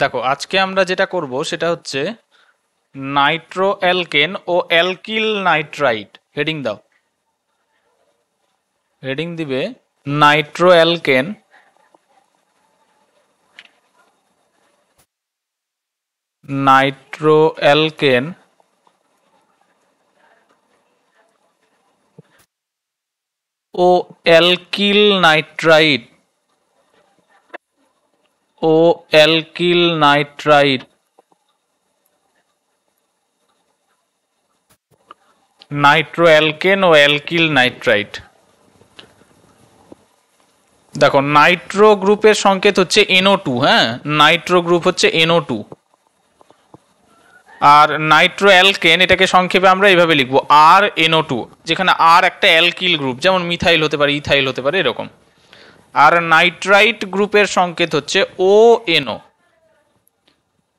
দেখো আজকে আমরা যেটা করব সেটা হচ্ছে নাইট্রো অ্যালকেন ও অ্যালকিল নাইট্রাইট হেডিং দাও হেডিং দিবে নাইট্রো অ্যালকেন নাইট্রো অ্যালকেন ও অ্যালকিল নাইট্রাইট ও অ্যালকিল নাইট্রাইট নাইট্রো অ্যালকেন ও অ্যালকিল নাইট্রাইট দেখো নাইট্রো গ্রুপের সংকেত হচ্ছে এনও টু হ্যাঁ নাইট্রো গ্রুপ হচ্ছে এনও টু আর নাইট্রো অ্যালকেন এটাকে সংক্ষেপে আমরা এইভাবে লিখবো আর এনও টু যেখানে আর একটা অ্যালকিল গ্রুপ যেমন মিথাইল হতে পারে ইথাইল হতে পারে এরকম আর নাইট্রাইট গ্রুপের সংকেত হচ্ছে ও এনও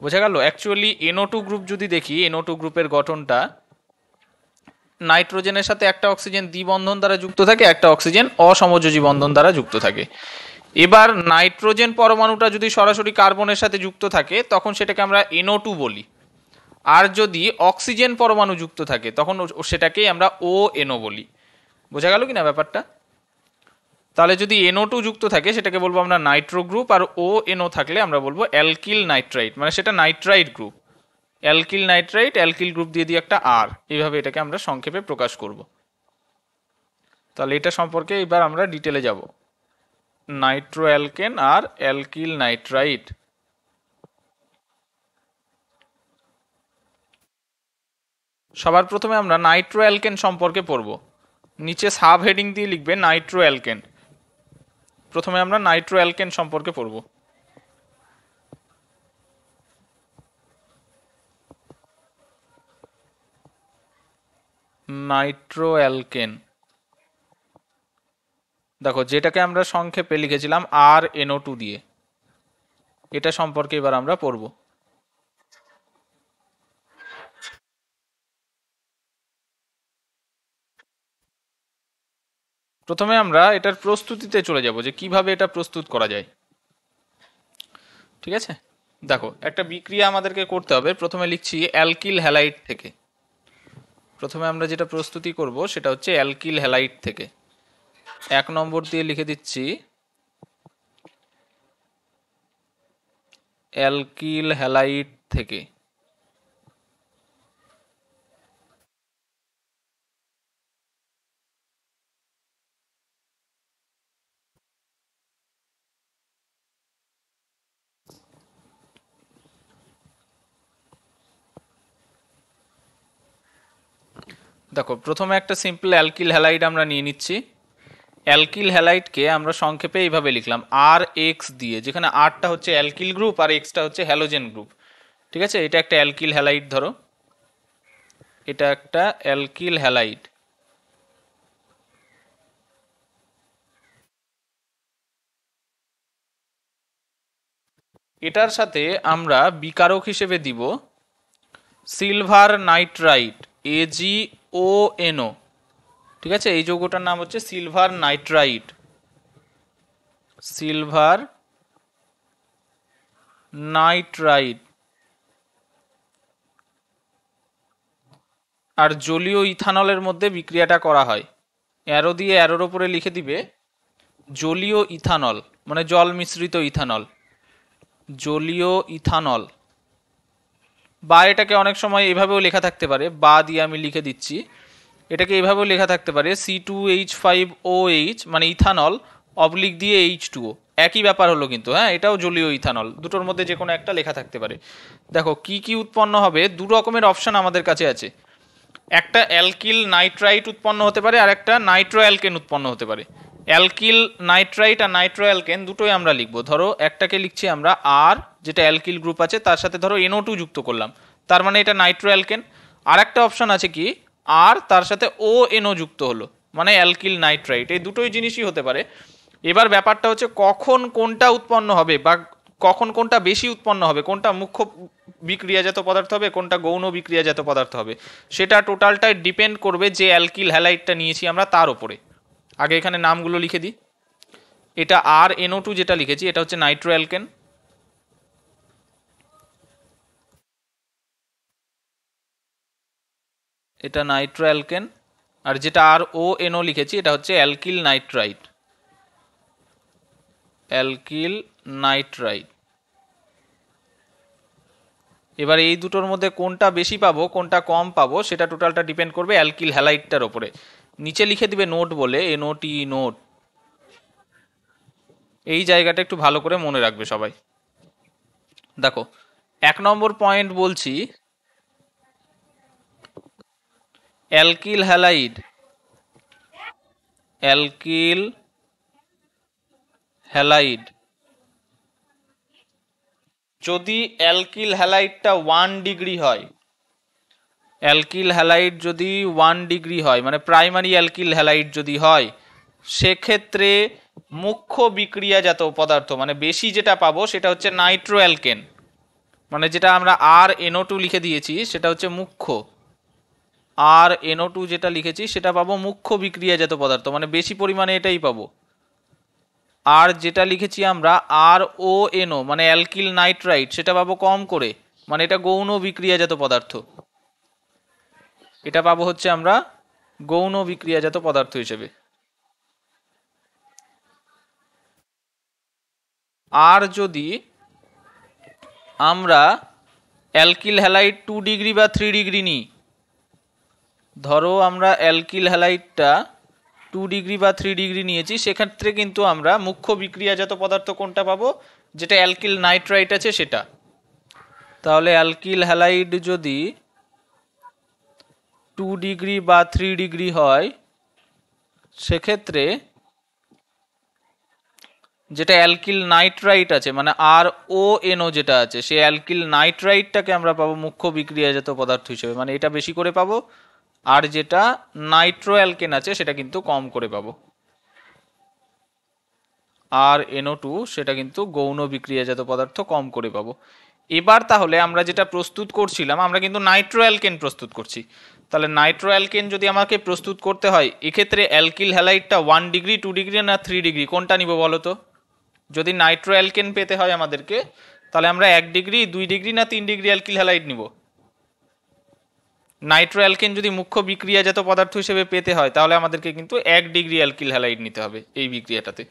বোঝা গেল অ্যাকচুয়ালি এনও টু গ্রুপ যদি দেখি এনও টু গ্রুপের গঠনটা নাইট্রোজেনের সাথে একটা অক্সিজেন দ্বিবন্ধন দ্বারা যুক্ত থাকে একটা অক্সিজেন অসমযোজী বন্ধন দ্বারা যুক্ত থাকে এবার নাইট্রোজেন পরমাণুটা যদি সরাসরি কার্বনের সাথে যুক্ত থাকে তখন সেটাকে আমরা এনও টু বলি আর যদি অক্সিজেন পরমাণু যুক্ত থাকে তখন সেটাকেই আমরা ও এনও বলি বোঝা গেল কি না ব্যাপারটা তাহলে যদি এনও টু যুক্ত থাকে সেটাকে বলবো আমরা নাইট্রো গ্রুপ আর ও এনও থাকলে আমরা বলবো অ্যালকিল নাইট্রাইট মানে সেটা nitrite group alkyl nitrite alkyl group দিয়ে দিয়ে একটা আর এইভাবে এটাকে আমরা সংক্ষেপে প্রকাশ করব তাহলে এটা সম্পর্কে এবার আমরা ডিটেলে যাব নাইট্রো অ্যালকেন আর অ্যালকিল নাইট্রাইট সবার প্রথমে আমরা নাইট্রো অ্যালকেন সম্পর্কে পড়ব নিচে সাব হেডিং দিয়ে লিখবে নাইট্রো অ্যালকেন প্রথমে আমরা নাইট্রো অ্যালকেন সম্পর্কে পড়ব নাইট্রো অ্যালকেন দেখো যেটাকে আমরা সংক্ষেপে লিখেছিলাম আর এনও টু দিয়ে এটা সম্পর্কে এবার আমরা পড়বো প্রথমে আমরা এটার প্রস্তুতিতে চলে যাব যে কিভাবে এটা প্রস্তুত করা যায় ঠিক আছে দেখো একটা বিক্রিয়া আমাদেরকে করতে হবে প্রথমে লিখছি অ্যালকিল হ্যালাইট থেকে প্রথমে আমরা যেটা প্রস্তুতি করব সেটা হচ্ছে অ্যালকিল হ্যালাইট থেকে এক নম্বর দিয়ে লিখে দিচ্ছি অ্যালকিল হ্যালাইট থেকে দেখো প্রথমে একটা সিম্পল অ্যালকিল হ্যালাইড আমরা নিয়ে নিচ্ছি অ্যালকিল হ্যালাইডকে আমরা সংক্ষেপে এইভাবে লিখলাম আর এক্স দিয়ে যেখানে আরটা হচ্ছে অ্যালকিল গ্রুপ আর এক্সটা হচ্ছে হ্যালোজেন গ্রুপ ঠিক আছে এটা একটা অ্যালকিল হ্যালাইড ধরো এটা একটা অ্যালকিল হ্যালাইড এটার সাথে আমরা বিকারক হিসেবে দিব silver nitrite AG O NO ঠিক আছে এই যৌগটার নাম হচ্ছে সিলভার নাইট্রাইট সিলভার নাইট্রাইট আর জলীয় ইথানলের মধ্যে বিক্রিয়াটা করা হয় অ্যারো দিয়ে অ্যারোর ওপরে লিখে দিবে জলীয় ইথানল মানে জল মিশ্রিত ইথানল জলীয় ইথানল বা এটাকে অনেক সময় এভাবেও লেখা থাকতে পারে বা দিয়ে আমি লিখে দিচ্ছি এটাকে এভাবেও লেখা থাকতে পারে C two H five O H মানে ইথানল অবলিক দিয়ে এইচ টু ও একই ব্যাপার হলো কিন্তু হ্যাঁ এটাও জলীয় ইথানল দুটোর মধ্যে যে কোনো একটা লেখা থাকতে পারে দেখো কি কি উৎপন্ন হবে দু রকমের অপশান আমাদের কাছে আছে একটা অ্যালকিল নাইট্রাইট উৎপন্ন হতে পারে আর একটা নাইট্রো অ্যালকেন উৎপন্ন হতে পারে অ্যালকিল নাইট্রাইট আর নাইট্রো অ্যালকেন দুটোই আমরা লিখবো ধরো একটাকে লিখছি আমরা আর যেটা অ্যালকিল গ্রুপ আছে তার সাথে ধরো এনও টু যুক্ত করলাম তার মানে এটা নাইট্রো অ্যালকেন আর একটা অপশান আছে কি আর তার সাথে ও এনও যুক্ত হলো মানে অ্যালকিল নাইট্রাইট এই দুটোই জিনিসই হতে পারে এবার ব্যাপারটা হচ্ছে কখন কোনটা উৎপন্ন হবে বা কখন কোনটা বেশি উৎপন্ন হবে কোনটা মুখ্য বিক্রিয়াজাত পদার্থ হবে কোনটা গৌণ বিক্রিয়াজাত পদার্থ হবে সেটা টোটালটাই ডিপেন্ড করবে যে অ্যালকিল হ্যালাইটটা নিয়েছি আমরা তার ওপরে আগে এখানে নামগুলো লিখে দিই এটা আর এনও টু যেটা লিখেছি এটা হচ্ছে নাইট্রো অ্যালকেন এটা নাইট্রো অ্যালকেন আর যেটা আর ও এনও লিখেছি এটা হচ্ছে অ্যালকিল নাইট্রাইট অ্যালকিল নাইট্রাইট এবার এই দুটোর মধ্যে কোনটা বেশি পাবো কোনটা কম পাবো সেটা টোটালটা ডিপেন্ড করবে অ্যালকিল হ্যালাইটটার ওপরে নিচে লিখে দিবে নোট বলে এনওটি নোট এই জায়গাটা একটু ভালো করে মনে রাখবে সবাই দেখো এক নম্বর পয়েন্ট বলছি অ্যালকিল হ্যালাইড অ্যালকিল হ্যালাইড যদি অ্যালকিল হ্যালাইডটা ওয়ান ডিগ্রি হয় অ্যালকিল হ্যালাইড যদি ওয়ান ডিগ্রি হয় মানে প্রাইমারি অ্যালকিল হ্যালাইড যদি হয় সেক্ষেত্রে মুখ্য বিক্রিয়াজাত পদার্থ মানে বেশি যেটা পাবো সেটা হচ্ছে নাইট্রো অ্যালকেন মানে যেটা আমরা আর এনও টু লিখে দিয়েছি সেটা হচ্ছে মুখ্য আর এনও টু যেটা লিখেছি সেটা পাবো মুখ্য বিক্রিয়াজাত পদার্থ মানে বেশি পরিমাণে এটাই পাবো আর যেটা লিখেছি আমরা আর ও এনও মানে অ্যালকিল নাইট্রাইট সেটা পাবো কম করে মানে এটা গৌণ বিক্রিয়াজাত পদার্থ এটা পাবো হচ্ছে আমরা গৌণ বিক্রিয়াজাত পদার্থ হিসেবে আর যদি আমরা অ্যালকিল হ্যালাইট টু ডিগ্রি বা থ্রি ডিগ্রি নিই ধরো আমরা অ্যালকিল হ্যালাইটটা টু ডিগ্রি বা থ্রি ডিগ্রি নিয়েছি সেক্ষেত্রে কিন্তু আমরা মুখ্য বিক্রিয়াজাত পদার্থ কোনটা পাবো যেটা অ্যালকিল নাইট্রাইট আছে সেটা তাহলে অ্যালকিল হ্যালাইড যদি টু ডিগ্রি বা থ্রি ডিগ্রি হয় সেক্ষেত্রে যেটা অ্যালকিল নাইট্রাইট আছে মানে আর ও এনও যেটা আছে সেই অ্যালকিল নাইট্রাইটটাকে আমরা পাবো মুখ্য বিক্রিয়াজাত পদার্থ হিসেবে মানে এটা বেশি করে পাবো আর যেটা নাইট্রো অ্যালকেন আছে সেটা কিন্তু কম করে পাবো আর এনও টু সেটা কিন্তু গৌণ বিক্রিয়াজাত পদার্থ কম করে পাবো এবার তাহলে আমরা যেটা প্রস্তুত করছিলাম আমরা কিন্তু নাইট্রো অ্যালকেন প্রস্তুত করছি তাহলে নাইট্রো অ্যালকেন যদি আমাকে প্রস্তুত করতে হয় এক্ষেত্রে অ্যালকিল হ্যালাইটটা ওয়ান ডিগ্রি টু ডিগ্রি না থ্রি ডিগ্রি কোনটা নিব বলো তো যদি নাইট্রো অ্যালকেন পেতে হয় আমাদেরকে তাহলে আমরা এক ডিগ্রি দুই ডিগ্রি না তিন ডিগ্রি অ্যালকিল হ্যালাইট নিবো নাইট্রো অ্যালকেন যদি মুখ্য বিক্রিয়াজাত পদার্থ হিসেবে পেতে হয় তাহলে আমাদেরকে কিন্তু এক ডিগ্রি অ্যালকিল হ্যালাইড নিতে হবে এই বিক্রিয়াটাতে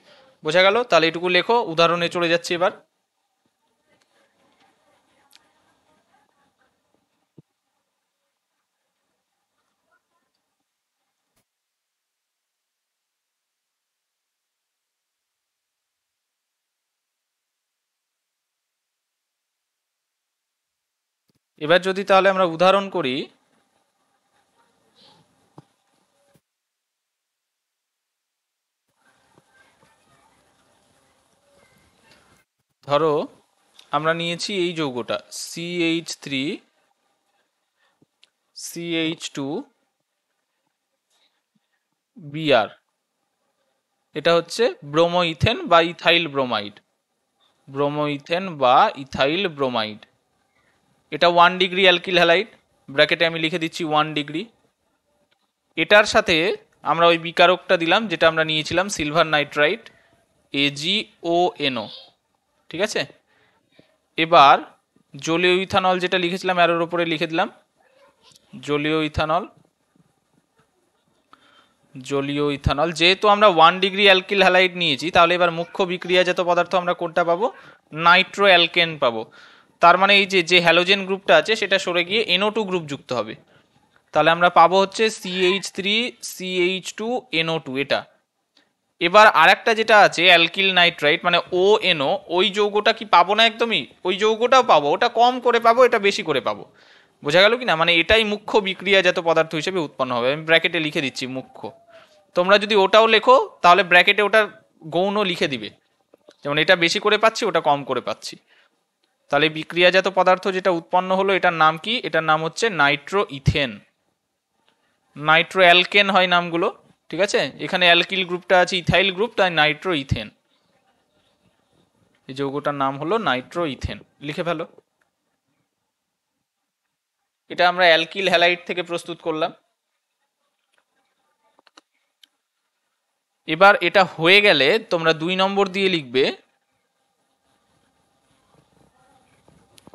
বোঝা গেল তাহলে এটুকু লেখো উদাহরণে চলে যাচ্ছে এবার এবার যদি তাহলে আমরা উদাহরণ করি ধরো আমরা নিয়েছি এই যৌগটা CH three CH two BR এটা হচ্ছে ব্রোমোইথেন বা ইথাইল ব্রোমাইড ব্রোমোইথেন বা ইথাইল ব্রোমাইড এটা ওয়ান ডিগ্রি অ্যালকিল হ্যালাইড ব্র্যাকেটে আমি লিখে দিচ্ছি ওয়ান ডিগ্রি এটার সাথে আমরা ওই বিকারকটা দিলাম যেটা আমরা নিয়েছিলাম সিলভার নাইট্রাইট এজিও এনও ঠিক আছে এবার জলীয় ইথানল যেটা লিখেছিলাম অ্যারোর ওপরে লিখে দিলাম জলীয় ইথানল জলীয় ইথানল যেহেতু আমরা ওয়ান ডিগ্রি অ্যালকিল হ্যালাইড নিয়েছি তাহলে এবার মুখ্য বিক্রিয়াজাত পদার্থ আমরা কোনটা পাবো নাইট্রো অ্যালকেন পাবো তার মানে এই যে যে হ্যালোজেন গ্রুপটা আছে সেটা সরে গিয়ে এনও টু গ্রুপ যুক্ত হবে তাহলে আমরা পাবো হচ্ছে CH three CH two NO two এটা এবার আরেকটা যেটা আছে অ্যালকিল নাইট্রাইট মানে ও এনও ওই যৌগটা কি পাবো না একদমই ওই যৌগটাও পাবো ওটা কম করে পাবো এটা বেশি করে পাবো বোঝা গেল কি না মানে এটাই মুখ্য বিক্রিয়াজাত পদার্থ হিসেবে উৎপন্ন হবে আমি ব্র্যাকেটে লিখে দিচ্ছি মুখ্য তোমরা যদি ওটাও লেখো তাহলে ব্র্যাকেটে ওটার গৌণ লিখে দিবে যেমন এটা বেশি করে পাচ্ছি ওটা কম করে পাচ্ছি তাহলে বিক্রিয়াজাত পদার্থ যেটা উৎপন্ন হলো এটার নাম কি এটার নাম হচ্ছে নাইট্রো ইথেন নাইট্রো অ্যালকেন হয় নামগুলো ঠিক আছে এখানে অ্যালকিল গ্রুপটা আছে ইথাইল গ্রুপ তাই নাইট্রো ইথেন এই যৌগটার নাম হলো নাইট্রো ইথেন লিখে ফেলো এটা আমরা অ্যালকিল হ্যালাইট থেকে প্রস্তুত করলাম এবার এটা হয়ে গেলে তোমরা দুই নম্বর দিয়ে লিখবে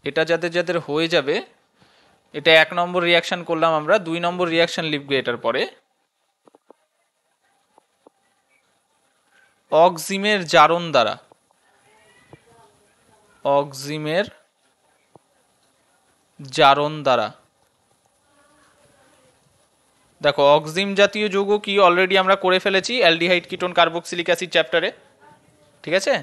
এটা যাদের যাদের হয়ে যাবে এটা এক নম্বর রিয়াকশান করলাম আমরা দুই নম্বর রিয়াকশান লিখবে এটার পরে অক্সিমের জারণ দ্বারা অক্সিমের জারণ দ্বারা দেখো অক্সিম জাতীয় যৌগ কি অলরেডি আমরা করে ফেলেছি অ্যালডিহাইড কিটোন কার্বক্সিলিক অ্যাসিড চ্যাপ্টারে ঠিক আছে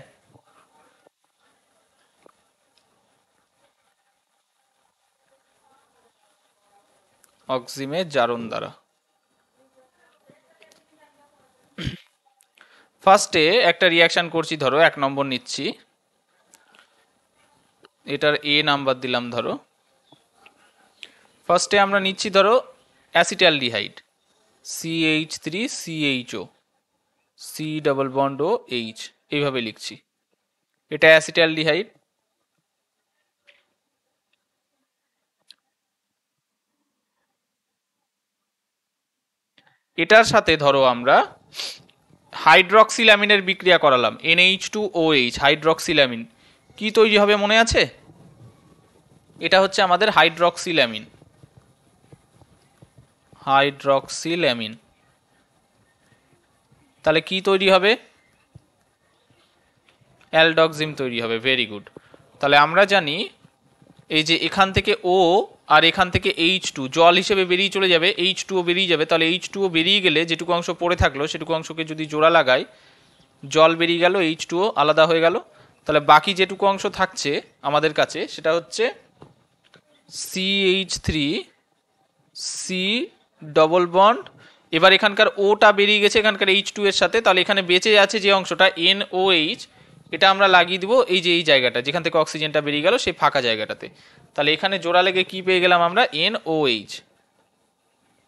অক্সিমের জারণ দ্বারা ফার্স্টে একটা রিয়াকশান করছি ধরো এক নম্বর নিচ্ছি এটার এ নাম্বার দিলাম ধরো ফার্স্টে আমরা নিচ্ছি ধরো acetaldehyde CH three CHO C double bond O H এইভাবে লিখছি এটা অ্যাসিটালডিহাইড এটার সাথে ধরো আমরা হাইড্রক্সিলামিনের বিক্রিয়া করালাম এনএইচ টু ওএইচ হাইড্রক্সিলামিন কি তৈরি হবে মনে আছে এটা হচ্ছে আমাদের হাইড্রক্সিলামিন হাইড্রক্সিলামিন তাহলে কি তৈরি হবে অ্যালডক্সিম তৈরি হবে ভেরি গুড তাহলে আমরা জানি এই যে এখান থেকে ও আর এখান থেকে এইচ টু জল হিসেবে বেরিয়ে চলে যাবে এইচ টুও বেরিয়ে যাবে তাহলে এইচ টুও বেরিয়ে গেলে যেটুকু অংশ পড়ে থাকলো সেটুকু অংশকে যদি জোড়া লাগাই জল বেরিয়ে গেল এইচ টুও আলাদা হয়ে গেল তাহলে বাকি যেটুকু অংশ থাকছে আমাদের কাছে সেটা হচ্ছে C H three C double bond এবার এখানকার ওটা বেরিয়ে গেছে এখানকার এইচ টু এর সাথে তাহলে এখানে বেঁচে আছে যে অংশটা এন ও এইচ এটা আমরা লাগিয়ে দিব এই যে এই জায়গাটা যেখান থেকে অক্সিজেনটা বেরিয়ে গেল সেই ফাঁকা জায়গাটাতে তাহলে এখানে জোড়া লেগে কি পেয়ে গেলাম আমরা এন ও এইচ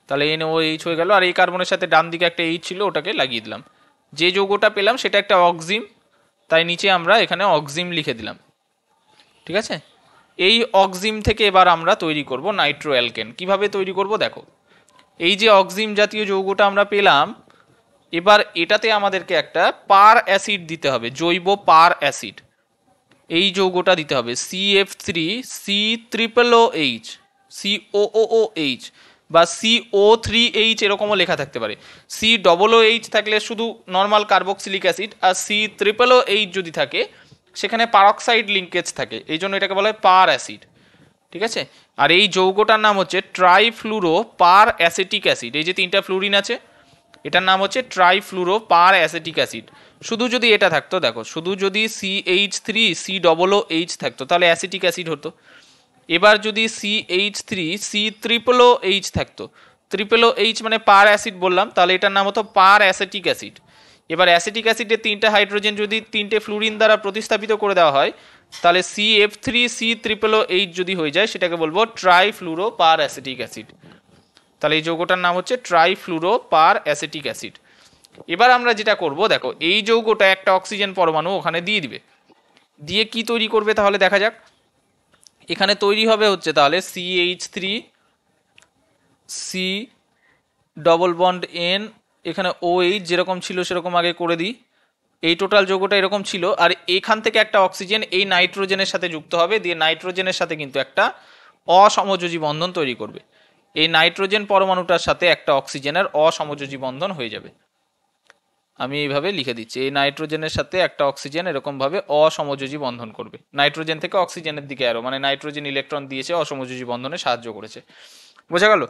তাহলে এন ও এইচ হয়ে গেল আর এই কার্বনের সাথে ডান দিকে একটা এইচ ছিল ওটাকে লাগিয়ে দিলাম যে যৌগটা পেলাম সেটা একটা অক্সিম তাই নিচে আমরা এখানে অক্সিম লিখে দিলাম ঠিক আছে এই অক্সিম থেকে এবার আমরা তৈরি করব নাইট্রো অ্যালকেন কীভাবে তৈরি করব দেখো এই যে অক্সিম জাতীয় যৌগটা আমরা পেলাম এবার এটাতে আমাদেরকে একটা পার অ্যাসিড দিতে হবে জৈব পার অ্যাসিড এই যৌগটা দিতে হবে C F three C triple O H C O O H বা সি ও থ্রি এইচ এরকমও লেখা থাকতে পারে সি ডবল ও এইচ থাকলে শুধু নর্মাল কার্বক্সিলিক অ্যাসিড আর সি ট্রিপল ও এইচ যদি থাকে সেখানে পারক্সাইড লিঙ্কেজ থাকে এই জন্য এটাকে বলা হয় পার অ্যাসিড ঠিক আছে আর এই যৌগটার নাম হচ্ছে ট্রাইফ্লুরো পার অ্যাসিটিক অ্যাসিড এই যে তিনটা ফ্লুরিন আছে এটার নাম হচ্ছে ট্রাইফ্লুরো পার অ্যাসেটিক অ্যাসিড শুধু যদি এটা থাকতো দেখো শুধু যদি C H three C double O H থাকতো তাহলে অ্যাসিটিক অ্যাসিড হতো এবার যদি C H three C triple O H থাকতো ত্রিপল ও এইচ মানে পার অ্যাসিড বললাম তাহলে এটার নাম হতো পার অ্যাসেটিক অ্যাসিড এবার অ্যাসিটিক অ্যাসিডের তিনটে হাইড্রোজেন যদি তিনটে ফ্লুরিন দ্বারা প্রতিস্থাপিত করে দেওয়া হয় তাহলে C F three C triple O H যদি হয়ে যায় সেটাকে বলবো ট্রাইফ্লুরো পার অ্যাসিটিক অ্যাসিড তাহলে এই যৌগটার নাম হচ্ছে ট্রাইফ্লুরো পার অ্যাসিটিক অ্যাসিড এবার আমরা যেটা করব দেখো এই যৌগটা একটা অক্সিজেন পরমাণু ওখানে দিয়ে দিবে দিয়ে কি তৈরি করবে তাহলে দেখা যাক এখানে তৈরি হবে হচ্ছে তাহলে C H three C double bond N এখানে ও এইচ যেরকম ছিল সেরকম আগে করে দিই এই টোটাল যৌগটা এরকম ছিল আর এখান থেকে একটা অক্সিজেন এই নাইট্রোজেনের সাথে যুক্ত হবে দিয়ে নাইট্রোজেনের সাথে কিন্তু একটা অসমযোজী বন্ধন তৈরি করবে এই নাইট্রোজেন পরমাণুটার সাথে একটা অক্সিজেনের অসমযোজী বন্ধন হয়ে যাবে আমি এইভাবে লিখে দিচ্ছি এই নাইট্রোজেনের সাথে একটা অক্সিজেন এরকমভাবে অসমযোজী বন্ধন করবে নাইট্রোজেন থেকে অক্সিজেনের দিকে আরো মানে নাইট্রোজেন ইলেকট্রন দিয়েছে অসমযোজী বন্ধনে সাহায্য করেছে বোঝা গেল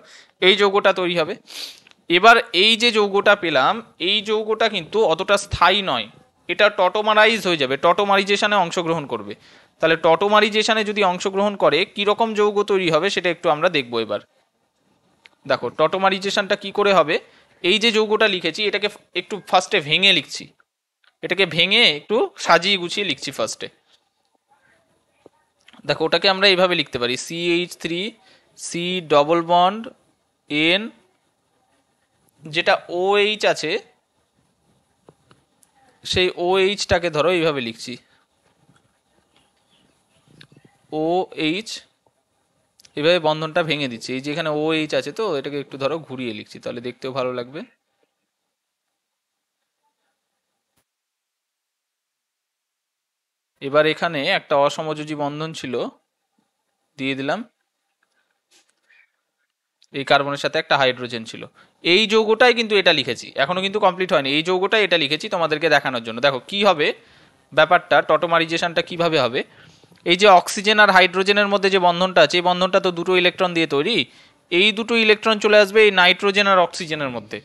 এই যৌগটা তৈরি হবে এবার এই যে যৌগটা পেলাম এই যৌগটা কিন্তু অতটা স্থায়ী নয় এটা টটোমারাইজ হয়ে যাবে টটোমারাইজেশনে অংশগ্রহণ করবে তাহলে টটোমারাইজেশনে যদি অংশগ্রহণ করে কীরকম যৌগ তৈরি হবে সেটা একটু আমরা দেখবো এবার দেখো টটোমারিজেশনটা কি করে হবে এই যে যৌগটা লিখেছি এটাকে একটু ফার্স্টে ভেঙে লিখছি এটাকে ভেঙে একটু সাজিয়ে গুছিয়ে লিখছি ফার্স্টে দেখো ওটাকে আমরা এইভাবে লিখতে পারি C H three C double bond N যেটা ও এইচ আছে সেই ও এইচটাকে ধরো এইভাবে লিখছি ও এইচ এভাবে বন্ধনটা ভেঙে দিচ্ছি এই যে এখানে ও এইচ আছে তো এটাকে একটু ধরো ঘুরিয়ে লিখছি তাহলে দেখতেও ভালো লাগবে এবার এখানে একটা অসমযোজী বন্ধন ছিল দিয়ে দিলাম এই কার্বনের সাথে একটা হাইড্রোজেন ছিল এই যৌগটাই কিন্তু এটা লিখেছি এখনো কিন্তু কমপ্লিট হয়নি এই যৌগটাই এটা লিখেছি তোমাদেরকে দেখানোর জন্য দেখো কি হবে ব্যাপারটা টটোমারিজেশনটা কিভাবে হবে এই যে অক্সিজেন আর হাইড্রোজেনের মধ্যে যে বন্ধনটা আছে এই বন্ধনটা তো দুটো ইলেকট্রন দিয়ে তৈরি এই দুটো ইলেকট্রন চলে আসবে এই নাইট্রোজেন আর অক্সিজেনের মধ্যে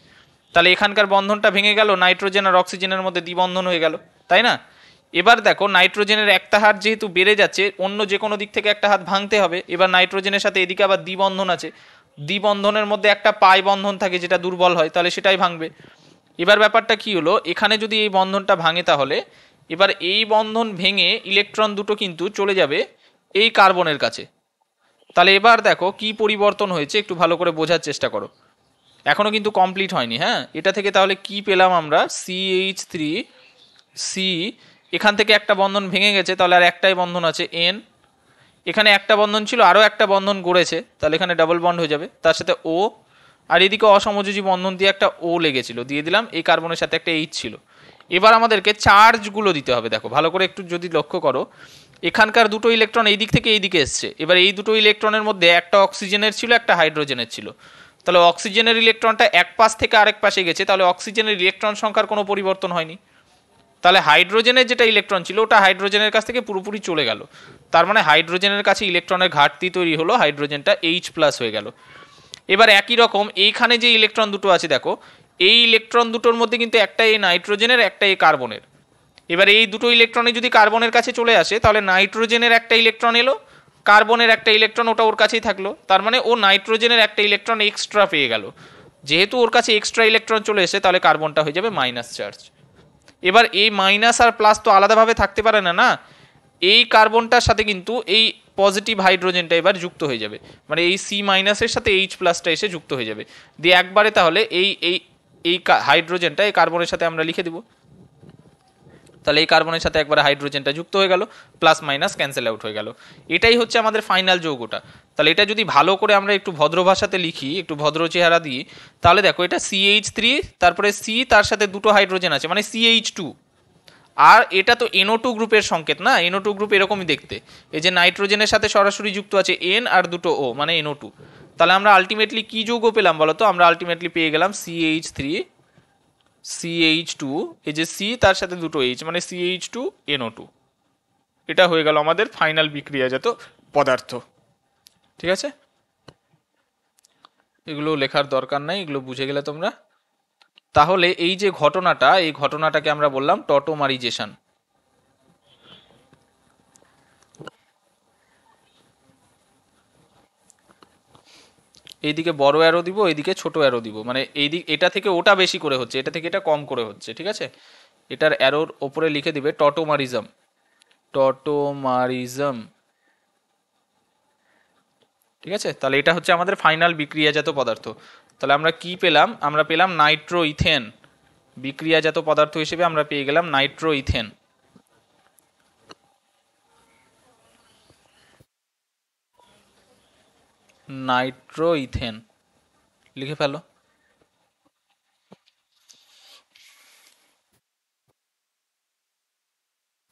তাহলে এখানকার বন্ধনটা ভেঙে গেল নাইট্রোজেন আর অক্সিজেনের মধ্যে দ্বিবন্ধন হয়ে গেল তাই না এবার দেখো নাইট্রোজেনের একটা হাত যেহেতু বেড়ে যাচ্ছে অন্য যে কোনো দিক থেকে একটা হাত ভাঙতে হবে এবার নাইট্রোজেনের সাথে এদিকে আবার দ্বিবন্ধন আছে দ্বিবন্ধনের মধ্যে একটা পায় বন্ধন থাকে যেটা দুর্বল হয় তাহলে সেটাই ভাঙবে এবার ব্যাপারটা কি হলো এখানে যদি এই বন্ধনটা ভাঙে তাহলে এবার এই বন্ধন ভেঙে ইলেকট্রন দুটো কিন্তু চলে যাবে এই কার্বনের কাছে তাহলে এবার দেখো কি পরিবর্তন হয়েছে একটু ভালো করে বোঝার চেষ্টা করো এখনও কিন্তু কমপ্লিট হয়নি হ্যাঁ এটা থেকে তাহলে কি পেলাম আমরা সি এইচ থ্রি সি এখান থেকে একটা বন্ধন ভেঙে গেছে তাহলে আর একটাই বন্ধন আছে এন এখানে একটা বন্ধন ছিল আরও একটা বন্ধন গড়েছে তাহলে এখানে ডাবল বন্ড হয়ে যাবে তার সাথে ও আর এদিকে অসমযোজী বন্ধন দিয়ে একটা ও লেগেছিল দিয়ে দিলাম এই কার্বনের সাথে একটা এইচ ছিল এবার আমাদেরকে চার্জগুলো দিতে হবে দেখো ভালো করে একটু যদি লক্ষ্য করো এখানকার দুটো ইলেকট্রন এই দিক থেকে এই দিকে এসছে এবার এই দুটো ইলেকট্রনের মধ্যে একটা অক্সিজেনের ছিল একটা হাইড্রোজেনের ছিল তাহলে অক্সিজেনের ইলেকট্রনটা এক পাশ থেকে আরেক পাশে গেছে তাহলে অক্সিজেনের ইলেকট্রন সংখ্যার কোনো পরিবর্তন হয়নি তাহলে হাইড্রোজেনের যেটা ইলেকট্রন ছিল ওটা হাইড্রোজেনের কাছ থেকে পুরোপুরি চলে গেল তার মানে হাইড্রোজেনের কাছে ইলেকট্রনের ঘাটতি তৈরি হলো হাইড্রোজেনটা এইচ প্লাস হয়ে গেল এবার একই রকম এইখানে যে ইলেকট্রন দুটো আছে দেখো এই ইলেকট্রন দুটোর মধ্যে কিন্তু একটাই নাইট্রোজেনের একটাই কার্বনের এবার এই দুটো ইলেকট্রনে যদি কার্বনের কাছে চলে আসে তাহলে নাইট্রোজেনের একটা ইলেকট্রন এলো কার্বনের একটা ইলেকট্রন ওটা ওর কাছেই থাকলো তার মানে ও নাইট্রোজেনের একটা ইলেকট্রন এক্সট্রা পেয়ে গেল যেহেতু ওর কাছে এক্সট্রা ইলেকট্রন চলে এসে তাহলে কার্বনটা হয়ে যাবে মাইনাস চার্জ এবার এই মাইনাস আর প্লাস তো আলাদাভাবে থাকতে পারে না না এই কার্বনটার সাথে কিন্তু এই পজিটিভ হাইড্রোজেনটা এবার যুক্ত হয়ে যাবে মানে এই সি মাইনাসের সাথে এইচ প্লাসটা এসে যুক্ত হয়ে যাবে দিয়ে একবারে তাহলে এই এই এই হাইড্রোজেনটা এই কার্বনের সাথে আমরা লিখে দিব তাহলে এই কার্বনের সাথে একবার হাইড্রোজেনটা যুক্ত হয়ে গেল প্লাস মাইনাস ক্যান্সেল আউট হয়ে গেল এটাই হচ্ছে আমাদের ফাইনাল যৌগটা তাহলে এটা যদি ভালো করে আমরা একটু ভদ্র ভাষাতে লিখি একটু ভদ্র চেহারা দিই তাহলে দেখো এটা সিএইচ থ্রি তারপরে সি তার সাথে দুটো হাইড্রোজেন আছে মানে সিএইচ টু আর এটা তো এনও টু গ্রুপের সংকেত না এনও টু গ্রুপ এরকমই দেখতে এই যে নাইট্রোজেনের সাথে সরাসরি যুক্ত আছে এন আর দুটো ও মানে এনও টু তাহলে আমরা আলটিমেটলি কী যৌগ পেলাম বলো তো আমরা আলটিমেটলি পেয়ে গেলাম CH three C H two এই যে সি তার সাথে দুটো এইচ মানে C H two NO two এটা হয়ে গেল আমাদের ফাইনাল বিক্রিয়াজাত পদার্থ ঠিক আছে এগুলো লেখার দরকার নাই এগুলো বুঝে গেলে তোমরা তাহলে এই যে ঘটনাটা এই ঘটনাটাকে আমরা বললাম টটোমারিজেশন এইদিকে বড় অ্যারো দিব এইদিকে ছোট অ্যারো দিব মানে এই দিক এটা থেকে ওটা বেশি করে হচ্ছে এটা থেকে এটা কম করে হচ্ছে ঠিক আছে এটার অ্যারোর ওপরে লিখে দিবে টটোমারিজম টটোমারিজম ঠিক আছে তাহলে এটা হচ্ছে আমাদের ফাইনাল বিক্রিয়াজাত পদার্থ তাহলে আমরা কি পেলাম আমরা পেলাম নাইট্রো ইথেন বিক্রিয়াজাত পদার্থ হিসেবে আমরা পেয়ে গেলাম নাইট্রো ইথেন নাইট্রোইথেন লিখে ফেলো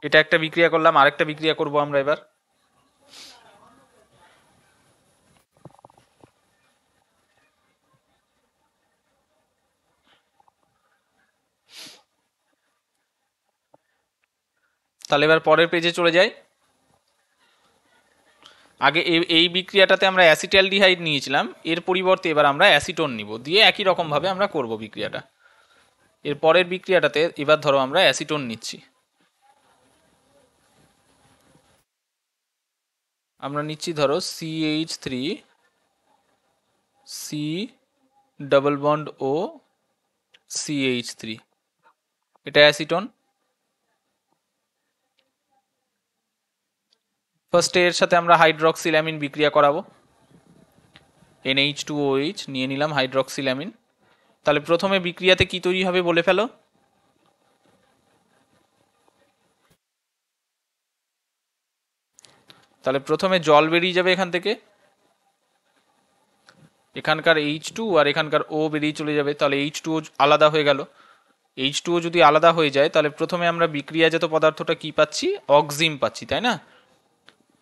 এটা একটা বিক্রিয়া করলাম আরেকটা বিক্রিয়া করব আমরা এবার তাহলে এবার পরের পেজে চলে যায় আগে এই বিক্রিয়াটাতে আমরা অ্যাসিটালডিহাইড নিয়েছিলাম এর পরিবর্তে এবার আমরা অ্যাসিটোন নিব দিয়ে একই রকমভাবে আমরা করব বিক্রিয়াটা এর পরের বিক্রিয়াটাতে এবার ধরো আমরা অ্যাসিটোন নিচ্ছি আমরা নিচ্ছি ধরো H three C double bond O H three এটা অ্যাসিটন ফার্স্টে এর সাথে আমরা হাইড্রক্সিল্যামিন বিক্রিয়া করাবো এইচ টু এইচ নিয়ে নিলাম হাইড্রক্সিল্যামিন তাহলে প্রথমে বিক্রিয়াতে কি তৈরি হবে বলে ফেলো তাহলে প্রথমে জল বেরিয়ে যাবে এখান থেকে এখানকার এইচ টু আর এখানকার ও বেরিয়ে চলে যাবে তাহলে এইচ টু আলাদা হয়ে গেল এইচ টু যদি আলাদা হয়ে যায় তাহলে প্রথমে আমরা বিক্রিয়াজাত পদার্থটা কি পাচ্ছি অক্সিম পাচ্ছি তাই না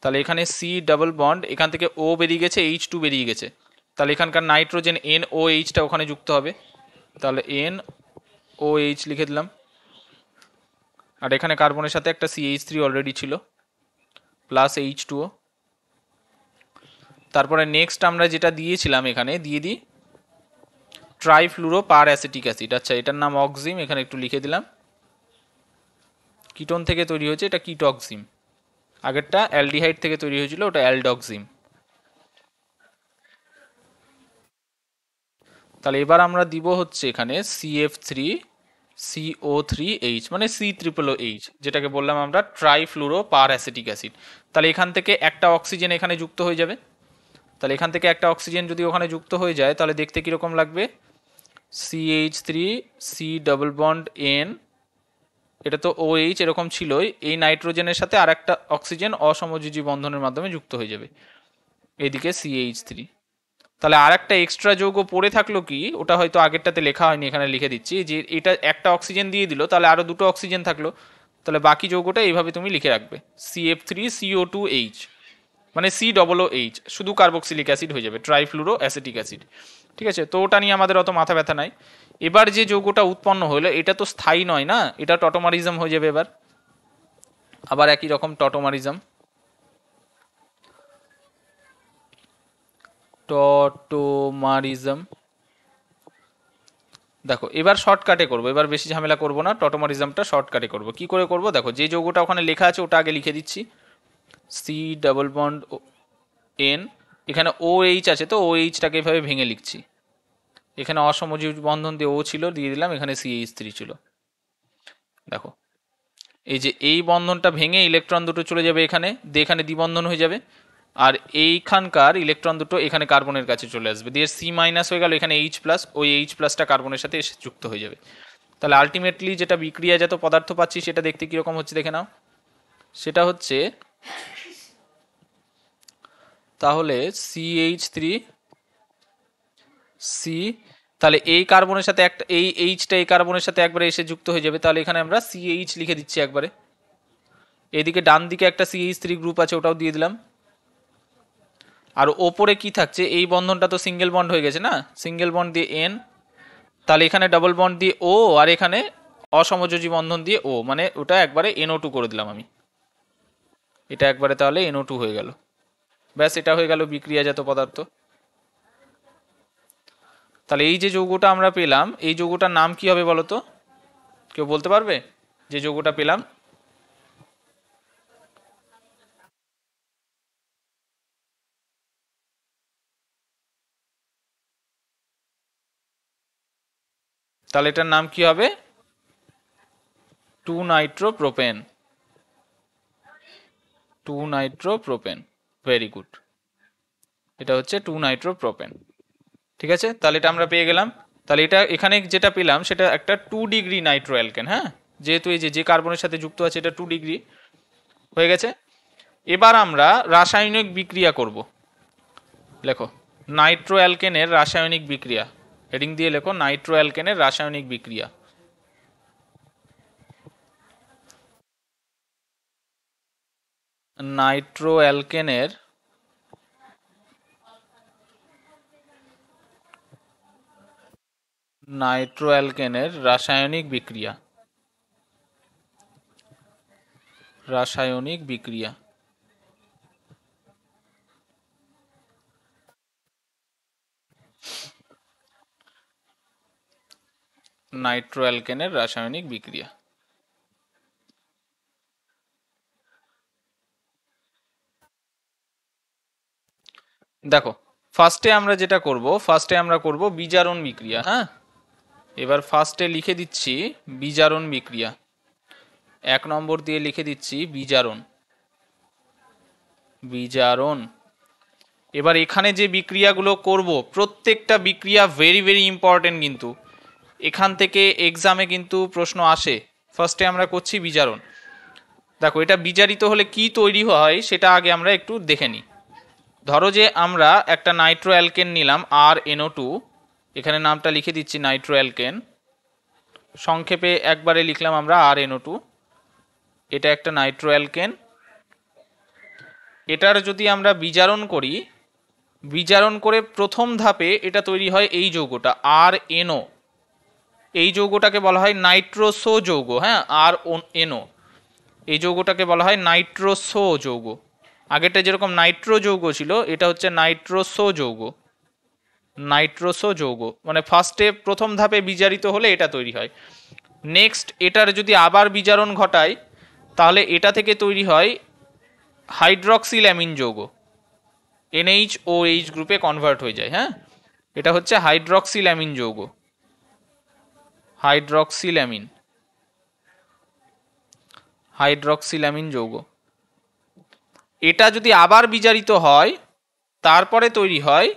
তাহলে এখানে সি ডাবল বন্ড এখান থেকে ও বেরিয়ে গেছে এইচ টু বেরিয়ে গেছে তাহলে এখানকার নাইট্রোজেন এন ও এইচটা ওখানে যুক্ত হবে তাহলে এন ও এইচ লিখে দিলাম আর এখানে কার্বনের সাথে একটা সি এইচ থ্রি অলরেডি ছিল প্লাস এইচ ও তারপরে নেক্সট আমরা যেটা দিয়েছিলাম এখানে দিয়ে দিই ট্রাইফ্লুরো পার অ্যাসিটিক অ্যাসিড আচ্ছা এটার নাম অক্সিম এখানে একটু লিখে দিলাম কিটন থেকে তৈরি হয়েছে এটা কিটক্সিম আগেরটা অ্যালডিহাইড থেকে তৈরি হয়েছিল ওটা অ্যালডক্সিম তাহলে এবার আমরা দিব হচ্ছে এখানে CF three CO three H মানে সি ট্রিপল এইচ যেটাকে বললাম আমরা ট্রাইফ্লুরো পার অ্যাসিটিক অ্যাসিড তাহলে এখান থেকে একটা অক্সিজেন এখানে যুক্ত হয়ে যাবে তাহলে এখান থেকে একটা অক্সিজেন যদি ওখানে যুক্ত হয়ে যায় তাহলে দেখতে কীরকম লাগবে CH three C double bond N এটা তো ও এইচ এরকম ছিলই এই নাইট্রোজেনের সাথে আর একটা অক্সিজেন অসমযোজী বন্ধনের মাধ্যমে যুক্ত হয়ে যাবে এদিকে সিএইচ থ্রি তাহলে আর একটা এক্সট্রা যৌগ পড়ে থাকলো কি ওটা হয়তো আগেরটাতে লেখা হয়নি এখানে লিখে দিচ্ছি যে এটা একটা অক্সিজেন দিয়ে দিল তাহলে আরও দুটো অক্সিজেন থাকলো তাহলে বাকি যৌগটা এইভাবে তুমি লিখে রাখবে C F three CO two H মানে সি ডবল ও এইচ শুধু কার্বক্সিলিক অ্যাসিড হয়ে যাবে ট্রাইফ্লুরো অ্যাসিটিক অ্যাসিড ঠিক আছে তো ওটা নিয়ে আমাদের অত মাথা ব্যথা নাই এবার যে যৌগটা উৎপন্ন হলো এটা তো স্থায়ী নয় না এটা টটোমারিজম হয়ে যাবে এবার আবার একই রকম টটোমারিজম টটোমারিজম দেখো এবার শর্টকাটে করব এবার বেশি ঝামেলা করব না টটোমারিজমটা শর্টকাটে করব কি করে করব দেখো যে যৌগটা ওখানে লেখা আছে ওটা আগে লিখে দিচ্ছি সি ডাবল বন্ড এন এখানে ও এইচ আছে তো ও এইচটাকে এভাবে ভেঙে লিখছি এখানে অসমজীব বন্ধন দিয়ে ও ছিল দিয়ে দিলাম এখানে এইচ থ্রি ছিল দেখো এই যে এই বন্ধনটা ভেঙে ইলেকট্রন দুটো চলে যাবে এখানে দিয়ে এখানে দ্বিবন্ধন হয়ে যাবে আর এইখানকার ইলেকট্রন দুটো এখানে কার্বনের কাছে চলে আসবে দিয়ে সি মাইনাস হয়ে গেল এখানে এইচ প্লাস ওই এইচ প্লাসটা কার্বনের সাথে এসে যুক্ত হয়ে যাবে তাহলে আলটিমেটলি যেটা বিক্রিয়াজাত পদার্থ পাচ্ছি সেটা দেখতে কীরকম হচ্ছে দেখে নাও সেটা হচ্ছে তাহলে সি এইচ থ্রি সি তাহলে এই কার্বনের সাথে একটা এই এইচটা এই কার্বনের সাথে একবারে এসে যুক্ত হয়ে যাবে তাহলে এখানে আমরা সিএইচ লিখে দিচ্ছি একবারে এদিকে ডান দিকে একটা সি এইচ থ্রি গ্রুপ আছে ওটাও দিয়ে দিলাম আর ওপরে কি থাকছে এই বন্ধনটা তো সিঙ্গেল বন্ড হয়ে গেছে না সিঙ্গেল বন্ড দিয়ে এন তাহলে এখানে ডাবল বন্ড দিয়ে ও আর এখানে অসমযোজী বন্ধন দিয়ে ও মানে ওটা একবারে এনও টু করে দিলাম আমি এটা একবারে তাহলে এনও টু হয়ে গেল ব্যাস এটা হয়ে গেল বিক্রিয়াজাত পদার্থ তাহলে এই যে যৌগটা আমরা পেলাম এই যৌগটার নাম কি হবে বলো তো কেউ বলতে পারবে যে যৌগটা পেলাম তাহলে এটার নাম কি হবে two nitro propane two nitro propane very good এটা হচ্ছে টু নাইট্রো প্রোপেন ঠিক আছে তাহলে এটা আমরা পেয়ে গেলাম তাহলে এটা এখানে যেটা পেলাম সেটা একটা টু ডিগ্রি নাইট্রো অ্যালকেন হ্যাঁ যেহেতু এই যে যে কার্বনের সাথে যুক্ত আছে এটা টু ডিগ্রি হয়ে গেছে এবার আমরা রাসায়নিক বিক্রিয়া করব লেখো নাইট্রো অ্যালকেনের রাসায়নিক বিক্রিয়া হেডিং দিয়ে লেখো নাইট্রো অ্যালকেনের রাসায়নিক বিক্রিয়া নাইট্রো অ্যালকেনের নাইট্রোঅ্যালকেনের রাসায়নিক বিক্রিয়া রাসায়নিক বিক্রিয়া নাইট্রোঅ্যালকেনের রাসায়নিক বিক্রিয়া দেখো ফার্স্টে আমরা যেটা করব ফার্স্টে আমরা করব বিজারণ বিক্রিয়া হ্যাঁ এবার ফার্স্টে লিখে দিচ্ছি বিজারণ বিক্রিয়া এক নম্বর দিয়ে লিখে দিচ্ছি বিজারণ বিজারণ এবার এখানে যে বিক্রিয়াগুলো করব প্রত্যেকটা বিক্রিয়া ভেরি ভেরি ইম্পর্টেন্ট কিন্তু এখান থেকে এক্সামে কিন্তু প্রশ্ন আসে ফার্স্টে আমরা করছি বিজারণ দেখো এটা বিচারিত হলে কি তৈরি হয় সেটা আগে আমরা একটু দেখে নিই ধরো যে আমরা একটা নাইট্রো অ্যালকেন নিলাম আর এনও টু এখানে নামটা লিখে দিচ্ছি নাইট্রো অ্যালকেন সংক্ষেপে একবারে লিখলাম আমরা আর টু এটা একটা নাইট্রো অ্যালকেন এটার যদি আমরা বিজারণ করি বিজারণ করে প্রথম ধাপে এটা তৈরি হয় এই যৌগটা আর এনও এই যৌগটাকে বলা হয় নাইট্রোসো যৌগ হ্যাঁ আর এনও এই যৌগটাকে বলা হয় নাইট্রোসো যৌগ আগেরটা যেরকম নাইট্রো যৌগ ছিল এটা হচ্ছে নাইট্রোসো যৌগ নাইট্রোসো যৌগ মানে ফার্স্টে প্রথম ধাপে বিজারিত হলে এটা তৈরি হয় নেক্সট এটার যদি আবার বিজারণ ঘটায় তাহলে এটা থেকে তৈরি হয় হাইড্রক্সিল্যামিন যৌগ এনএইচ ও এইচ গ্রুপে কনভার্ট হয়ে যায় হ্যাঁ এটা হচ্ছে হাইড্রক্সিল্যামিন যৌগ হাইড্রক্সিল্যামিন হাইড্রক্সিল্যামিন যৌগ এটা যদি আবার বিজারিত হয় তারপরে তৈরি হয়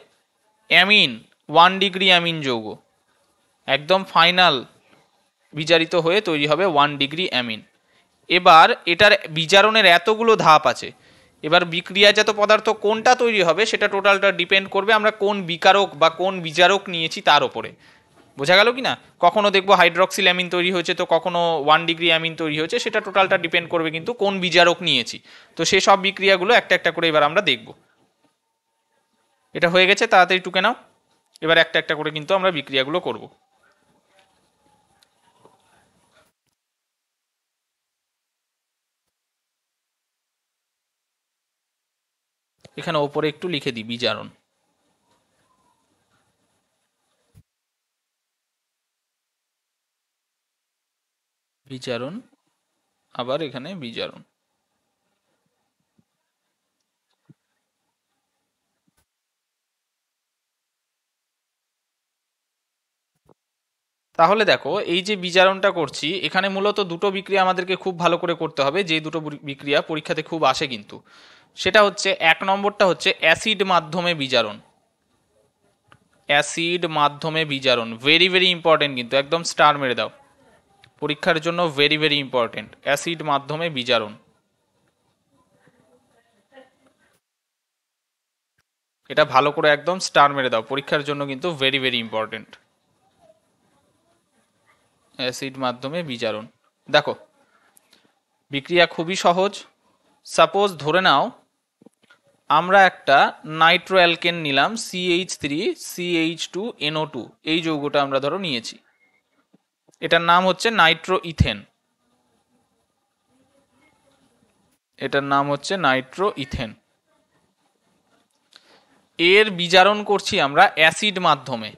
অ্যামিন ওয়ান ডিগ্রি অ্যামিন যৌগ একদম ফাইনাল বিচারিত হয়ে তৈরি হবে ওয়ান ডিগ্রি অ্যামিন এবার এটার বিচারণের এতগুলো ধাপ আছে এবার বিক্রিয়াজাত পদার্থ কোনটা তৈরি হবে সেটা টোটালটা ডিপেন্ড করবে আমরা কোন বিকারক বা কোন বিচারক নিয়েছি তার ওপরে বোঝা গেল কি না কখনও দেখবো হাইড্রক্সিল অ্যামিন তৈরি হয়েছে তো কখনো ওয়ান ডিগ্রি অ্যামিন তৈরি হয়েছে সেটা টোটালটা ডিপেন্ড করবে কিন্তু কোন বিচারক নিয়েছি তো সেসব বিক্রিয়াগুলো একটা একটা করে এবার আমরা দেখবো এটা হয়ে গেছে তাড়াতাড়ি টুকে নাও এবার একটা একটা করে কিন্তু আমরা বিক্রিয়াগুলো করব এখানে ওপরে একটু লিখে দিই বিজারণ বিচারণ আবার এখানে বিচারণ তাহলে দেখো এই যে বিজারণটা করছি এখানে মূলত দুটো বিক্রিয়া আমাদেরকে খুব ভালো করে করতে হবে যে দুটো বিক্রিয়া পরীক্ষাতে খুব আসে কিন্তু সেটা হচ্ছে এক নম্বরটা হচ্ছে অ্যাসিড মাধ্যমে বিজারণ অ্যাসিড মাধ্যমে বিজারণ ভেরি ভেরি ইম্পর্টেন্ট কিন্তু একদম স্টার মেরে দাও পরীক্ষার জন্য ভেরি ভেরি ইম্পর্টেন্ট অ্যাসিড মাধ্যমে বিজারণ এটা ভালো করে একদম স্টার মেরে দাও পরীক্ষার জন্য কিন্তু ভেরি ভেরি ইম্পর্টেন্ট অ্যাসিড মাধ্যমে বিজারণ দেখো বিক্রিয়া খুবই সহজ সাপোজ ধরে নাও আমরা একটা নাইট্রো অ্যালকেন নিলাম CH three CH two NO two এই যৌগটা আমরা ধরো নিয়েছি এটার নাম হচ্ছে নাইট্রো ইথেন এটার নাম হচ্ছে নাইট্রো ইথেন এর বিজারণ করছি আমরা অ্যাসিড মাধ্যমে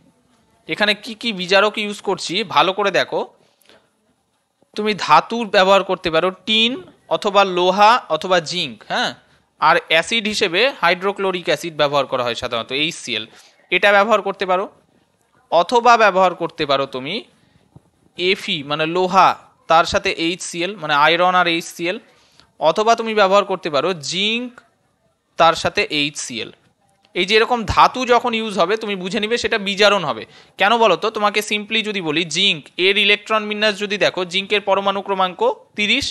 এখানে কি কি বিজারক ইউজ করছি ভালো করে দেখো তুমি ধাতুর ব্যবহার করতে পারো টিন অথবা লোহা অথবা জিঙ্ক হ্যাঁ আর অ্যাসিড হিসেবে হাইড্রোক্লোরিক অ্যাসিড ব্যবহার করা হয় সাধারণত এইচসিএল এটা ব্যবহার করতে পারো অথবা ব্যবহার করতে পারো তুমি এফি মানে লোহা তার সাথে এইচ সিএল মানে আয়রন আর এইচ সিএল অথবা তুমি ব্যবহার করতে পারো জিঙ্ক তার সাথে এইচ সিএল এই যে এরকম ধাতু যখন ইউজ হবে তুমি বুঝে নিবে সেটা বিজারণ হবে কেন বলো তো তোমাকে সিম্পলি যদি বলি জিঙ্ক এর ইলেকট্রন বিন্যাস যদি দেখো জিঙ্কের পরমাণু ক্রমাঙ্ক তিরিশ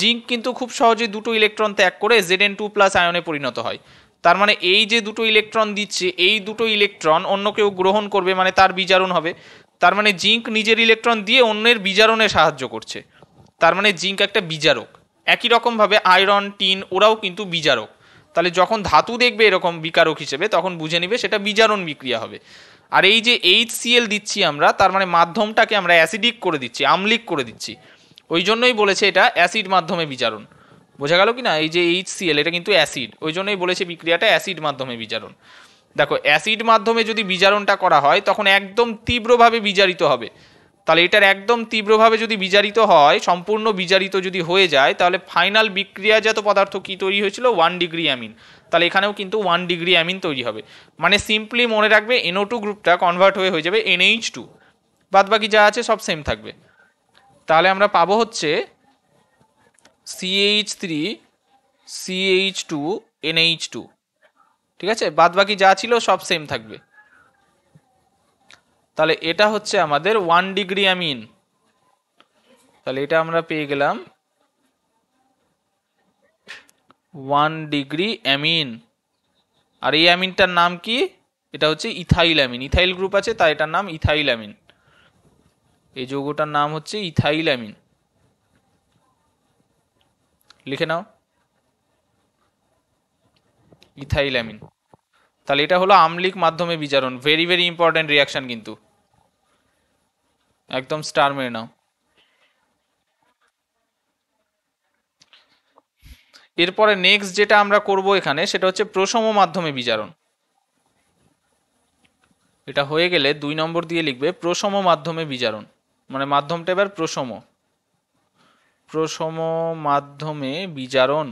জিঙ্ক কিন্তু খুব সহজে দুটো ইলেকট্রন ত্যাগ করে জেড এন টু প্লাস আয়নে পরিণত হয় তার মানে এই যে দুটো ইলেকট্রন দিচ্ছে এই দুটো ইলেকট্রন অন্য কেউ গ্রহণ করবে মানে তার বিজারণ হবে তার মানে জিঙ্ক নিজের ইলেকট্রন দিয়ে অন্যের বিজারণে সাহায্য করছে তার মানে জিঙ্ক একটা বিজারক একই রকমভাবে আয়রন টিন ওরাও কিন্তু বিজারক তাহলে যখন ধাতু দেখবে এরকম বিকারক হিসেবে তখন বুঝে নিবে সেটা বিজারণ বিক্রিয়া হবে আর এই যে এইচ সিএল দিচ্ছি আমরা তার মানে মাধ্যমটাকে আমরা অ্যাসিডিক করে দিচ্ছি আমলিক করে দিচ্ছি ওই জন্যই বলেছে এটা অ্যাসিড মাধ্যমে বিজারণ বোঝা গেল কি না এই যে এইচ সিএল এটা কিন্তু অ্যাসিড ওই জন্যই বলেছে বিক্রিয়াটা অ্যাসিড মাধ্যমে বিজারণ দেখো অ্যাসিড মাধ্যমে যদি বিজারণটা করা হয় তখন একদম তীব্রভাবে বিজারিত হবে তাহলে এটার একদম তীব্রভাবে যদি বিজারিত হয় সম্পূর্ণ বিজারিত যদি হয়ে যায় তাহলে ফাইনাল বিক্রিয়াজাত পদার্থ কি তৈরি হয়েছিল ওয়ান ডিগ্রি অ্যামিন তাহলে এখানেও কিন্তু ওয়ান ডিগ্রি অ্যামিন তৈরি হবে মানে সিম্পলি মনে রাখবে এনও টু গ্রুপটা কনভার্ট হয়ে হয়ে যাবে এনএইচ টু বাদ বাকি যা আছে সব সেম থাকবে তাহলে আমরা পাবো হচ্ছে CH three CH two NH two ঠিক আছে বাদবাকি যা ছিল সব সেম থাকবে তাহলে এটা হচ্ছে আমাদের ওয়ান ডিগ্রি অ্যামিন তাহলে এটা আমরা পেয়ে গেলাম ওয়ান ডিগ্রি অ্যামিন আর এই অ্যামিনটার নাম কি এটা হচ্ছে ইথাইল অ্যামিন ইথাইল গ্রুপ আছে তাই এটার নাম ইথাইল অ্যামিন এই যৌগটার নাম হচ্ছে ইথাইল অ্যামিন লিখে নাও ইথাইল অ্যামিন তাহলে এটা হলো আমলিক মাধ্যমে বিচারণ ভেরি ভেরি ইম্পর্টেন্ট রিয়াকশন কিন্তু একদম স্টার মেরে নাও এরপরে নেক্সট যেটা আমরা করব এখানে সেটা হচ্ছে প্রসম মাধ্যমে বিচারণ এটা হয়ে গেলে দুই নম্বর দিয়ে লিখবে প্রসম মাধ্যমে বিচারণ মানে মাধ্যমটা এবার প্রসম প্রসম মাধ্যমে বিচারণ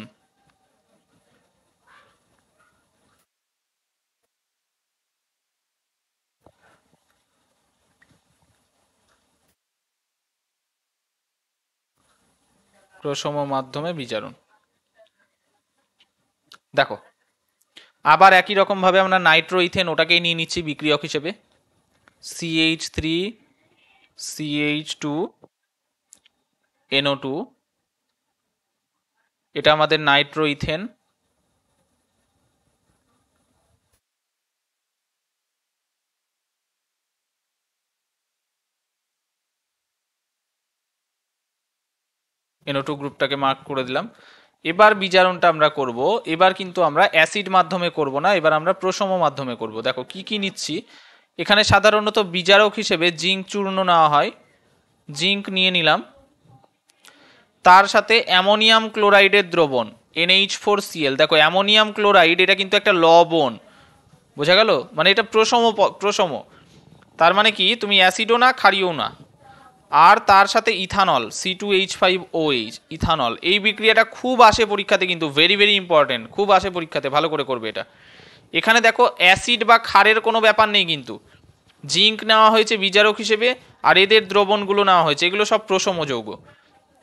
রসম মাধ্যমে বিচারণ দেখো আবার একই রকমভাবে আমরা নাইট্রো ইথেন ওটাকেই নিয়ে নিচ্ছি বিক্রিয়ক হিসেবে CH three CH two NO two এটা আমাদের নাইট্রো ইথেন এনও টু গ্রুপটাকে মার্ক করে দিলাম এবার বিজারণটা আমরা করব এবার কিন্তু আমরা অ্যাসিড মাধ্যমে করব না এবার আমরা প্রসম মাধ্যমে করব দেখো কি কি নিচ্ছি এখানে সাধারণত বিজারক হিসেবে জিঙ্ক চূর্ণ নেওয়া হয় জিঙ্ক নিয়ে নিলাম তার সাথে অ্যামোনিয়াম ক্লোরাইডের দ্রবণ এনএইচ ফোর সিএল দেখো অ্যামোনিয়াম ক্লোরাইড এটা কিন্তু একটা লবণ বোঝা গেল মানে এটা প্রসম প্রসম তার মানে কি তুমি অ্যাসিডও না ক্ষারীয় না আর তার সাথে ethanol C two H five O H ethanol এই বিক্রিয়াটা খুব আসে পরীক্ষাতে কিন্তু ভেরি ভেরি ইম্পর্টেন্ট খুব আসে পরীক্ষাতে ভালো করে করবে এটা এখানে দেখো অ্যাসিড বা ক্ষারের কোনো ব্যাপার নেই কিন্তু জিঙ্ক নেওয়া হয়েছে বিজারক হিসেবে আর এদের দ্রবণগুলো নেওয়া হয়েছে এগুলো সব প্রসম যৌগ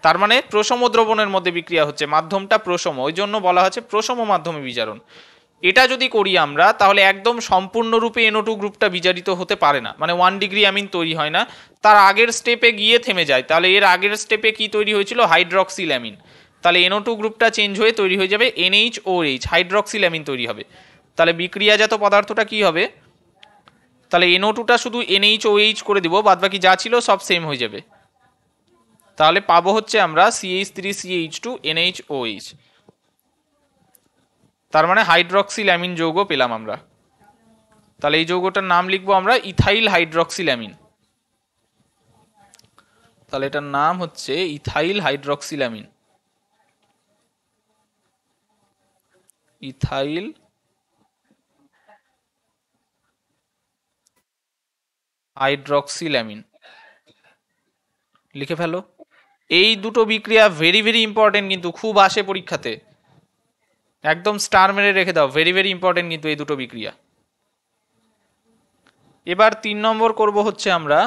তার মানে প্রসম দ্রবণের মধ্যে বিক্রিয়া হচ্ছে মাধ্যমটা প্রসম ওই জন্য বলা হচ্ছে প্রসম মাধ্যমে বিজারণ এটা যদি করি আমরা তাহলে একদম সম্পূর্ণরূপে এনো টু গ্রুপটা বিজারিত হতে পারে না মানে ওয়ান ডিগ্রি অ্যামিন তৈরি হয় না তার আগের স্টেপে গিয়ে থেমে যায় তাহলে এর আগের স্টেপে কি তৈরি হয়েছিল হাইড্রক্সিল অ্যামিন তাহলে এনো টু গ্রুপটা চেঞ্জ হয়ে তৈরি হয়ে যাবে এনএইচ ওএইচ হাইড্রক্সিল অ্যামিন তৈরি হবে তাহলে বিক্রিয়াজাত পদার্থটা কি হবে তাহলে এনও টুটা শুধু এনএইচ এইচ করে দেবো বাদ বাকি যা ছিল সব সেম হয়ে যাবে তাহলে পাবো হচ্ছে আমরা CH three CH two NH H তার মানে হাইড্রক্সিল্যামিন যৌগ পেলাম আমরা তাহলে এই যৌগটার নাম লিখবো আমরা ইথাইল হাইড্রক্সিল্যামিন তাহলে এটার নাম হচ্ছে ইথাইল হাইড্রক্সিল্যামিন ইথাইল হাইড্রক্সিল্যামিন লিখে ফেলো এই দুটো বিক্রিয়া ভেরি ভেরি ইম্পর্টেন্ট কিন্তু খুব আসে পরীক্ষাতে একদম স্টার মেরে রেখে দাও ভেরি ভেরি ইম্পর্টেন্ট কিন্তু এই দুটো বিক্রিয়া এবার তিন নম্বর করব হচ্ছে আমরা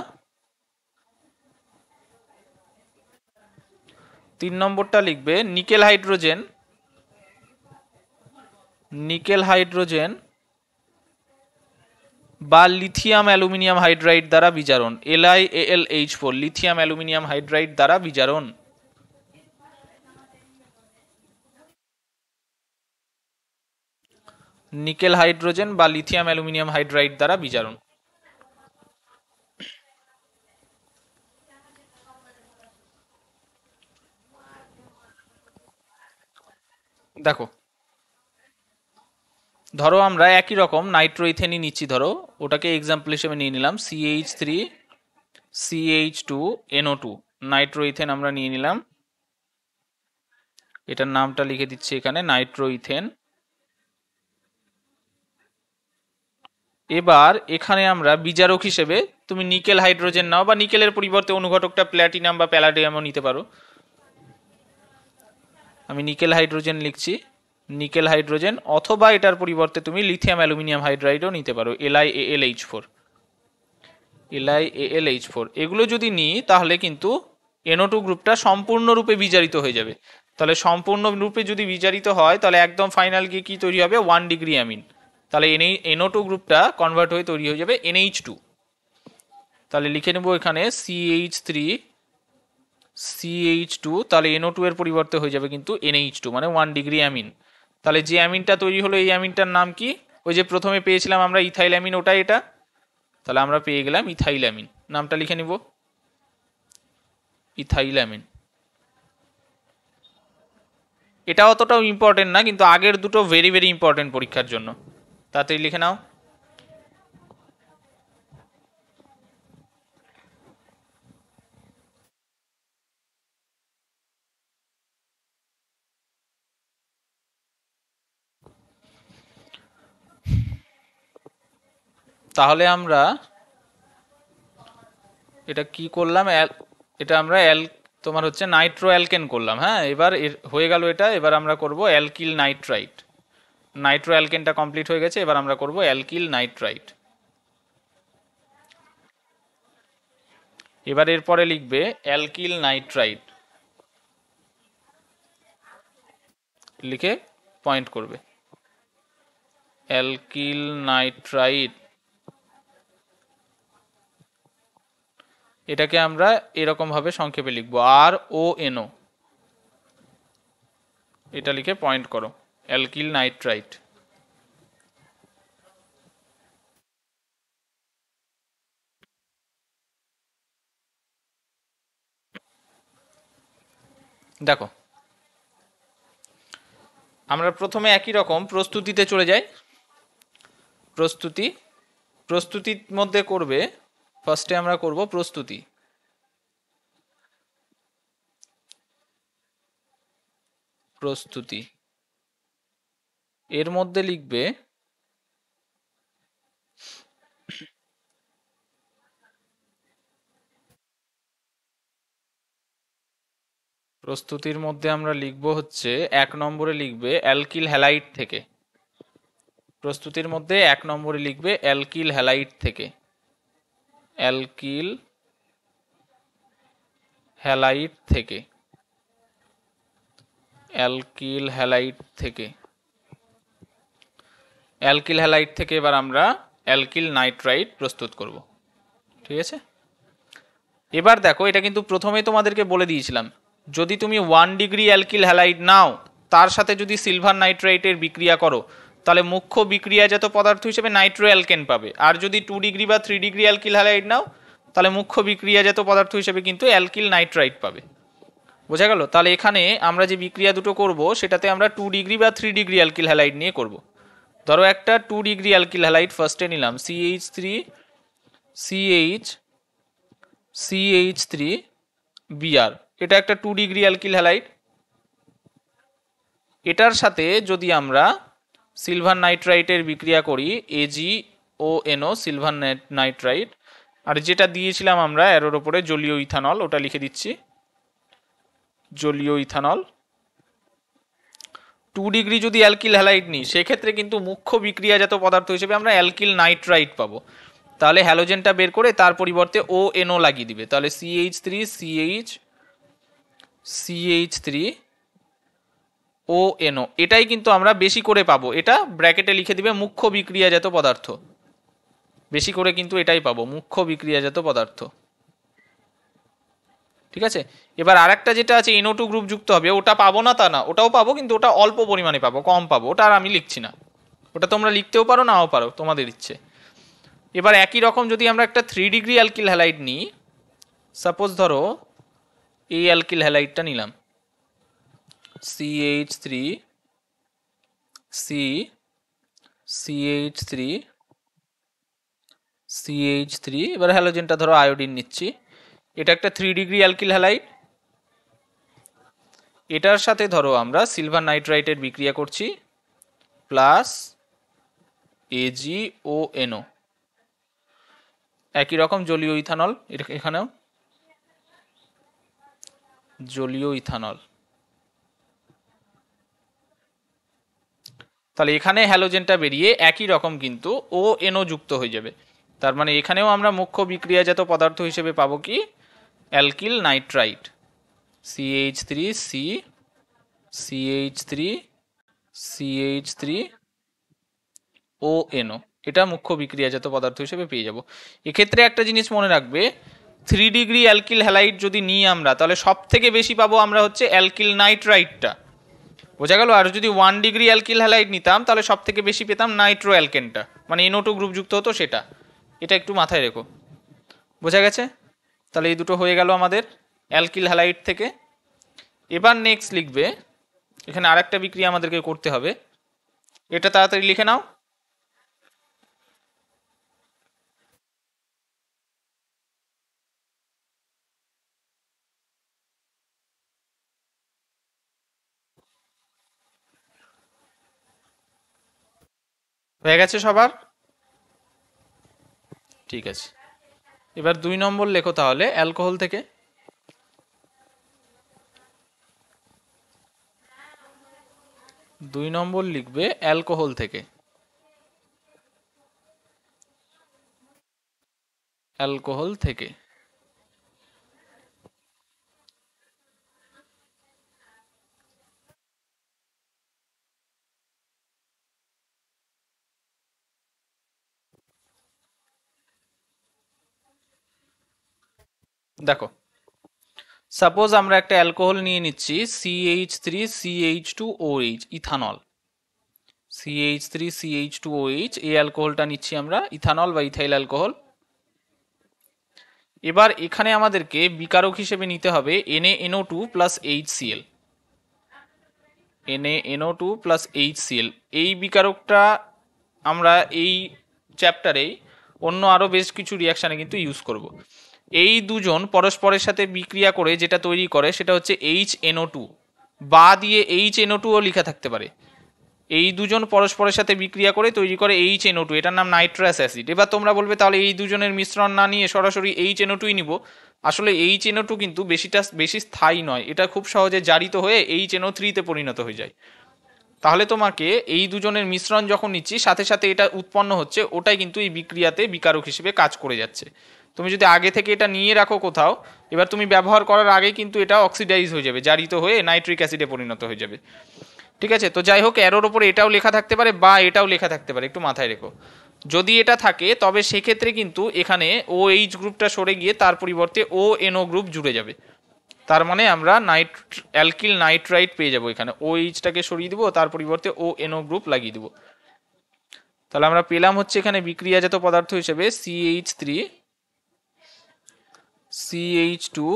তিন নম্বরটা লিখবে নিকেল হাইড্রোজেন নিকেল হাইড্রোজেন বা লিথিয়াম অ্যালুমিনিয়াম হাইড্রাইড দ্বারা বিজারণ LI L H four lithium aluminium hydride দ্বারা বিজারণ নিকেল হাইড্রোজেন বা লিথিয়াম অ্যালুমিনিয়াম হাইড্রাইড দ্বারা বিজারণ দেখো ধরো আমরা একই রকম নাইট্রোইথেনই নিচ্ছি ধরো ওটাকে এক্সাম্পল হিসেবে নিয়ে নিলাম CH three CH two NO two nitroethane আমরা নিয়ে নিলাম এটার নামটা লিখে দিচ্ছি এখানে নাইট্রোইথেন এবার এখানে আমরা বিজারক হিসেবে তুমি নিকেল হাইড্রোজেন নাও বা নিকেলের পরিবর্তে অনুঘটকটা প্ল্যাটিনাম বা প্যালাডিয়ামও নিতে পারো আমি নিকেল হাইড্রোজেন লিখছি নিকেল হাইড্রোজেন অথবা এটার পরিবর্তে তুমি লিথিয়াম অ্যালুমিনিয়াম হাইড্রাইডও নিতে পারো LI L H four LI L H four এগুলো যদি নিই তাহলে কিন্তু এনও টু গ্রুপটা সম্পূর্ণরূপে বিজারিত হয়ে যাবে তাহলে সম্পূর্ণরূপে যদি বিজারিত হয় তাহলে একদম ফাইনাল গিয়ে কী তৈরি হবে ওয়ান ডিগ্রি অ্যামিন তাহলে এনএ এনও টু গ্রুপটা কনভার্ট হয়ে তৈরি হয়ে যাবে এনএইচ টু তাহলে লিখে নেব এখানে সিএইচ থ্রি সিএইচ টু তাহলে এনও টু এর পরিবর্তে হয়ে যাবে কিন্তু এনএইচ টু মানে ওয়ান ডিগ্রি অ্যামিন তাহলে যে অ্যামিনটা তৈরি হলো এই অ্যামিনটার নাম কি ওই যে প্রথমে পেয়েছিলাম আমরা ইথাইল অ্যামিন ওটা এটা তাহলে আমরা পেয়ে গেলাম ইথাইল অ্যামিন নামটা লিখে নিব ইথাইল অ্যামিন এটা অতটাও ইম্পর্টেন্ট না কিন্তু আগের দুটো ভেরি ভেরি ইম্পর্টেন্ট পরীক্ষার জন্য তাড়াতাড়ি লিখে নাও তাহলে আমরা এটা কি করলাম এটা আমরা অ্যাল তোমার হচ্ছে নাইট্রো অ্যালকেন করলাম হ্যাঁ এবার হয়ে গেল এটা এবার আমরা করব অ্যালকিল নাইট্রাইট নাইট্রো অ্যালকেনটা কমপ্লিট হয়ে গেছে এবার আমরা করব অ্যালকিল নাইট্রাইট এবার এরপরে লিখবে অ্যালকিল নাইট্রাইট লিখে পয়েন্ট করবে অ্যালকিল নাইট্রাইট এটাকে আমরা এরকমভাবে সংক্ষেপে লিখব আর ও এনও এটা লিখে পয়েন্ট করো অ্যালকিল নাইট্রাইট দেখো আমরা প্রথমে একই রকম প্রস্তুতিতে চলে যাই প্রস্তুতি প্রস্তুতির মধ্যে করবে ফার্স্টে আমরা করব প্রস্তুতি প্রস্তুতি এর মধ্যে লিখবে প্রস্তুতির মধ্যে আমরা লিখব হচ্ছে এক নম্বরে লিখবে অ্যালকিল হ্যালাইট থেকে প্রস্তুতির মধ্যে এক নম্বরে লিখবে অ্যালকিল হ্যালাইট থেকে অ্যালকিল হ্যালাইট থেকে অ্যালকিল হ্যালাইট থেকে অ্যালকিল হ্যালাইট থেকে এবার আমরা অ্যালকিল নাইট্রাইট প্রস্তুত করব ঠিক আছে এবার দেখো এটা কিন্তু প্রথমে তোমাদেরকে বলে দিয়েছিলাম যদি তুমি ওয়ান ডিগ্রি অ্যালকিল হ্যালাইট নাও তার সাথে যদি সিলভার নাইট্রাইটের বিক্রিয়া করো তাহলে মুখ্য বিক্রিয়াজাত পদার্থ হিসেবে নাইট্রো অ্যালকেন পাবে আর যদি টু ডিগ্রি বা থ্রি ডিগ্রি অ্যালকিল হ্যালাইড নাও তাহলে মুখ্য বিক্রিয়াজাত পদার্থ হিসেবে কিন্তু অ্যালকিল নাইট্রাইট পাবে বোঝা গেল তাহলে এখানে আমরা যে বিক্রিয়া দুটো করব সেটাতে আমরা টু ডিগ্রি বা থ্রি ডিগ্রি অ্যালকিল হ্যালাইড নিয়ে করবো ধরো একটা টু ডিগ্রি অ্যালকিল হ্যালাইড ফার্স্টে নিলাম CH three CH CH three BR এটা একটা টু ডিগ্রি অ্যালকিল হ্যালাইড এটার সাথে যদি আমরা সিলভার নাইট্রাইটের বিক্রিয়া করি AG O NO silver nitrite আর যেটা দিয়েছিলাম আমরা এরোর ওপরে জলীয় ইথানল ওটা লিখে দিচ্ছি জলীয় ইথানল টু ডিগ্রি যদি অ্যালকিল হ্যালাইট নিই সেক্ষেত্রে কিন্তু মুখ্য বিক্রিয়াজাত পদার্থ হিসেবে আমরা অ্যালকিল নাইট্রাইট পাবো তাহলে হ্যালোজেনটা বের করে তার পরিবর্তে ও এনও লাগিয়ে দিবে তাহলে CH three CH CH three O NO এটাই কিন্তু আমরা বেশি করে পাবো এটা ব্র্যাকেটে লিখে দিবে মুখ্য বিক্রিয়াজাত পদার্থ বেশি করে কিন্তু এটাই পাবো মুখ্য বিক্রিয়াজাত পদার্থ ঠিক আছে এবার আরেকটা যেটা আছে এনও টু গ্রুপ যুক্ত হবে ওটা পাবো না তা না ওটাও পাবো কিন্তু ওটা অল্প পরিমাণে পাবো কম পাবো ওটা আর আমি লিখছি না ওটা তোমরা লিখতেও পারো নাও পারো তোমাদের ইচ্ছে এবার একই রকম যদি আমরা একটা থ্রি ডিগ্রি অ্যালকিল হ্যালাইট নিই সাপোজ ধরো এই অ্যালকিল হ্যালাইটটা নিলাম C H three C C H three C H three এবার হ্যালোজেনটা ধরো আয়োডিন নিচ্ছি এটা একটা থ্রি ডিগ্রি অ্যালকিল হ্যালাইড এটার সাথে ধরো আমরা সিলভার নাইট্রাইটের বিক্রিয়া করছি প্লাস এজি ও এনও একই রকম জলীয় ইথানল এখানেও জলীয় ইথানল তাহলে এখানে হ্যালোজেনটা বেরিয়ে একই রকম কিন্তু ও এনও যুক্ত হয়ে যাবে তার মানে এখানেও আমরা মুখ্য বিক্রিয়াজাত পদার্থ হিসেবে পাবো কি alkyl nitrite CH three C CH three CH three O NO এটা মুখ্য বিক্রিয়াজাত পদার্থ হিসেবে পেয়ে যাবো এক্ষেত্রে একটা জিনিস মনে রাখবে থ্রি ডিগ্রি অ্যালকিল হ্যালাইট যদি নিই আমরা তাহলে সব থেকে বেশি পাবো আমরা হচ্ছে অ্যালকিল নাইট্রাইটটা বোঝা গেল আর যদি ওয়ান ডিগ্রি অ্যালকিল হ্যালাইট নিতাম তাহলে সব থেকে বেশি পেতাম নাইট্রো অ্যালকেনটা মানে এনোটো গ্রুপযুক্ত হতো সেটা এটা একটু মাথায় রেখো বোঝা গেছে তাহলে এই দুটো হয়ে গেল আমাদের অ্যালকিল হ্যালাইট থেকে এবার নেক্সট লিখবে এখানে আরেকটা বিক্রিয়া আমাদেরকে করতে হবে এটা তাড়াতাড়ি লিখে নাও হয়ে গেছে সবার ঠিক আছে এবার দুই নম্বর লেখো তাহলে অ্যালকোহল থেকে দুই নম্বর লিখবে অ্যালকোহল থেকে অ্যালকোহল থেকে দেখো সাপোজ আমরা একটা অ্যালকোহল নিয়ে নিচ্ছি CH three CH two OH ethanol CH three CH two H এই অ্যালকোহলটা নিচ্ছি আমরা ইথানল বা ইথাইল অ্যালকোহল এবার এখানে আমাদেরকে বিকারক হিসেবে নিতে হবে NA NO two plus H CL NA NO two plus H CL এই বিকারকটা আমরা এই চ্যাপ্টারেই অন্য আরও বেশ কিছু রিয়াকশানে কিন্তু ইউজ করব এই দুজন পরস্পরের সাথে বিক্রিয়া করে যেটা তৈরি করে সেটা হচ্ছে এইচ এনও টু বা দিয়ে এইচ এনও টুও লেখা থাকতে পারে এই দুজন পরস্পরের সাথে বিক্রিয়া করে তৈরি করে এইচ এনও টু এটার নাম নাইট্রাস অ্যাসিড এবার তোমরা বলবে তাহলে এই দুজনের মিশ্রণ না নিয়ে সরাসরি এইচ এনও টুই নিব আসলে এইচ এনও টু কিন্তু বেশিটা বেশি স্থায়ী নয় এটা খুব সহজে জারিত হয়ে এইচ এনও থ্রিতে পরিণত হয়ে যায় তাহলে তোমাকে এই দুজনের মিশ্রণ যখন নিচ্ছি সাথে সাথে এটা উৎপন্ন হচ্ছে ওটাই কিন্তু এই বিক্রিয়াতে বিকারক হিসেবে কাজ করে যাচ্ছে তুমি যদি আগে থেকে এটা নিয়ে রাখো কোথাও এবার তুমি ব্যবহার করার আগে কিন্তু এটা অক্সিডাইজ হয়ে যাবে জারিত হয়ে নাইট্রিক অ্যাসিডে পরিণত হয়ে যাবে ঠিক আছে তো যাই হোক অ্যারোর ওপরে এটাও লেখা থাকতে পারে বা এটাও লেখা থাকতে পারে একটু মাথায় রেখো যদি এটা থাকে তবে সেক্ষেত্রে কিন্তু এখানে ও এইচ গ্রুপটা সরে গিয়ে তার পরিবর্তে ও এনও গ্রুপ জুড়ে যাবে তার মানে আমরা নাইট অ্যালকিল নাইট্রাইট পেয়ে যাবো এখানে ও এইচটাকে সরিয়ে দেবো তার পরিবর্তে ও এনও গ্রুপ লাগিয়ে দেবো তাহলে আমরা পেলাম হচ্ছে এখানে বিক্রিয়াজাত পদার্থ হিসেবে CH three CH2O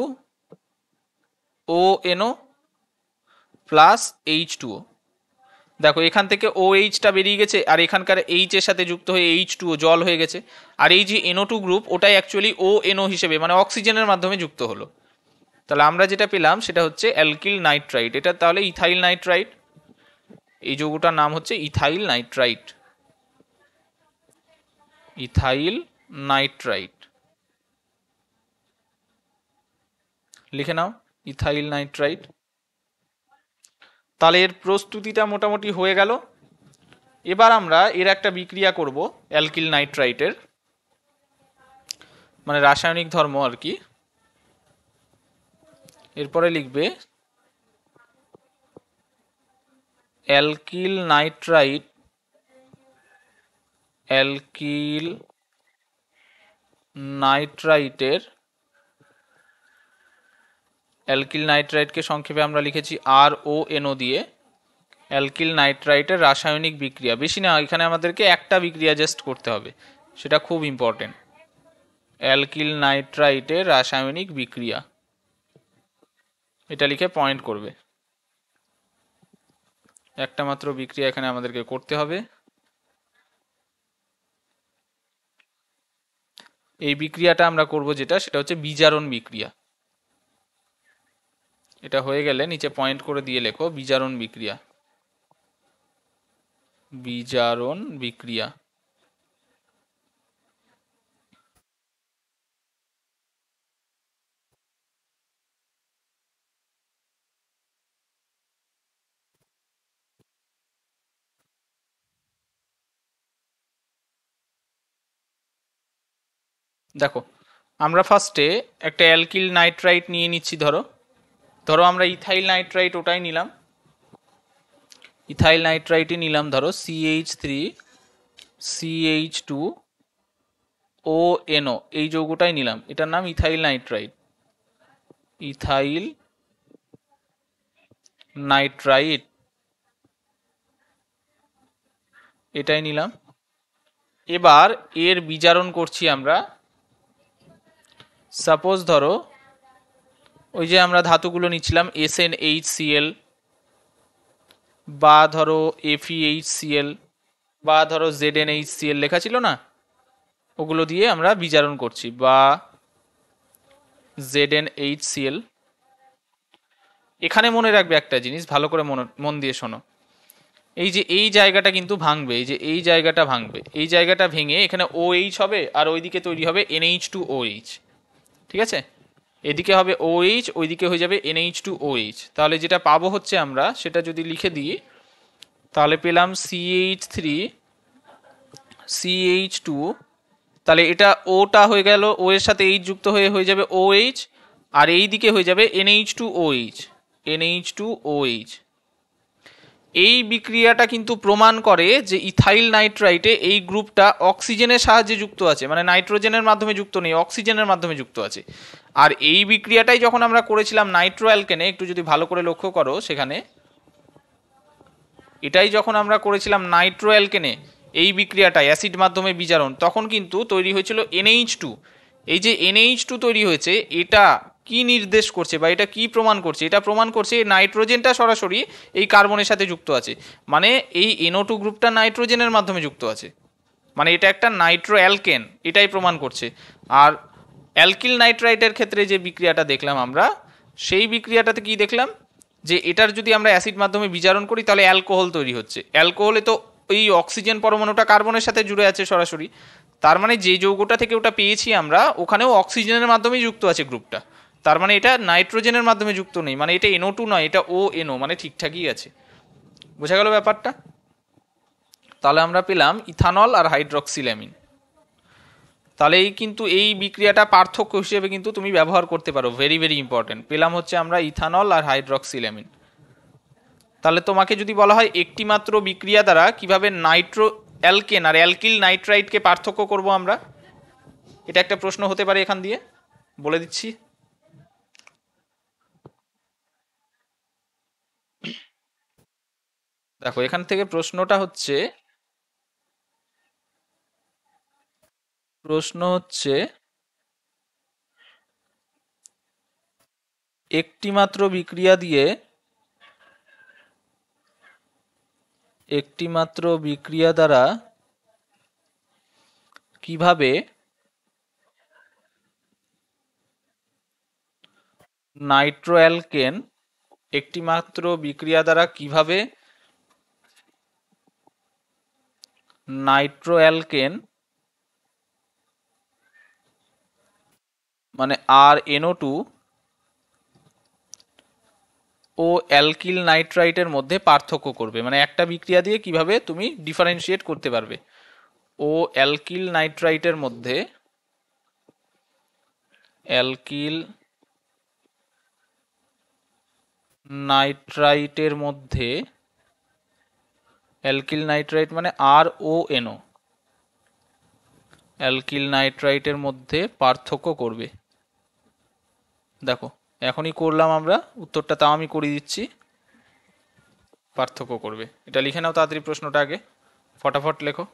ONO plus H two দেখো এখান থেকে ও এইচটা বেরিয়ে গেছে আর এখানকার এইচ এর সাথে যুক্ত হয়ে এইচ টু জল হয়ে গেছে আর এই যে এনও টু গ্রুপ ওটাই অ্যাকচুয়ালি ও এনও হিসেবে মানে অক্সিজেনের মাধ্যমে যুক্ত হলো তাহলে আমরা যেটা পেলাম সেটা হচ্ছে অ্যালকিল নাইট্রাইট এটা তাহলে ইথাইল নাইট্রাইট এই যৌগটার নাম হচ্ছে ইথাইল নাইট্রাইট ইথাইল নাইট্রাইট লিখে নাও ইথাইল নাইট্রাইট তাহলে এর প্রস্তুতিটা মোটামুটি হয়ে গেল এবার আমরা এর একটা বিক্রিয়া করব অ্যালকিল নাইট্রাইটের মানে রাসায়নিক ধর্ম আর কি এরপরে লিখবে অ্যালকিল নাইট্রাইট অ্যালকিল নাইট্রাইটের অ্যালকিল নাইট্রাইটকে সংক্ষেপে আমরা লিখেছি আর ও এনও দিয়ে অ্যালকিল নাইট্রাইটের রাসায়নিক বিক্রিয়া বেশি না এখানে আমাদেরকে একটা বিক্রিয়া জাস্ট করতে হবে সেটা খুব ইম্পর্টেন্ট অ্যালকিল নাইট্রাইটের রাসায়নিক বিক্রিয়া এটা লিখে পয়েন্ট করবে একটা মাত্র বিক্রিয়া এখানে আমাদেরকে করতে হবে এই বিক্রিয়াটা আমরা করব যেটা সেটা হচ্ছে বিজারণ বিক্রিয়া এটা হয়ে গেলে নিচে পয়েন্ট করে দিয়ে লেখো বিজারণ বিক্রিয়া বিজারণ বিক্রিয়া দেখো আমরা ফার্স্টে একটা অ্যালকিল নাইট্রাইট নিয়ে নিচ্ছি ধরো ধরো আমরা ইথাইল নাইট্রাইট ওটাই নিলাম ইথাইল নাইট্রাইটই নিলাম ধরো CH three CH two O NO এই যৌগটাই নিলাম এটার নাম ইথাইল নাইট্রাইট ইথাইল নাইট্রাইট এটাই নিলাম এবার এর বিচারণ করছি আমরা সাপোজ ধরো ওই যে আমরা ধাতুগুলো নিচ্ছিলাম এস এন এইচ সিএল বা ধরো সি সিএল e বা ধরো জেড এন এইচ সিএল লেখা ছিল না ওগুলো দিয়ে আমরা বিচারণ করছি বা জেড এন এইচ সিএল এখানে মনে রাখবে একটা জিনিস ভালো করে মন মন দিয়ে শোনো এই যে এই জায়গাটা কিন্তু ভাঙবে এই যে এই জায়গাটা ভাঙবে এই জায়গাটা ভেঙে এখানে ও এইচ হবে আর ওইদিকে তৈরি হবে N H two O H ঠিক আছে এদিকে হবে ওএইচ ওইদিকে হয়ে যাবে এইচ টু ওএইচ তাহলে যেটা পাবো হচ্ছে আমরা সেটা যদি লিখে দিই তাহলে পেলাম এইচ থ্রি এইচ টু তাহলে এটা ওটা হয়ে গেল ও এর সাথে এইচ যুক্ত হয়ে হয়ে যাবে ওএইচ আর এই দিকে হয়ে যাবে H two N H two OH এই বিক্রিয়াটা কিন্তু প্রমাণ করে যে ইথাইল নাইট্রাইটে এই গ্রুপটা অক্সিজেনের সাহায্যে যুক্ত আছে মানে নাইট্রোজেনের মাধ্যমে যুক্ত নেই অক্সিজেনের মাধ্যমে যুক্ত আছে আর এই বিক্রিয়াটাই যখন আমরা করেছিলাম নাইট্রো অ্যালকেনে একটু যদি ভালো করে লক্ষ্য করো সেখানে এটাই যখন আমরা করেছিলাম নাইট্রো অ্যালকেনে এই বিক্রিয়াটা অ্যাসিড মাধ্যমে বিজারণ তখন কিন্তু তৈরি হয়েছিল এনএইচ টু এই যে এনএইচ টু তৈরি হয়েছে এটা কি নির্দেশ করছে বা এটা কি প্রমাণ করছে এটা প্রমাণ করছে নাইট্রোজেনটা সরাসরি এই কার্বনের সাথে যুক্ত আছে মানে এই এনও টু গ্রুপটা নাইট্রোজেনের মাধ্যমে যুক্ত আছে মানে এটা একটা নাইট্রো অ্যালকেন এটাই প্রমাণ করছে আর অ্যালকিল নাইট্রাইটের ক্ষেত্রে যে বিক্রিয়াটা দেখলাম আমরা সেই বিক্রিয়াটাতে কি দেখলাম যে এটার যদি আমরা অ্যাসিড মাধ্যমে বিচারণ করি তাহলে অ্যালকোহল তৈরি হচ্ছে অ্যালকোহলে তো এই অক্সিজেন পরমাণুটা কার্বনের সাথে জুড়ে আছে সরাসরি তার মানে যে যৌগটা থেকে ওটা পেয়েছি আমরা ওখানেও অক্সিজেনের মাধ্যমেই যুক্ত আছে গ্রুপটা তার মানে এটা নাইট্রোজেনের মাধ্যমে যুক্ত নেই মানে এটা এনও টু নয় এটা ও এনও মানে ঠিকঠাকই আছে বোঝা গেল ব্যাপারটা তাহলে আমরা পেলাম ইথানল আর হাইড্রক্সিল্যামিন তাহলে এই কিন্তু এই বিক্রিয়াটা পার্থক্য হিসেবে কিন্তু তুমি ব্যবহার করতে পারো ভেরি ভেরি ইম্পর্টেন্ট পেলাম হচ্ছে আমরা ইথানল আর হাইড্রক্সিল্যামিন তাহলে তোমাকে যদি বলা হয় একটি মাত্র বিক্রিয়া দ্বারা কিভাবে নাইট্রো অ্যালকেন আর অ্যালকিল নাইট্রাইটকে পার্থক্য করব আমরা এটা একটা প্রশ্ন হতে পারে এখান দিয়ে বলে দিচ্ছি দেখো এখান থেকে প্রশ্নটা হচ্ছে প্রশ্ন হচ্ছে একটি মাত্র বিক্রিয়া দিয়ে একটি মাত্র বিক্রিয়া দ্বারা কিভাবে অ্যালকেন একটি মাত্র বিক্রিয়া দ্বারা কিভাবে নাইট্রোঅ্যালকেন মানে আর এনও টু ও অ্যালকিল নাইট্রাইটের মধ্যে পার্থক্য করবে মানে একটা বিক্রিয়া দিয়ে কিভাবে তুমি ডিফারেন্সিয়েট করতে পারবে ও অ্যালকিল নাইট্রাইটের মধ্যে অ্যালকিল নাইট্রাইটের মধ্যে অ্যালকিল নাইট্রাইট মানে আর ও এনও অ্যালকিল নাইট্রাইটের মধ্যে পার্থক্য করবে দেখো এখনই করলাম আমরা উত্তরটা তাও আমি করিয়ে দিচ্ছি পার্থক্য করবে এটা লিখে নাও তাড়াতাড়ি প্রশ্নটা আগে ফটাফট লেখো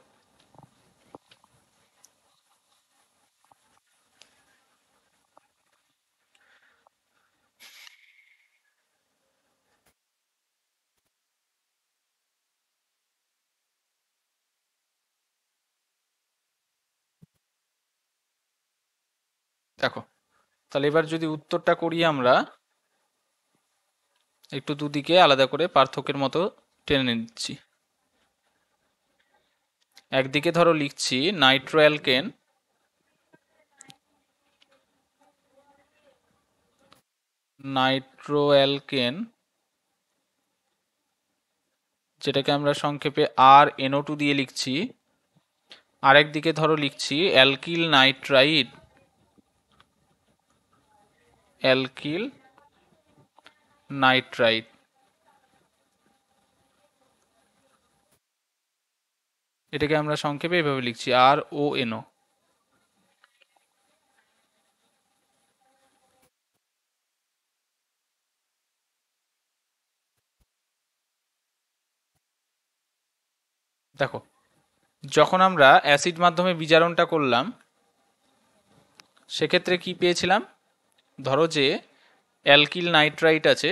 দেখো তাহলে এবার যদি উত্তরটা করি আমরা একটু দুদিকে আলাদা করে পার্থক্যের মতো টেনে নিচ্ছি একদিকে ধরো লিখছি নাইট্রো অ্যালকেন নাইট্রো অ্যালকেন যেটাকে আমরা সংক্ষেপে আর এনও টু দিয়ে লিখছি আরেকদিকে ধরো লিখছি অ্যালকিল নাইট্রাইড অ্যালকিল নাইট্রাইট এটাকে আমরা সংক্ষেপে এভাবে লিখছি আর ও এনও দেখো যখন আমরা অ্যাসিড মাধ্যমে বিজারণটা করলাম সেক্ষেত্রে কি পেয়েছিলাম ধরো যে অ্যালকিল নাইট্রাইট আছে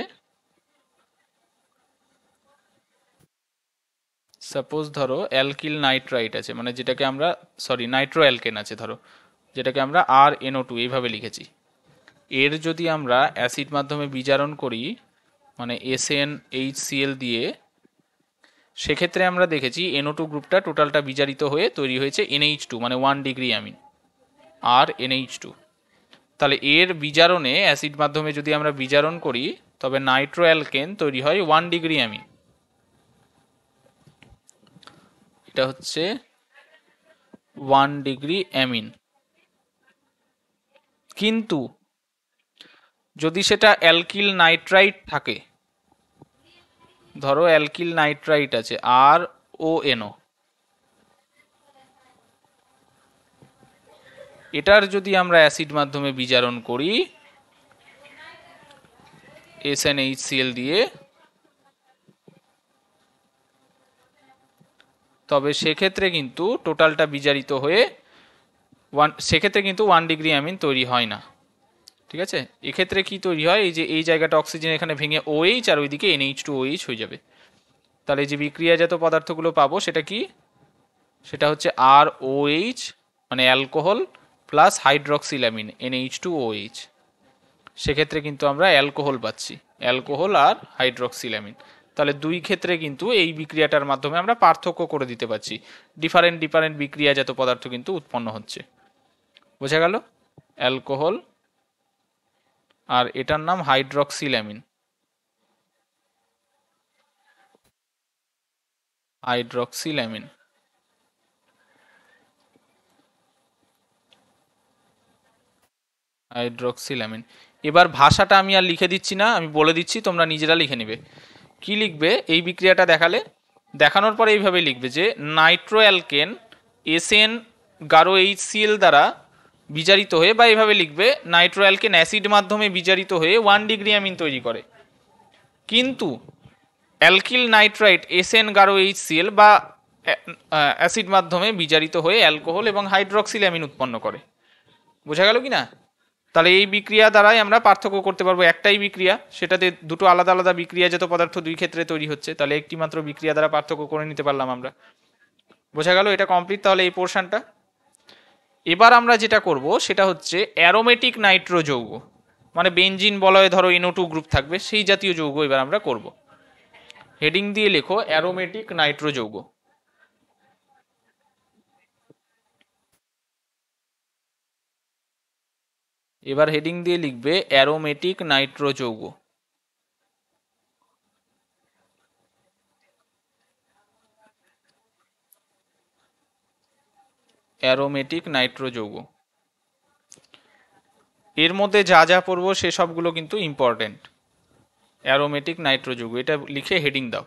সাপোজ ধরো অ্যালকিল নাইট্রাইট আছে মানে যেটাকে আমরা সরি নাইট্রো অ্যালকেন আছে ধরো যেটাকে আমরা আর এনও টু এইভাবে লিখেছি এর যদি আমরা অ্যাসিড মাধ্যমে বিজারণ করি মানে এস এন এইচ সিএল দিয়ে সেক্ষেত্রে আমরা দেখেছি এনও টু গ্রুপটা টোটালটা বিজারিত হয়ে তৈরি হয়েছে এনএইচ টু মানে one degree amine R NH two তাহলে এর বিজারণে অ্যাসিড মাধ্যমে যদি আমরা বিজারণ করি তবে নাইট্রো অ্যালকেন তৈরি হয় ওয়ান ডিগ্রি আমি এটা হচ্ছে ওয়ান ডিগ্রি অ্যামিন কিন্তু যদি সেটা অ্যালকিল নাইট্রাইট থাকে ধরো অ্যালকিল নাইট্রাইট আছে আর ও এনও এটার যদি আমরা অ্যাসিড মাধ্যমে বিচারণ করি এস এন এইচ দিয়ে তবে সেক্ষেত্রে কিন্তু টোটালটা বিজারিত হয়ে ওয়ান সেক্ষেত্রে কিন্তু ওয়ান ডিগ্রি অ্যামিন তৈরি হয় না ঠিক আছে এক্ষেত্রে কি তৈরি হয় এই যে এই জায়গাটা অক্সিজেন এখানে ভেঙে ওএইচ আর ওইদিকে এনএইচ টু ওএইচ হয়ে যাবে তাহলে যে বিক্রিয়াজাত পদার্থগুলো পাবো সেটা কি সেটা হচ্ছে আর ওএইচ মানে alcohol plus hydroxylamine NH two OH সেক্ষেত্রে কিন্তু আমরা অ্যালকোহল পাচ্ছি অ্যালকোহল আর হাইড্রক্সিলামিন তাহলে দুই ক্ষেত্রে কিন্তু এই বিক্রিয়াটার মাধ্যমে আমরা পার্থক্য করে দিতে পারছি ডিফারেন্ট ডিফারেন্ট বিক্রিয়াজাত পদার্থ কিন্তু উৎপন্ন হচ্ছে বোঝা গেল অ্যালকোহল আর এটার নাম হাইড্রক্সিলামিন হাইড্রক্সিলামিন হাইড্রক্সিলামিন এবার ভাষাটা আমি আর লিখে দিচ্ছি না আমি বলে দিচ্ছি তোমরা নিজেরা লিখে নেবে কি লিখবে এই বিক্রিয়াটা দেখালে দেখানোর পরে এইভাবে লিখবে যে নাইট্রো অ্যালকেন এসএন গারো এইচ সিএল দ্বারা বিজারিত হয়ে বা এইভাবে লিখবে নাইট্রো অ্যালকেন অ্যাসিড মাধ্যমে বিজারিত হয়ে ওয়ান ডিগ্রি অ্যামিন তৈরি করে কিন্তু অ্যালকিল নাইট্রাইট এসএন গারো এইচ সিএল বা অ্যাসিড মাধ্যমে বিজারিত হয়ে অ্যালকোহল এবং হাইড্রক্সিল অ্যামিন উৎপন্ন করে বোঝা গেল কি না তাহলে এই বিক্রিয়া দ্বারাই আমরা পার্থক্য করতে পারবো একটাই বিক্রিয়া সেটাতে দুটো আলাদা আলাদা বিক্রিয়াজাত পদার্থ দুই ক্ষেত্রে তৈরি হচ্ছে তাহলে একটি মাত্র বিক্রিয়া দ্বারা পার্থক্য করে নিতে পারলাম আমরা বোঝা গেল এটা কমপ্লিট তাহলে এই পোর্শনটা এবার আমরা যেটা করব সেটা হচ্ছে অ্যারোমেটিক নাইট্রো যৌগ মানে বেঞ্জিন বলয়ে ধরো ইনো টু গ্রুপ থাকবে সেই জাতীয় যৌগ এবার আমরা করব হেডিং দিয়ে লেখো অ্যারোমেটিক নাইট্রো যৌগ এবার হেডিং দিয়ে লিখবে অ্যারোমেটিক নাইট্রো যৌগ অ্যারোমেটিক নাইট্রো যৌগ এর মধ্যে যা যা পড়বো সেসবগুলো কিন্তু ইম্পর্টেন্ট অ্যারোমেটিক নাইট্রো যৌগ এটা লিখে হেডিং দাও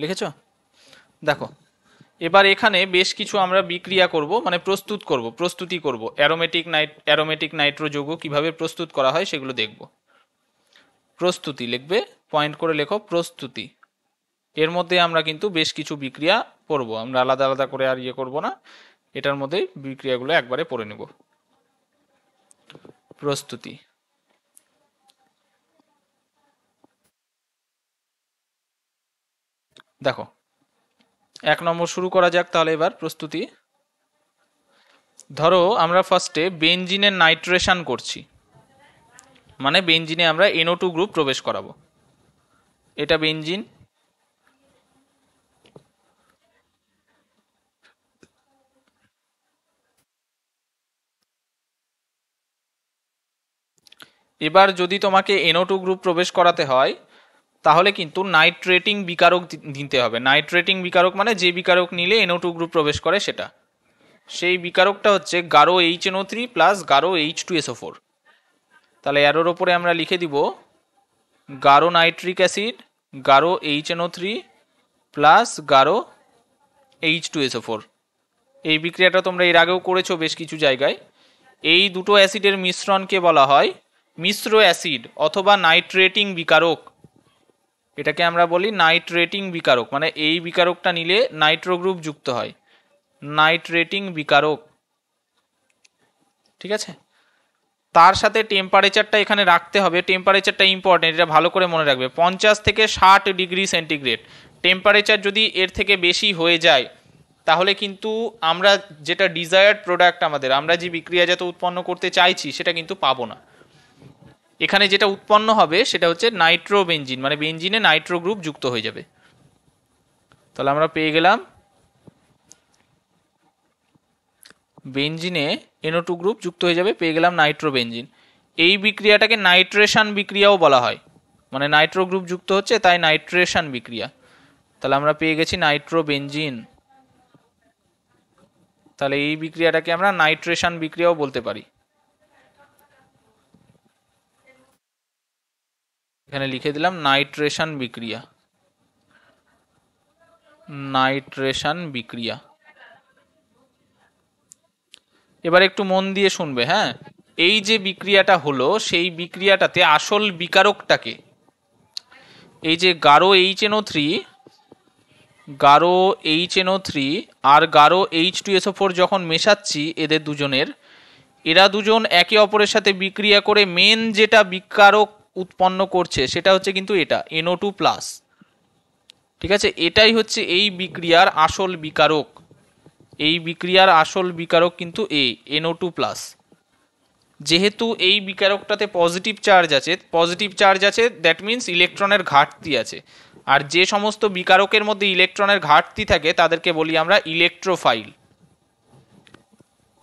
লিখেছ দেখো এবার এখানে বেশ কিছু আমরা বিক্রিয়া করব মানে প্রস্তুত করব প্রস্তুতি করব অ্যারোমেটিক নাইট অ্যারোমেটিক নাইট্রো যৌগ কীভাবে প্রস্তুত করা হয় সেগুলো দেখব প্রস্তুতি লিখবে পয়েন্ট করে লেখো প্রস্তুতি এর মধ্যে আমরা কিন্তু বেশ কিছু বিক্রিয়া পড়ব আমরা আলাদা আলাদা করে আর ইয়ে করবো না এটার মধ্যে বিক্রিয়াগুলো একবারে পড়ে নেব প্রস্তুতি দেখো এক নম্বর শুরু করা যাক তাহলে এবার প্রস্তুতি ধরো আমরা ফার্স্টে বেঞ্জিনে নাইট্রেশন করছি মানে বেঞ্জিনে আমরা এনও টু গ্রুপ প্রবেশ করাবো এটা বেঞ্জিন এবার যদি তোমাকে এনও টু গ্রুপ প্রবেশ করাতে হয় তাহলে কিন্তু নাইট্রেটিং বিকারক দিতে হবে নাইট্রেটিং বিকারক মানে যে বিকারক নিলে এনও টু গ্রুপ প্রবেশ করে সেটা সেই বিকারকটা হচ্ছে গারো এইচ এনও থ্রি প্লাস গারো এইচ টু এসও ফোর তাহলে অ্যারোর ওপরে আমরা লিখে দিব গারো নাইট্রিক অ্যাসিড গারো এইচ এনও থ্রি প্লাস গারো এইচ টু এসও ফোর এই বিক্রিয়াটা তোমরা এর আগেও করেছো বেশ কিছু জায়গায় এই দুটো অ্যাসিডের মিশ্রণকে বলা হয় মিশ্র অ্যাসিড অথবা নাইট্রেটিং বিকারক এটাকে আমরা বলি নাইট্রেটিং বিকারক মানে এই বিকারকটা নিলে নাইট্রো গ্রুপ যুক্ত হয় নাইট্রেটিং বিকারক ঠিক আছে তার সাথে টেম্পারেচারটা এখানে রাখতে হবে টেম্পারেচারটা ইম্পর্টেন্ট এটা ভালো করে মনে রাখবে পঞ্চাশ থেকে ষাট ডিগ্রি সেন্টিগ্রেড টেম্পারেচার যদি এর থেকে বেশি হয়ে যায় তাহলে কিন্তু আমরা যেটা ডিজায়ার্ড প্রোডাক্ট আমাদের আমরা যে বিক্রিয়াজাত উৎপন্ন করতে চাইছি সেটা কিন্তু পাবো না এখানে যেটা উৎপন্ন হবে সেটা হচ্ছে নাইট্রো বেঞ্জিন মানে বেঞ্জিনে নাইট্রো গ্রুপ যুক্ত হয়ে যাবে তাহলে আমরা পেয়ে গেলাম বেঞ্জিনে এনো টু গ্রুপ যুক্ত হয়ে যাবে পেয়ে গেলাম নাইট্রো বেঞ্জিন এই বিক্রিয়াটাকে নাইট্রেশন বিক্রিয়াও বলা হয় মানে নাইট্রো গ্রুপ যুক্ত হচ্ছে তাই নাইট্রেশন বিক্রিয়া তাহলে আমরা পেয়ে গেছি নাইট্রো বেঞ্জিন তাহলে এই বিক্রিয়াটাকে আমরা নাইট্রেশন বিক্রিয়াও বলতে পারি এখানে লিখে দিলাম নাইট্রেশন বিক্রিয়া নাইট্রেশন বিক্রিয়া এবার একটু মন দিয়ে শুনবে হ্যাঁ এই যে বিক্রিয়াটা হলো সেই বিক্রিয়াটাতে আসল বিকারকটাকে এই যে গারো এইচ এনও থ্রি গারো এইচ এনও থ্রি আর গারো এইচ টু এসও ফোর যখন মেশাচ্ছি এদের দুজনের এরা দুজন একে অপরের সাথে বিক্রিয়া করে মেন যেটা বিকারক উৎপন্ন করছে সেটা হচ্ছে কিন্তু এটা এনও টু প্লাস ঠিক আছে এটাই হচ্ছে এই বিক্রিয়ার আসল বিকারক এই বিক্রিয়ার আসল বিকারক কিন্তু এ এনও টু প্লাস যেহেতু এই বিকারকটাতে পজিটিভ চার্জ আছে পজিটিভ চার্জ আছে দ্যাট মিন্স ইলেকট্রনের ঘাটতি আছে আর যে সমস্ত বিকারকের মধ্যে ইলেকট্রনের ঘাটতি থাকে তাদেরকে বলি আমরা ইলেকট্রোফাইল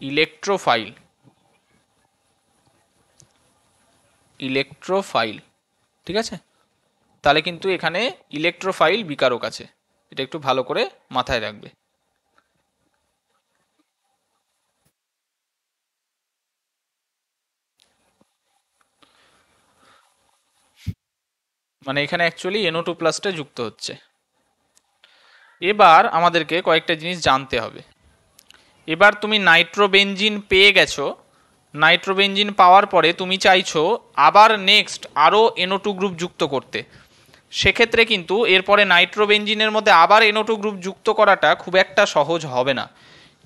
ইলেকট্রোফাইল ইলেকট্রোফাইল ঠিক আছে তাহলে কিন্তু এখানে ইলেকট্রোফাইল বিকারক আছে এটা একটু ভালো করে মাথায় রাখবে মানে এখানে অ্যাকচুয়ালি এনও টু প্লাসটা যুক্ত হচ্ছে এবার আমাদেরকে কয়েকটা জিনিস জানতে হবে এবার তুমি নাইট্রোবেঞ্জিন পেয়ে গেছো নাইট্রোবেঞ্জিন পাওয়ার পরে তুমি চাইছো আবার নেক্সট আরও এনো টু গ্রুপ যুক্ত করতে সেক্ষেত্রে কিন্তু এরপরে নাইট্রোবেঞ্জিনের মধ্যে আবার এনো টু গ্রুপ যুক্ত করাটা খুব একটা সহজ হবে না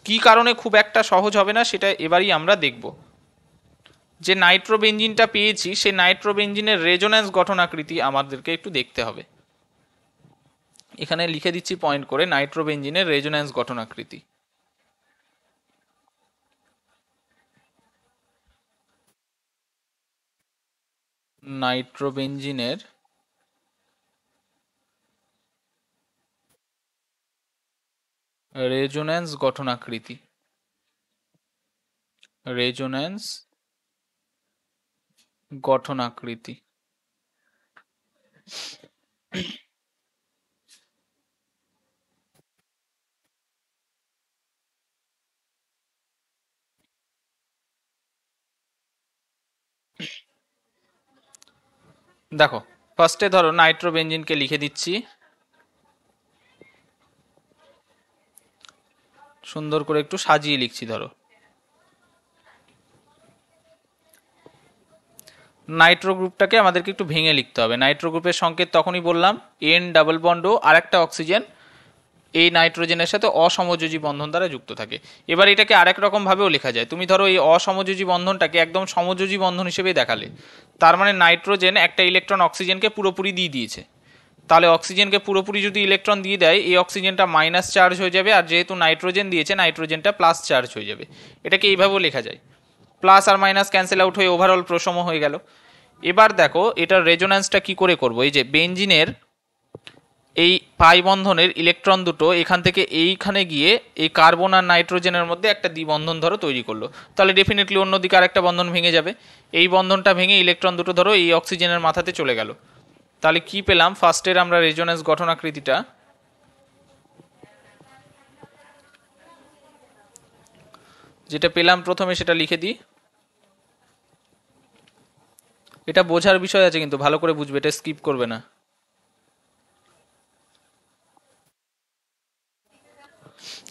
কি কারণে খুব একটা সহজ হবে না সেটা এবারই আমরা দেখব যে নাইট্রোবেঞ্জিনটা পেয়েছি সে নাইট্রোবেঞ্জিনের রেজোন্যান্স গঠনাকৃতি আমাদেরকে একটু দেখতে হবে এখানে লিখে দিচ্ছি পয়েন্ট করে নাইট্রোবেঞ্জিনের রেজোন্যান্স গঠনাকৃতি নাইট্রোবেনজিনের রেজোন্যান্স গঠন আকৃতি রেজোন্যান্স গঠন আকৃতি দেখো ফার্স্টে ধরো নাইট্রোবেঞ্জিনকে লিখে দিচ্ছি সুন্দর করে একটু সাজিয়ে লিখছি ধরো নাইট্রো গ্রুপটাকে আমাদেরকে একটু ভেঙে লিখতে হবে নাইট্রো গ্রুপের সংকেত তখনই বললাম এন ডাবল বন্ড আর একটা অক্সিজেন এই নাইট্রোজেনের সাথে অসমযোজী বন্ধন দ্বারা যুক্ত থাকে এবার এটাকে আরেক রকমভাবেও লেখা যায় তুমি ধরো এই অসমযোজী বন্ধনটাকে একদম সমযোজী বন্ধন হিসেবে দেখালে তার মানে নাইট্রোজেন একটা ইলেকট্রন অক্সিজেনকে পুরোপুরি দিয়ে দিয়েছে তাহলে অক্সিজেনকে পুরোপুরি যদি ইলেকট্রন দিয়ে দেয় এই অক্সিজেনটা মাইনাস চার্জ হয়ে যাবে আর যেহেতু নাইট্রোজেন দিয়েছে নাইট্রোজেনটা প্লাস চার্জ হয়ে যাবে এটাকে এইভাবেও লেখা যায় প্লাস আর মাইনাস ক্যান্সেল আউট হয়ে ওভারঅল প্রসম হয়ে গেল এবার দেখো এটার রেজোন্যান্সটা কি করে করবো এই যে বেঞ্জিনের এই পাই বন্ধনের ইলেকট্রন দুটো এখান থেকে এইখানে গিয়ে এই কার্বন আর নাইট্রোজেনের মধ্যে একটা দ্বিবন্ধন ধরো তৈরি করলো তাহলে ডেফিনেটলি অন্যদিকে একটা বন্ধন ভেঙে যাবে এই বন্ধনটা ভেঙে ইলেকট্রন দুটো ধরো এই অক্সিজেনের মাথাতে চলে গেল তাহলে কি পেলাম ফার্স্টের আমরা রেজোনেন্স গঠন আকৃতিটা যেটা পেলাম প্রথমে সেটা লিখে দিই এটা বোঝার বিষয় আছে কিন্তু ভালো করে বুঝবে এটা স্কিপ করবে না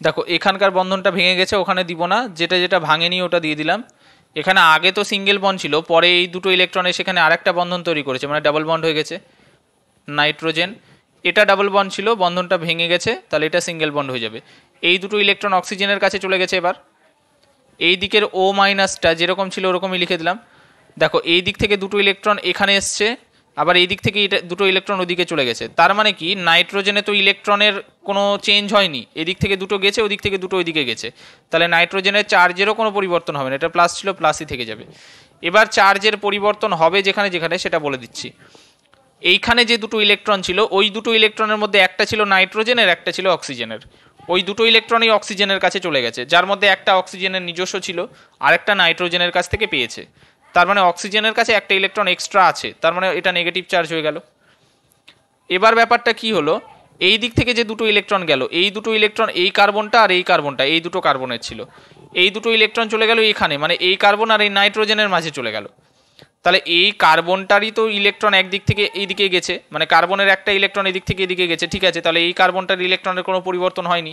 দেখো এখানকার বন্ধনটা ভেঙে গেছে ওখানে দিব না যেটা যেটা ভাঙেনি ওটা দিয়ে দিলাম এখানে আগে তো সিঙ্গেল বন্ড ছিল পরে এই দুটো ইলেকট্রনে সেখানে আরেকটা বন্ধন তৈরি করেছে মানে ডাবল বন্ড হয়ে গেছে নাইট্রোজেন এটা ডাবল বন্ড ছিল বন্ধনটা ভেঙে গেছে তাহলে এটা সিঙ্গেল বন্ড হয়ে যাবে এই দুটো ইলেকট্রন অক্সিজেনের কাছে চলে গেছে এবার এই দিকের ও মাইনাসটা যেরকম ছিল ওরকমই লিখে দিলাম দেখো এই দিক থেকে দুটো ইলেকট্রন এখানে এসছে আবার এই দিক থেকে এটা দুটো ইলেকট্রন ওদিকে চলে গেছে তার মানে কি নাইট্রোজেনে তো ইলেকট্রনের কোনো চেঞ্জ হয়নি এদিক থেকে দুটো গেছে ওদিক থেকে দুটো ওইদিকে গেছে তাহলে নাইট্রোজেনের চার্জেরও কোনো পরিবর্তন হবে না এটা প্লাস ছিল প্লাসই থেকে যাবে এবার চার্জের পরিবর্তন হবে যেখানে যেখানে সেটা বলে দিচ্ছি এইখানে যে দুটো ইলেকট্রন ছিল ওই দুটো ইলেকট্রনের মধ্যে একটা ছিল নাইট্রোজেনের একটা ছিল অক্সিজেনের ওই দুটো ইলেকট্রনই অক্সিজেনের কাছে চলে গেছে যার মধ্যে একটা অক্সিজেনের নিজস্ব ছিল আরেকটা নাইট্রোজেনের কাছ থেকে পেয়েছে তার মানে অক্সিজেনের কাছে একটা ইলেকট্রন এক্সট্রা আছে তার মানে এটা নেগেটিভ চার্জ হয়ে গেল এবার ব্যাপারটা কি হলো এই দিক থেকে যে দুটো ইলেকট্রন গেল এই দুটো ইলেকট্রন এই কার্বনটা আর এই কার্বনটা এই দুটো কার্বনের ছিল এই দুটো ইলেকট্রন চলে গেল এখানে মানে এই কার্বন আর এই নাইট্রোজেনের মাঝে চলে গেল তাহলে এই কার্বনটারই তো ইলেকট্রন একদিক থেকে এইদিকে গেছে মানে কার্বনের একটা ইলেকট্রন এদিক থেকে এদিকে গেছে ঠিক আছে তাহলে এই কার্বনটার ইলেকট্রনের কোনো পরিবর্তন হয়নি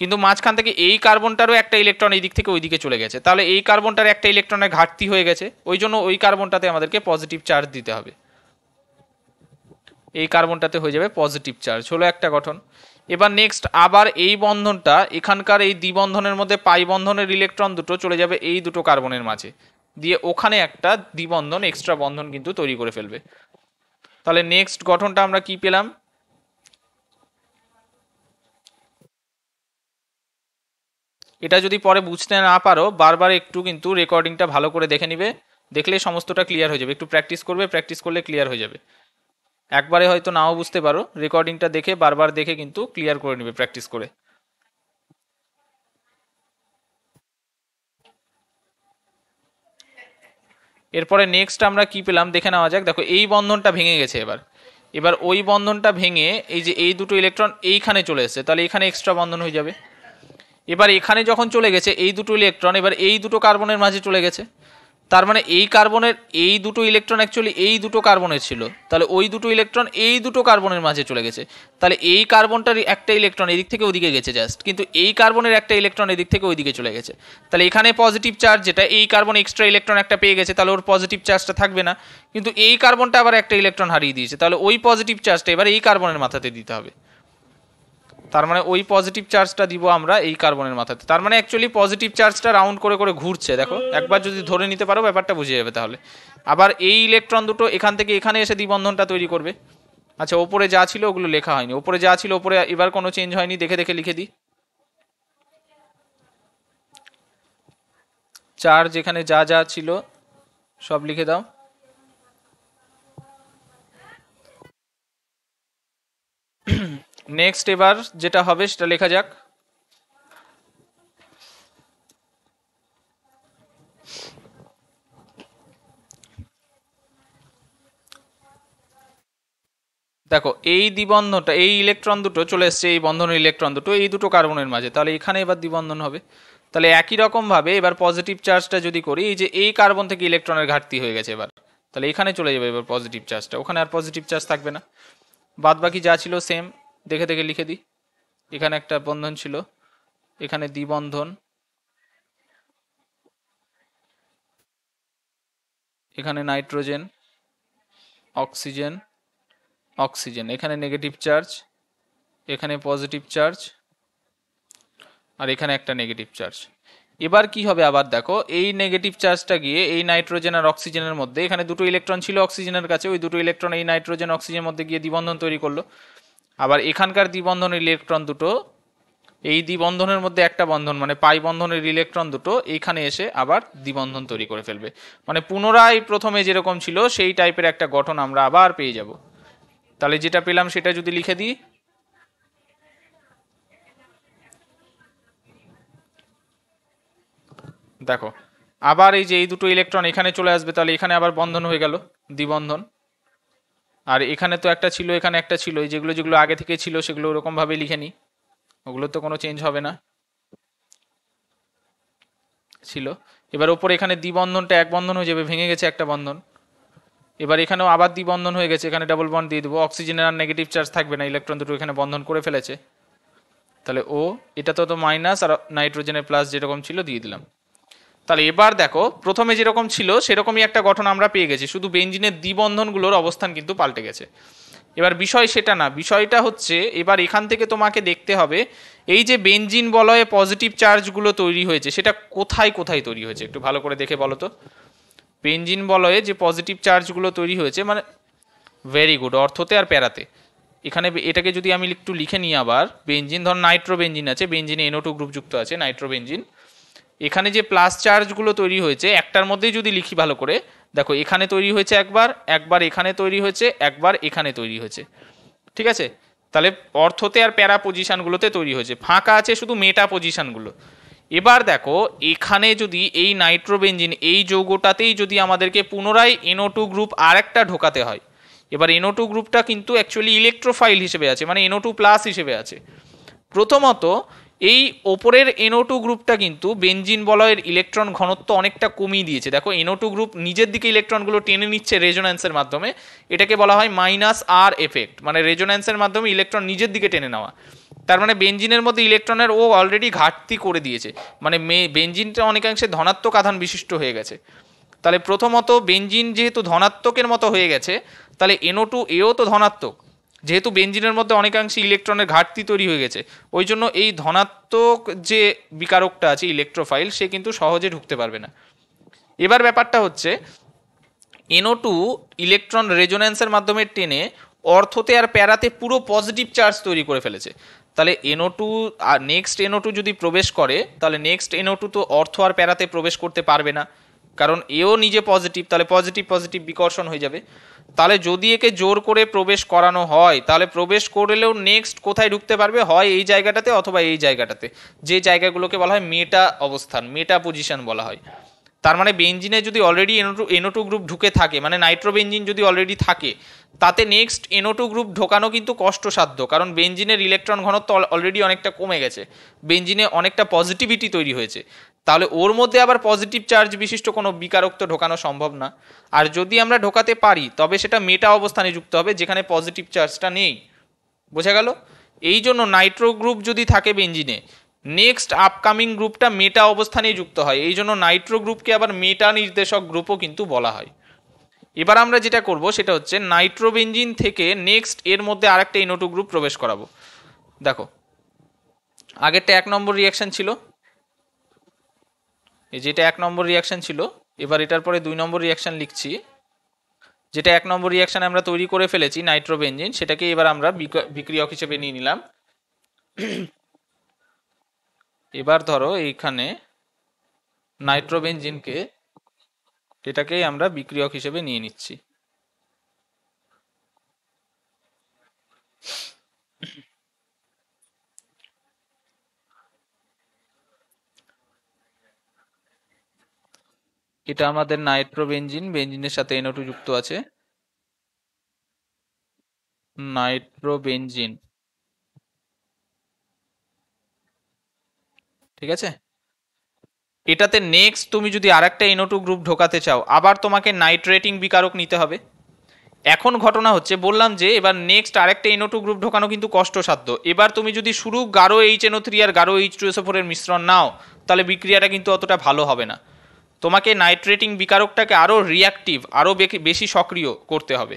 কিন্তু মাঝখান থেকে এই কার্বনটারও একটা ইলেকট্রন এই দিক থেকে ওই দিকে চলে গেছে তাহলে এই কার্বনটার একটা ইলেকট্রনের ঘাটতি হয়ে গেছে ওই জন্য ওই কার্বনটাতে আমাদেরকে পজিটিভ চার্জ দিতে হবে এই কার্বনটাতে হয়ে যাবে পজিটিভ চার্জ হলো একটা গঠন এবার নেক্সট আবার এই বন্ধনটা এখানকার এই দ্বিবন্ধনের মধ্যে পাই বন্ধনের ইলেকট্রন দুটো চলে যাবে এই দুটো কার্বনের মাঝে দিয়ে ওখানে একটা দ্বিবন্ধন এক্সট্রা বন্ধন কিন্তু তৈরি করে ফেলবে তাহলে নেক্সট গঠনটা আমরা কি পেলাম এটা যদি পরে বুঝতে না পারো বারবার একটু কিন্তু রেকর্ডিংটা ভালো করে দেখে নিবে দেখলে সমস্তটা ক্লিয়ার হয়ে যাবে একটু প্র্যাকটিস করবে প্র্যাকটিস করলে ক্লিয়ার হয়ে যাবে একবারে হয়তো নাও বুঝতে পারো রেকর্ডিংটা দেখে বারবার দেখে কিন্তু ক্লিয়ার করে নেবে প্র্যাকটিস করে এরপরে নেক্সট আমরা কি পেলাম দেখে নেওয়া যাক দেখো এই বন্ধনটা ভেঙে গেছে এবার এবার ওই বন্ধনটা ভেঙে এই যে এই দুটো ইলেকট্রন এইখানে চলে এসছে তাহলে এখানে এক্সট্রা বন্ধন হয়ে যাবে এবার এখানে যখন চলে গেছে এই দুটো ইলেকট্রন এবার এই দুটো কার্বনের মাঝে চলে গেছে তার মানে এই কার্বনের এই দুটো ইলেকট্রন অ্যাকচুয়ালি এই দুটো কার্বনের ছিল তাহলে ওই দুটো ইলেকট্রন এই দুটো কার্বনের মাঝে চলে গেছে তাহলে এই কার্বনটার একটা ইলেকট্রন এদিক থেকে ওদিকে গেছে জাস্ট কিন্তু এই কার্বনের একটা ইলেকট্রন এদিক থেকে ওইদিকে চলে গেছে তাহলে এখানে পজিটিভ চার্জ যেটা এই কার্বন এক্সট্রা ইলেকট্রন একটা পেয়ে গেছে তাহলে ওর পজিটিভ চার্জটা থাকবে না কিন্তু এই কার্বনটা আবার একটা ইলেকট্রন হারিয়ে দিয়েছে তাহলে ওই পজিটিভ চার্জটা এবার এই কার্বনের মাথাতে দিতে হবে তার মানে ওই পজিটিভ চার্জটা দিব আমরা এই কার্বনের মাথাতে তার মানে অ্যাকচুয়ালি পজিটিভ চার্জটা রাউন্ড করে করে ঘুরছে দেখো একবার যদি ধরে নিতে পারো ব্যাপারটা বুঝে যাবে তাহলে আবার এই ইলেকট্রন দুটো এখান থেকে এখানে এসে দ্বিবন্ধনটা তৈরি করবে আচ্ছা ওপরে যা ছিল ওগুলো লেখা হয়নি ওপরে যা ছিল ওপরে এবার কোনো চেঞ্জ হয়নি দেখে দেখে লিখে দিই চার্জ এখানে যা যা ছিল সব লিখে দাও নেক্সট এবার যেটা হবে সেটা লেখা যাক দেখো এই দ্বিবন্ধনটা এই ইলেকট্রন দুটো চলে এসছে এই বন্ধনের ইলেকট্রন দুটো এই দুটো কার্বনের মাঝে তাহলে এখানে এবার দ্বিবন্ধন হবে তাহলে একই রকমভাবে এবার পজিটিভ চার্জটা যদি করি এই যে এই কার্বন থেকে ইলেকট্রনের ঘাটতি হয়ে গেছে এবার তাহলে এখানে চলে যাবে এবার পজিটিভ চার্জটা ওখানে আর পজিটিভ চার্জ থাকবে না বাদ বাকি যা ছিল সেম দেখে দেখে লিখে দিই এখানে একটা বন্ধন ছিল এখানে দ্বিবন্ধন এখানে নাইট্রোজেন অক্সিজেন অক্সিজেন এখানে নেগেটিভ চার্জ এখানে পজিটিভ চার্জ আর এখানে একটা নেগেটিভ চার্জ এবার কি হবে আবার দেখো এই নেগেটিভ চার্জটা গিয়ে এই নাইট্রোজেন আর অক্সিজেনের মধ্যে এখানে দুটো ইলেকট্রন ছিল অক্সিজেনের কাছে ওই দুটো ইলেকট্রন এই নাইট্রোজেন অক্সিজেনের মধ্যে গিয়ে দ্বিবন্ধন তৈরি করলো আবার এখানকার দ্বিবন্ধন ইলেকট্রন দুটো এই দ্বিবন্ধনের মধ্যে একটা বন্ধন মানে পাই বন্ধনের ইলেকট্রন দুটো এইখানে এসে আবার দ্বিবন্ধন তৈরি করে ফেলবে মানে পুনরায় প্রথমে যেরকম ছিল সেই টাইপের একটা গঠন আমরা আবার পেয়ে যাব তাহলে যেটা পেলাম সেটা যদি লিখে দিই দেখো আবার এই যে এই দুটো ইলেকট্রন এখানে চলে আসবে তাহলে এখানে আবার বন্ধন হয়ে গেল দ্বিবন্ধন আর এখানে তো একটা ছিল এখানে একটা ছিল যেগুলো যেগুলো আগে থেকে ছিল সেগুলো ওরকমভাবে লিখে নিই ওগুলো তো কোনো চেঞ্জ হবে না ছিল এবার ওপরে এখানে দ্বিবন্ধনটা এক বন্ধন হয়ে যাবে ভেঙে গেছে একটা বন্ধন এবার এখানেও আবার দ্বিবন্ধন হয়ে গেছে এখানে ডাবল বন্ড দিয়ে দেবো অক্সিজেনের আর নেগেটিভ চার্জ থাকবে না ইলেকট্রন দুটো এখানে বন্ধন করে ফেলেছে তাহলে ও এটা তো তো মাইনাস আর নাইট্রোজেনের প্লাস যেরকম ছিল দিয়ে দিলাম তাহলে এবার দেখো প্রথমে যেরকম ছিল সেরকমই একটা গঠন আমরা পেয়ে গেছি শুধু বেঞ্জিনের দ্বিবন্ধনগুলোর অবস্থান কিন্তু পাল্টে গেছে এবার বিষয় সেটা না বিষয়টা হচ্ছে এবার এখান থেকে তোমাকে দেখতে হবে এই যে বেঞ্জিন বলয়ে পজিটিভ চার্জগুলো তৈরি হয়েছে সেটা কোথায় কোথায় তৈরি হয়েছে একটু ভালো করে দেখে বলো তো বেঞ্জিন বলয়ে যে পজিটিভ চার্জগুলো তৈরি হয়েছে মানে ভেরি গুড অর্থতে আর প্যারাতে এখানে এটাকে যদি আমি একটু লিখে নিই আবার বেঞ্জিন ধর নাইট্রো বেঞ্জিন আছে বেঞ্জিনে এনোটো গ্রুপ যুক্ত আছে নাইট্রো বেঞ্জিন এখানে যে প্লাস চার্জগুলো তৈরি হয়েছে একটার মধ্যেই যদি লিখি ভালো করে দেখো এখানে তৈরি হয়েছে একবার একবার এখানে তৈরি হয়েছে একবার এখানে তৈরি হয়েছে ঠিক আছে তাহলে অর্থতে আর প্যারা পজিশানগুলোতে তৈরি হয়েছে ফাঁকা আছে শুধু মেটা পজিশানগুলো এবার দেখো এখানে যদি এই নাইট্রোবেঞ্জিন এই যৌগটাতেই যদি আমাদেরকে পুনরায় এনো টু গ্রুপ আরেকটা ঢোকাতে হয় এবার এনো টু গ্রুপটা কিন্তু অ্যাকচুয়ালি ইলেকট্রোফাইল হিসেবে আছে মানে এনো টু প্লাস হিসেবে আছে প্রথমত এই ওপরের এনও টু গ্রুপটা কিন্তু বেঞ্জিন বলয়ের ইলেকট্রন ঘনত্ব অনেকটা কমিয়ে দিয়েছে দেখো এনও টু গ্রুপ নিজের দিকে ইলেকট্রনগুলো টেনে নিচ্ছে রেজোন্যান্সের মাধ্যমে এটাকে বলা হয় মাইনাস আর এফেক্ট মানে রেজোন্যান্সের মাধ্যমে ইলেকট্রন নিজের দিকে টেনে নেওয়া তার মানে বেঞ্জিনের মধ্যে ইলেকট্রনের ও অলরেডি ঘাটতি করে দিয়েছে মানে মে বেঞ্জিনটা অনেকাংশে ধনাত্মক আধান বিশিষ্ট হয়ে গেছে তাহলে প্রথমত বেঞ্জিন যেহেতু ধনাত্মকের মতো হয়ে গেছে তাহলে এনও টু এও তো ধনাত্মক যেহেতু বেঞ্জিনের মধ্যে অনেকাংশে ইলেকট্রনের ঘাটতি তৈরি হয়ে গেছে ওই জন্য এই ধনাত্মক যে বিকারকটা আছে ইলেকট্রোফাইল সে কিন্তু সহজে ঢুকতে পারবে না এবার ব্যাপারটা হচ্ছে এনও টু ইলেকট্রন রেজোনেন্সের মাধ্যমে টেনে অর্থতে আর প্যারাতে পুরো পজিটিভ চার্জ তৈরি করে ফেলেছে তাহলে এনও টু আর নেক্সট এনও টু যদি প্রবেশ করে তাহলে নেক্সট এনও টু তো অর্থ আর প্যারাতে প্রবেশ করতে পারবে না কারণ এও নিজে পজিটিভ তাহলে পজিটিভ পজিটিভ বিকর্ষণ হয়ে যাবে তাহলে যদি একে জোর করে প্রবেশ করানো হয় তাহলে প্রবেশ করলেও নেক্সট কোথায় ঢুকতে পারবে হয় এই জায়গাটাতে অথবা এই জায়গাটাতে যে জায়গাগুলোকে বলা হয় মেটা অবস্থান মেটা পজিশন বলা হয় তার মানে বেঞ্জিনে যদি অলরেডি এনোটু এনোটু গ্রুপ ঢুকে থাকে মানে নাইট্রো বেঞ্জিন যদি অলরেডি থাকে তাতে নেক্সট এনোটু গ্রুপ ঢোকানো কিন্তু কষ্টসাধ্য কারণ বেঞ্জিনের ইলেকট্রন ঘনত্ব অলরেডি অনেকটা কমে গেছে বেঞ্জিনে অনেকটা পজিটিভিটি তৈরি হয়েছে তাহলে ওর মধ্যে আবার পজিটিভ চার্জ বিশিষ্ট কোনো বিকারক্ত ঢোকানো সম্ভব না আর যদি আমরা ঢোকাতে পারি তবে সেটা মেটা অবস্থানে যুক্ত হবে যেখানে পজিটিভ চার্জটা নেই বোঝা গেল এই জন্য নাইট্রো গ্রুপ যদি থাকে বেঞ্জিনে নেক্সট আপকামিং গ্রুপটা মেটা অবস্থানেই যুক্ত হয় এই জন্য নাইট্রো গ্রুপকে আবার মেটা নির্দেশক গ্রুপও কিন্তু বলা হয় এবার আমরা যেটা করব সেটা হচ্ছে নাইট্রোবেঞ্জিন থেকে নেক্সট এর মধ্যে আরেকটা ইনোটু গ্রুপ প্রবেশ করাবো দেখো আগেরটা এক নম্বর রিয়াকশান ছিল এই যেটা এক নম্বর রিয়াকশান ছিল এবার এটার পরে দুই নম্বর রিয়াকশান লিখছি যেটা এক নম্বর রিয়াকশান আমরা তৈরি করে ফেলেছি নাইট্রোবেঞ্জিন সেটাকে এবার আমরা বিক্রিয়ক হিসেবে নিয়ে নিলাম এবার ধরো এইখানে নাইট্রোবেঞ্জিনকে এটাকেই আমরা বিক্রিয়ক হিসেবে নিয়ে নিচ্ছি এটা আমাদের নাইট্রো বেঞ্জিন বেঞ্জিনের সাথে এনও যুক্ত আছে নাইট্রো বেঞ্জিন ঠিক আছে এটাতে নেক্সট তুমি যদি আরেকটা এনও টু গ্রুপ ঢোকাতে চাও আবার তোমাকে নাইট্রেটিং বিকারক নিতে হবে এখন ঘটনা হচ্ছে বললাম যে এবার নেক্সট আরেকটা এনও টু গ্রুপ ঢোকানো কিন্তু কষ্টসাধ্য এবার তুমি যদি শুরু গারো এইচ এনও থ্রি আর গারো এইচ টু এসো এর মিশ্রণ নাও তাহলে বিক্রিয়াটা কিন্তু অতটা ভালো হবে না তোমাকে নাইট্রেটিং বিকারকটাকে আরও রিয়াক্টিভ আরও বেশি সক্রিয় করতে হবে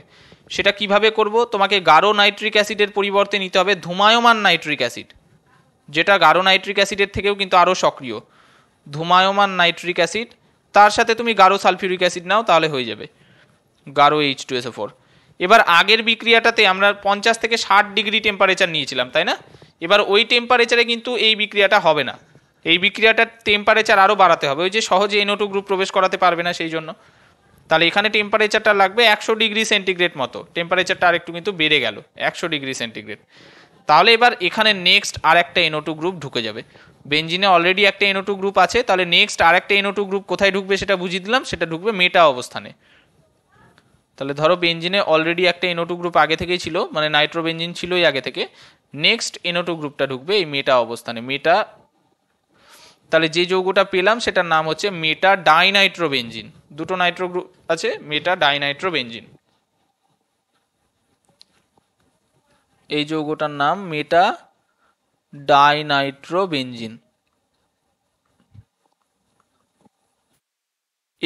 সেটা কিভাবে করব তোমাকে গাঢ় নাইট্রিক অ্যাসিডের পরিবর্তে নিতে হবে ধুমায়মান নাইট্রিক অ্যাসিড যেটা গাঢ় নাইট্রিক অ্যাসিডের থেকেও কিন্তু আরও সক্রিয় ধুমায়মান নাইট্রিক অ্যাসিড তার সাথে তুমি গাঢ় সালফিউরিক অ্যাসিড নাও তাহলে হয়ে যাবে গাঢ় এইচ টু এসও ফোর এবার আগের বিক্রিয়াটাতে আমরা পঞ্চাশ থেকে ষাট ডিগ্রি টেম্পারেচার নিয়েছিলাম তাই না এবার ওই টেম্পারেচারে কিন্তু এই বিক্রিয়াটা হবে না এই বিক্রিয়াটার টেম্পারেচার আরও বাড়াতে হবে ওই যে সহজে এনওটু গ্রুপ প্রবেশ করাতে পারবে না সেই জন্য তাহলে এখানে টেম্পারেচারটা লাগবে একশো ডিগ্রি সেন্টিগ্রেড মতো টেম্পারেচারটা আরেকটু কিন্তু বেড়ে গেল একশো ডিগ্রি সেন্টিগ্রেড তাহলে এবার এখানে নেক্সট আর একটা এনওটু গ্রুপ ঢুকে যাবে বেঞ্জিনে অলরেডি একটা এনোটু গ্রুপ আছে তাহলে নেক্সট আর একটা এনওটু গ্রুপ কোথায় ঢুকবে সেটা বুঝিয়ে দিলাম সেটা ঢুকবে মেটা অবস্থানে তাহলে ধরো বেঞ্জিনে অলরেডি একটা এনোটু গ্রুপ আগে থেকেই ছিল মানে নাইট্রো বেঞ্জিন ছিলই আগে থেকে নেক্সট এনোটু গ্রুপটা ঢুকবে এই মেটা অবস্থানে মেটা তাহলে যে যৌগটা পেলাম সেটার নাম হচ্ছে মেটা ডাইনাইট্রোবেঞ্জিন দুটো নাইট্রো গ্রুপ আছে মেটা ডাইনাইট্রোবেঞ্জিন এই যৌগটার নাম মেটা ডাইনাইট্রোবেঞ্জিন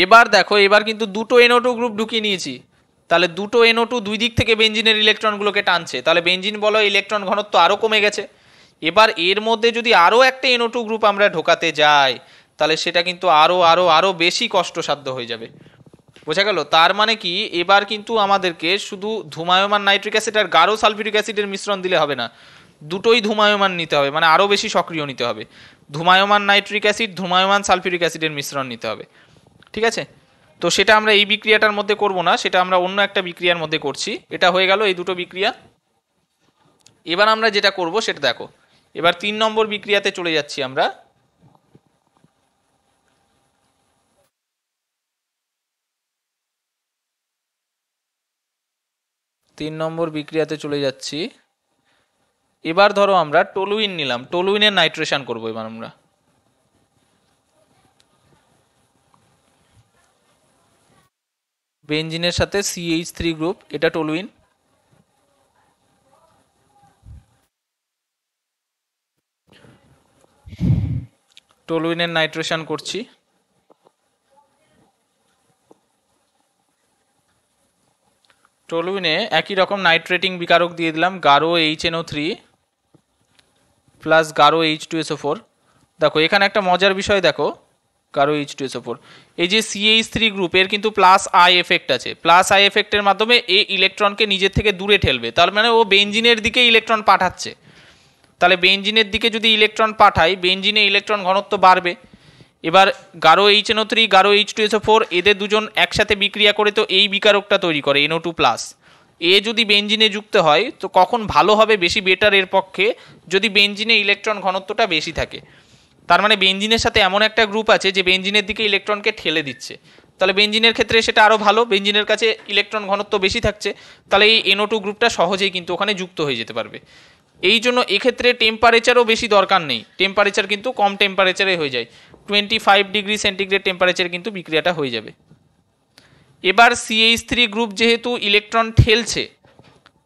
এবার দেখো এবার কিন্তু দুটো এনোটো গ্রুপ ঢুকিয়ে নিয়েছি তাহলে দুটো এনোটু দুই দিক থেকে বেঞ্জিনের ইলেকট্রনগুলোকে টানছে তাহলে বেঞ্জিন বলো ইলেকট্রন ঘনত্ব আরও কমে গেছে এবার এর মধ্যে যদি আরও একটা এনও টু গ্রুপ আমরা ঢোকাতে যাই তাহলে সেটা কিন্তু আরও আরও আরও বেশি কষ্টসাধ্য হয়ে যাবে বোঝা গেল তার মানে কি এবার কিন্তু আমাদেরকে শুধু ধুমায়মান নাইট্রিক অ্যাসিড আর গাঢ় সালফিউরিক অ্যাসিডের মিশ্রণ দিলে হবে না দুটোই ধুমায়মান নিতে হবে মানে আরও বেশি সক্রিয় নিতে হবে ধুমায়মান নাইট্রিক অ্যাসিড ধুমায়মান সালফিউরিক অ্যাসিডের মিশ্রণ নিতে হবে ঠিক আছে তো সেটা আমরা এই বিক্রিয়াটার মধ্যে করব না সেটা আমরা অন্য একটা বিক্রিয়ার মধ্যে করছি এটা হয়ে গেল এই দুটো বিক্রিয়া এবার আমরা যেটা করব সেটা দেখো এবার তিন নম্বর বিক্রিয়াতে চলে যাচ্ছি আমরা তিন নম্বর বিক্রিয়াতে চলে যাচ্ছি এবার ধরো আমরা টোলুইন নিলাম টোলুইনের নাইট্রেশন করব এবার আমরা বেঞ্জিনের সাথে সিএইচ থ্রি গ্রুপ এটা টোলুইন টোলুইনের নাইট্রেশন করছি টোলুইনে একই রকম নাইট্রেটিং বিকারক দিয়ে দিলাম গারো এইচ এনও থ্রি প্লাস গারো এইচ টু এসও ফোর দেখো এখানে একটা মজার বিষয় দেখো গারো এইচ টু এসও ফোর এই যে সিএইচ থ্রি গ্রুপের কিন্তু প্লাস আই এফেক্ট আছে প্লাস আই এফেক্টের মাধ্যমে এ ইলেকট্রনকে নিজের থেকে দূরে ঠেলবে তার মানে ও বেঞ্জিনের দিকে ইলেকট্রন পাঠাচ্ছে তাহলে বেঞ্জিনের দিকে যদি ইলেকট্রন পাঠাই বেঞ্জিনে ইলেকট্রন ঘনত্ব বাড়বে এবার গারো এইচ এনও থ্রি গারো এইচ টু এসও ফোর এদের দুজন একসাথে বিক্রিয়া করে তো এই বিকারকটা তৈরি করে এনও টু প্লাস এ যদি বেঞ্জিনে যুক্ত হয় তো কখন ভালো হবে বেশি বেটার এর পক্ষে যদি বেঞ্জিনে ইলেকট্রন ঘনত্বটা বেশি থাকে তার মানে বেঞ্জিনের সাথে এমন একটা গ্রুপ আছে যে বেঞ্জিনের দিকে ইলেকট্রনকে ঠেলে দিচ্ছে তাহলে বেঞ্জিনের ক্ষেত্রে সেটা আরও ভালো বেঞ্জিনের কাছে ইলেকট্রন ঘনত্ব বেশি থাকছে তাহলে এই এনও টু গ্রুপটা সহজেই কিন্তু ওখানে যুক্ত হয়ে যেতে পারবে এই জন্য এক্ষেত্রে টেম্পারেচারও বেশি দরকার নেই টেম্পারেচার কিন্তু কম টেম্পারেচারে হয়ে যায় টোয়েন্টি ফাইভ ডিগ্রি সেন্টিগ্রেড টেম্পারেচারে কিন্তু বিক্রিয়াটা হয়ে যাবে এবার সিএইচ থ্রি গ্রুপ যেহেতু ইলেকট্রন ঠেলছে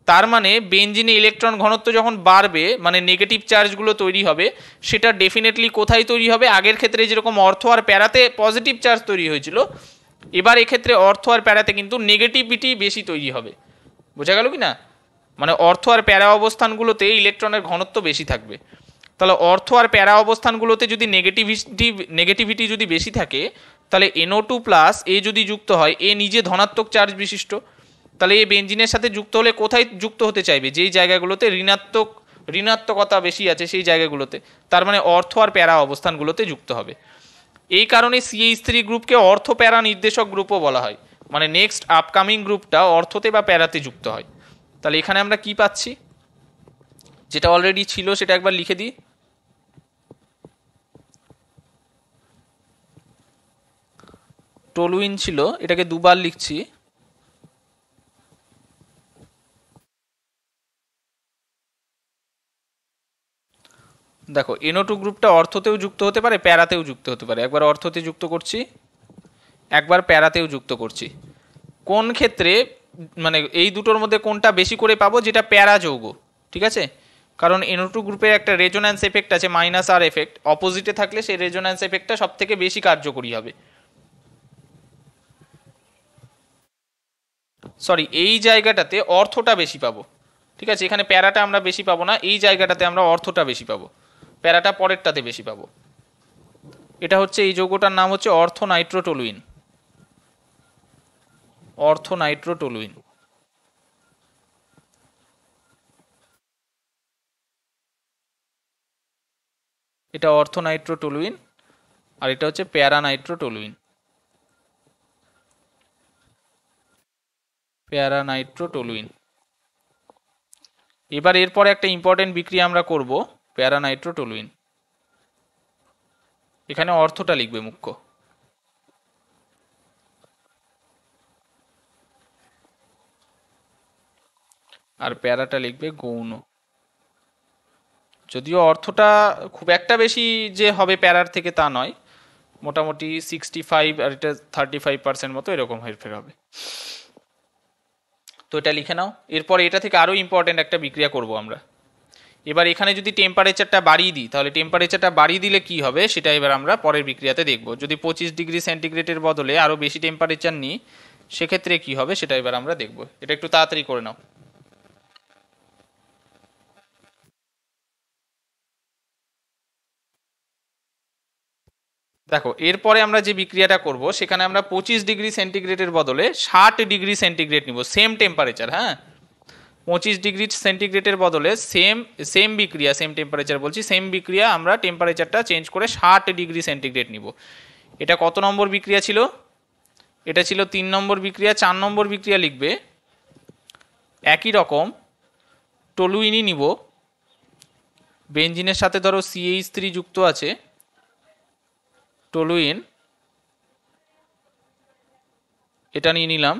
তার মানে বেঞ্জিনে ইলেকট্রন ঘনত্ব যখন বাড়বে মানে নেগেটিভ চার্জগুলো তৈরি হবে সেটা ডেফিনেটলি কোথায় তৈরি হবে আগের ক্ষেত্রে যেরকম অর্থ আর প্যারাতে পজিটিভ চার্জ তৈরি হয়েছিল এবার এক্ষেত্রে অর্থ আর প্যারাতে কিন্তু নেগেটিভিটি বেশি তৈরি হবে বোঝা গেল কি না মানে অর্থ আর প্যারা অবস্থানগুলোতে ইলেকট্রনের ঘনত্ব বেশি থাকবে তাহলে অর্থ আর প্যারা অবস্থানগুলোতে যদি নেগেটিভিটি নেগেটিভিটি যদি বেশি থাকে তাহলে এনও টু প্লাস এ যদি যুক্ত হয় এ নিজে ধনাত্মক চার্জ বিশিষ্ট তাহলে এই বেঞ্জিনের সাথে যুক্ত হলে কোথায় যুক্ত হতে চাইবে যেই জায়গাগুলোতে ঋণাত্মক ঋণাত্মকতা বেশি আছে সেই জায়গাগুলোতে তার মানে অর্থ আর প্যারা অবস্থানগুলোতে যুক্ত হবে এই কারণে সিএইচ থ্রি গ্রুপকে অর্থ প্যারা নির্দেশক গ্রুপও বলা হয় মানে নেক্সট আপকামিং গ্রুপটা অর্থতে বা প্যারাতে যুক্ত হয় তাহলে এখানে আমরা কি পাচ্ছি যেটা অলরেডি ছিল সেটা একবার লিখে দিই টোলুইন ছিল এটাকে দুবার লিখছি দেখো এনো টু গ্রুপটা অর্থতেও যুক্ত হতে পারে প্যারাতেও যুক্ত হতে পারে একবার অর্থতে যুক্ত করছি একবার প্যারাতেও যুক্ত করছি কোন ক্ষেত্রে মানে এই দুটোর মধ্যে কোনটা বেশি করে পাবো যেটা প্যারা যৌগ ঠিক আছে কারণ এনো টু গ্রুপের একটা রেজোন্যান্স এফেক্ট আছে মাইনাস আর এফেক্ট অপোজিটে থাকলে সেই রেজোন্যান্স এফেক্টটা সব থেকে বেশি কার্যকরী হবে সরি এই জায়গাটাতে অর্থটা বেশি পাবো ঠিক আছে এখানে প্যারাটা আমরা বেশি পাবো না এই জায়গাটাতে আমরা অর্থটা বেশি পাবো প্যারাটা পরেরটাতে বেশি পাবো এটা হচ্ছে এই যৌগটার নাম হচ্ছে অর্থ নাইট্রোটোলুইন অর্থোনাইট্রোটোলুইন এটা অর্থোনাইট্রোটোলুইন আর এটা হচ্ছে প্যারানাইট্রোটোলুইন প্যারানাইট্রোটোলুইন এবার এরপরে একটা ইম্পর্টেন্ট বিক্রিয়া আমরা করব প্যারানাইট্রোটোলুইন এখানে অর্থটা লিখবে মুখ্য আর প্যারাটা লিখবে গৌণ যদিও অর্থটা খুব একটা বেশি যে হবে প্যারার থেকে তা নয় মোটামুটি সিক্সটি ফাইভ আর এটা থার্টি ফাইভ পার্সেন্ট মতো এরকম হেরফের হবে তো এটা লিখে নাও এরপর এটা থেকে আরও ইম্পর্টেন্ট একটা বিক্রিয়া করব আমরা এবার এখানে যদি টেম্পারেচারটা বাড়িয়ে দিই তাহলে টেম্পারেচারটা বাড়িয়ে দিলে কি হবে সেটা এবার আমরা পরের বিক্রিয়াতে দেখব যদি পঁচিশ ডিগ্রি সেন্টিগ্রেডের বদলে আরও বেশি টেম্পারেচার নিই সেক্ষেত্রে কি হবে সেটা এবার আমরা দেখব এটা একটু তাড়াতাড়ি করে নাও দেখো এরপরে আমরা যে বিক্রিয়াটা করব সেখানে আমরা পঁচিশ ডিগ্রি সেন্টিগ্রেডের বদলে ষাট ডিগ্রি সেন্টিগ্রেড নিব সেম টেম্পারেচার হ্যাঁ পঁচিশ ডিগ্রি সেন্টিগ্রেডের বদলে সেম সেম বিক্রিয়া সেম টেম্পারেচার বলছি সেম বিক্রিয়া আমরা টেম্পারেচারটা চেঞ্জ করে ষাট ডিগ্রি সেন্টিগ্রেড নিব এটা কত নম্বর বিক্রিয়া ছিল এটা ছিল তিন নম্বর বিক্রিয়া চার নম্বর বিক্রিয়া লিখবে একই রকম টলুইনি নিব বেঞ্জিনের সাথে ধরো সিএইচ থ্রি যুক্ত আছে টলুইন এটা নিয়ে নিলাম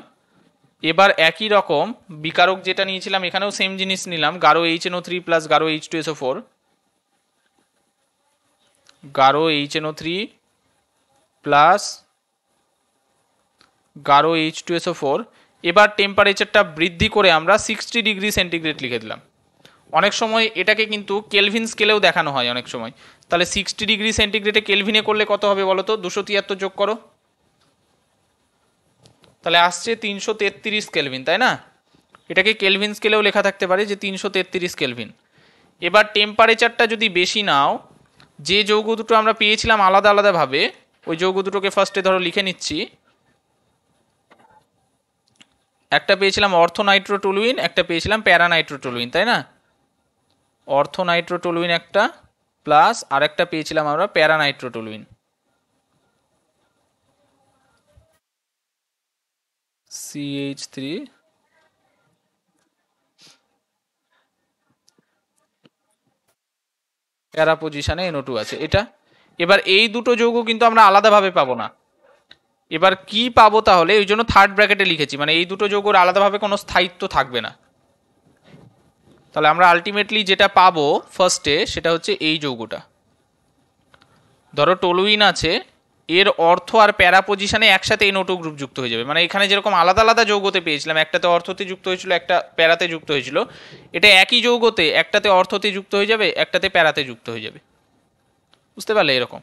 এবার একই রকম বিকারক যেটা নিয়েছিলাম এখানেও সেম জিনিস নিলাম গারো এইচ এনও থ্রি প্লাস গারো এইচ টু এসও ফোর গারো এইচ এনও থ্রি প্লাস গারো এইচ টু এসও ফোর এবার টেম্পারেচারটা বৃদ্ধি করে আমরা সিক্সটি ডিগ্রি সেন্টিগ্রেড লিখে দিলাম অনেক সময় এটাকে কিন্তু কেলভিন স্কেলেও দেখানো হয় অনেক সময় তাহলে সিক্সটি ডিগ্রি সেন্টিগ্রেডে কেলভিনে করলে কত হবে বলো তো দুশো তিয়াত্তর যোগ করো তাহলে আসছে তিনশো তেত্রিশ কেলভিন তাই না এটাকে কেলভিন স্কেলেও লেখা থাকতে পারে যে তিনশো তেত্রিশ কেলভিন এবার টেম্পারেচারটা যদি বেশি নাও যে যৌগ দুটো আমরা পেয়েছিলাম আলাদা আলাদাভাবে ওই যৌগ দুটোকে ফার্স্টে ধরো লিখে নিচ্ছি একটা পেয়েছিলাম অর্থোনাইট্রোটুলুইন একটা পেয়েছিলাম প্যারানাইট্রোটুলুইন তাই না অর্থোনাইট্রোটুলুইন একটা প্লাস আরেকটা পেয়েছিলাম আমরা প্যারানাইট্রোটোলুইন সিএইচ থ্রি প্যারা পজিশনে এনও টু আছে এটা এবার এই দুটো যৌগ কিন্তু আমরা আলাদাভাবে পাবো না এবার কি পাবো তাহলে ওই জন্য থার্ড ব্র্যাকেটে লিখেছি মানে এই দুটো যৌগর আলাদাভাবে কোনো স্থায়িত্ব থাকবে না তাহলে আমরা আলটিমেটলি যেটা পাবো ফার্স্টে সেটা হচ্ছে এই যৌগটা ধরো টোলুইন আছে এর অর্থ আর প্যারা পজিশানে একসাথে এই নোটো গ্রুপ যুক্ত হয়ে যাবে মানে এখানে যেরকম আলাদা আলাদা যৌগতে পেয়েছিলাম একটাতে অর্থতে যুক্ত হয়েছিল একটা প্যারাতে যুক্ত হয়েছিল এটা একই যৌগতে একটাতে অর্থতে যুক্ত হয়ে যাবে একটাতে প্যারাতে যুক্ত হয়ে যাবে বুঝতে পারলে এরকম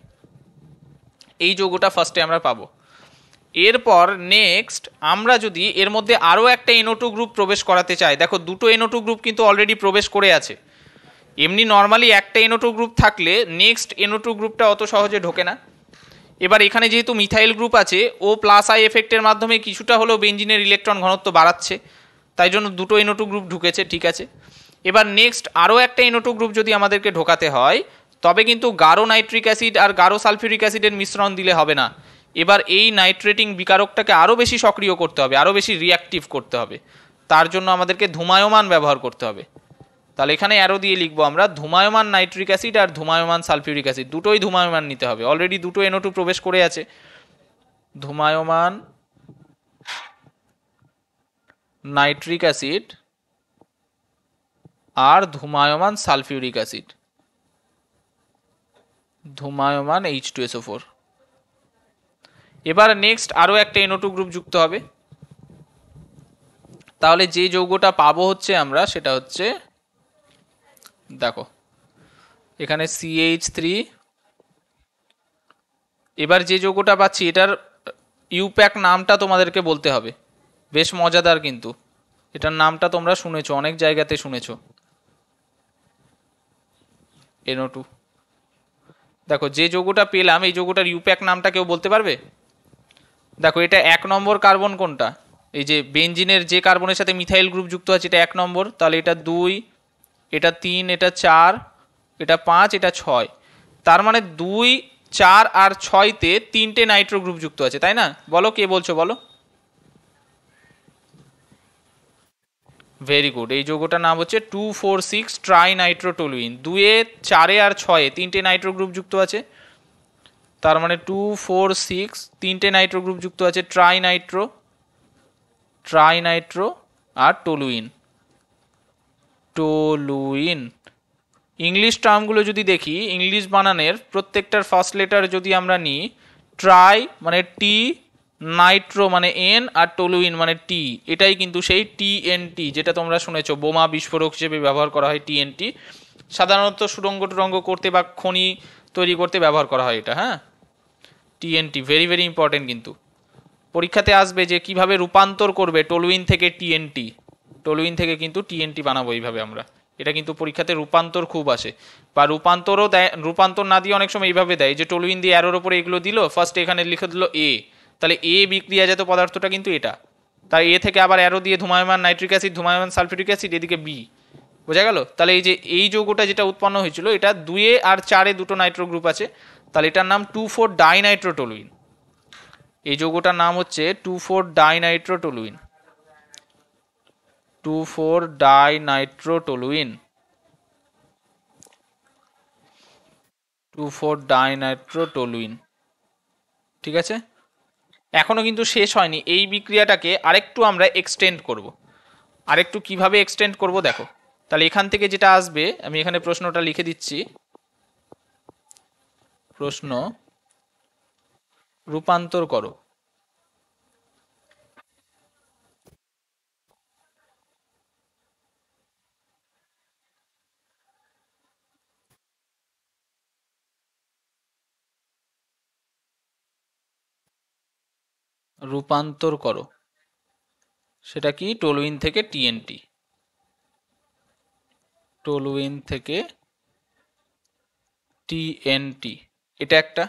এই যৌগটা ফার্স্টে আমরা পাবো এরপর নেক্সট আমরা যদি এর মধ্যে আরও একটা এনও টু গ্রুপ প্রবেশ করাতে চাই দেখো দুটো এনও টু গ্রুপ কিন্তু অলরেডি প্রবেশ করে আছে এমনি নর্মালি একটা এনও টু গ্রুপ থাকলে নেক্সট এনও টু গ্রুপটা অত সহজে ঢোকে না এবার এখানে যেহেতু মিথাইল গ্রুপ আছে ও প্লাস আই এফেক্টের মাধ্যমে কিছুটা হলেও বেঞ্জিনের ইলেকট্রন ঘনত্ব বাড়াচ্ছে তাই জন্য দুটো এনও টু গ্রুপ ঢুকেছে ঠিক আছে এবার নেক্সট আরও একটা এনও টু গ্রুপ যদি আমাদেরকে ঢোকাতে হয় তবে কিন্তু গারো নাইট্রিক অ্যাসিড আর গারো সালফিউরিক অ্যাসিডের মিশ্রণ দিলে হবে না এবার এই নাইট্রেটিং বিকারকটাকে আরও বেশি সক্রিয় করতে হবে আরও বেশি রিয়াক্টিভ করতে হবে তার জন্য আমাদেরকে ধুমায়মান ব্যবহার করতে হবে তাহলে এখানে অ্যারো দিয়ে লিখবো আমরা ধুমায়মান নাইট্রিক অ্যাসিড আর ধুমায়মান সালফিউরিক অ্যাসিড দুটোই ধুমায়মান নিতে হবে অলরেডি দুটো এনও টু প্রবেশ করে আছে ধুমায়মান নাইট্রিক অ্যাসিড আর ধুমায়মান সালফিউরিক অ্যাসিড ধুমায়মান এইচ টু এসও ফোর এবার নেক্সট আরও একটা এনোটু গ্রুপ যুক্ত হবে তাহলে যে যৌগটা পাবো হচ্ছে আমরা সেটা হচ্ছে দেখো এখানে সিএইচ থ্রি এবার যে যৌগটা পাচ্ছি এটার ইউপ্যাক নামটা তোমাদেরকে বলতে হবে বেশ মজাদার কিন্তু এটার নামটা তোমরা শুনেছো অনেক জায়গাতে শুনেছো এনো টু দেখো যে যৌগটা পেলাম এই যৌগটার ইউপ্যাক নামটা কেউ বলতে পারবে দেখো এটা এক নম্বর কার্বন কোনটা এই যে বেঞ্জিনের যে কার্বনের সাথে মিথাইল গ্রুপ যুক্ত আছে এটা এক নম্বর তাহলে এটা দুই এটা তিন এটা চার এটা পাঁচ এটা ছয় তার মানে দুই চার আর ছয়তে তিনটে নাইট্রো গ্রুপ যুক্ত আছে তাই না বলো কে বলছো বলো ভেরি গুড এই যোগটার নাম হচ্ছে two four six trinitrotoluene দুয়ে চারে আর ছয়ে তিনটে নাইট্রো গ্রুপ যুক্ত আছে তার মানে টু ফোর সিক্স তিনটে নাইট্রো গ্রুপ যুক্ত আছে ট্রাই নাইট্রো ট্রাই নাইট্রো আর টোলুইন টোলুইন ইংলিশ টার্মগুলো যদি দেখি ইংলিশ বানানের প্রত্যেকটার ফার্স্ট লেটার যদি আমরা নিই ট্রাই মানে টি নাইট্রো মানে এন আর টোলুইন মানে টি এটাই কিন্তু সেই টিএনটি যেটা তোমরা শুনেছো বোমা বিস্ফোরক হিসেবে ব্যবহার করা হয় টিএনটি সাধারণত সুরঙ্গ টুরঙ্গ করতে বা খনি তৈরি করতে ব্যবহার করা হয় এটা হ্যাঁ টিএনটি ভেরি ভেরি ইম্পর্টেন্ট কিন্তু পরীক্ষাতে আসবে যে কিভাবে রূপান্তর করবে টোলউইন থেকে টিএনটি টোলউইন থেকে কিন্তু টিএনটি বানাবো এইভাবে আমরা এটা কিন্তু পরীক্ষাতে রূপান্তর খুব আসে বা রূপান্তরও দেয় রূপান্তর না দিয়ে অনেক সময় এইভাবে দেয় যে টোলউইন দিয়ে অ্যারোর ওপরে এগুলো দিল ফার্স্ট এখানে লিখে দিল এ তাহলে এ বিক্রিয়াজাত পদার্থটা কিন্তু এটা তাই এ থেকে আবার অ্যারো দিয়ে ধুমায়মান নাইট্রিক অ্যাসিড ধুমায়মান সালফিউরিক অ্যাসিড এদিকে বি বোঝা গেল তাহলে এই যে এই যৌগটা যেটা উৎপন্ন হয়েছিল এটা দুয়ে আর চারে দুটো নাইট্রো গ্রুপ আছে তাহলে এটার নাম টু ফোর ডাইনাইট্রোটোলুইন এই যৌগটার নাম হচ্ছে two four dinitrotoluene two four dinitrotoluene two four dinitrotoluene ঠিক আছে এখনও কিন্তু শেষ হয়নি এই বিক্রিয়াটাকে আরেকটু আমরা এক্সটেন্ড করব আরেকটু কিভাবে এক্সটেন্ড করব দেখো তাহলে এখান থেকে যেটা আসবে আমি এখানে প্রশ্নটা লিখে দিচ্ছি প্রশ্ন রূপান্তর করো রূপান্তর করো সেটা কি টোলউইন থেকে টিএনটি টোলুইন থেকে টিএনটি এটা একটা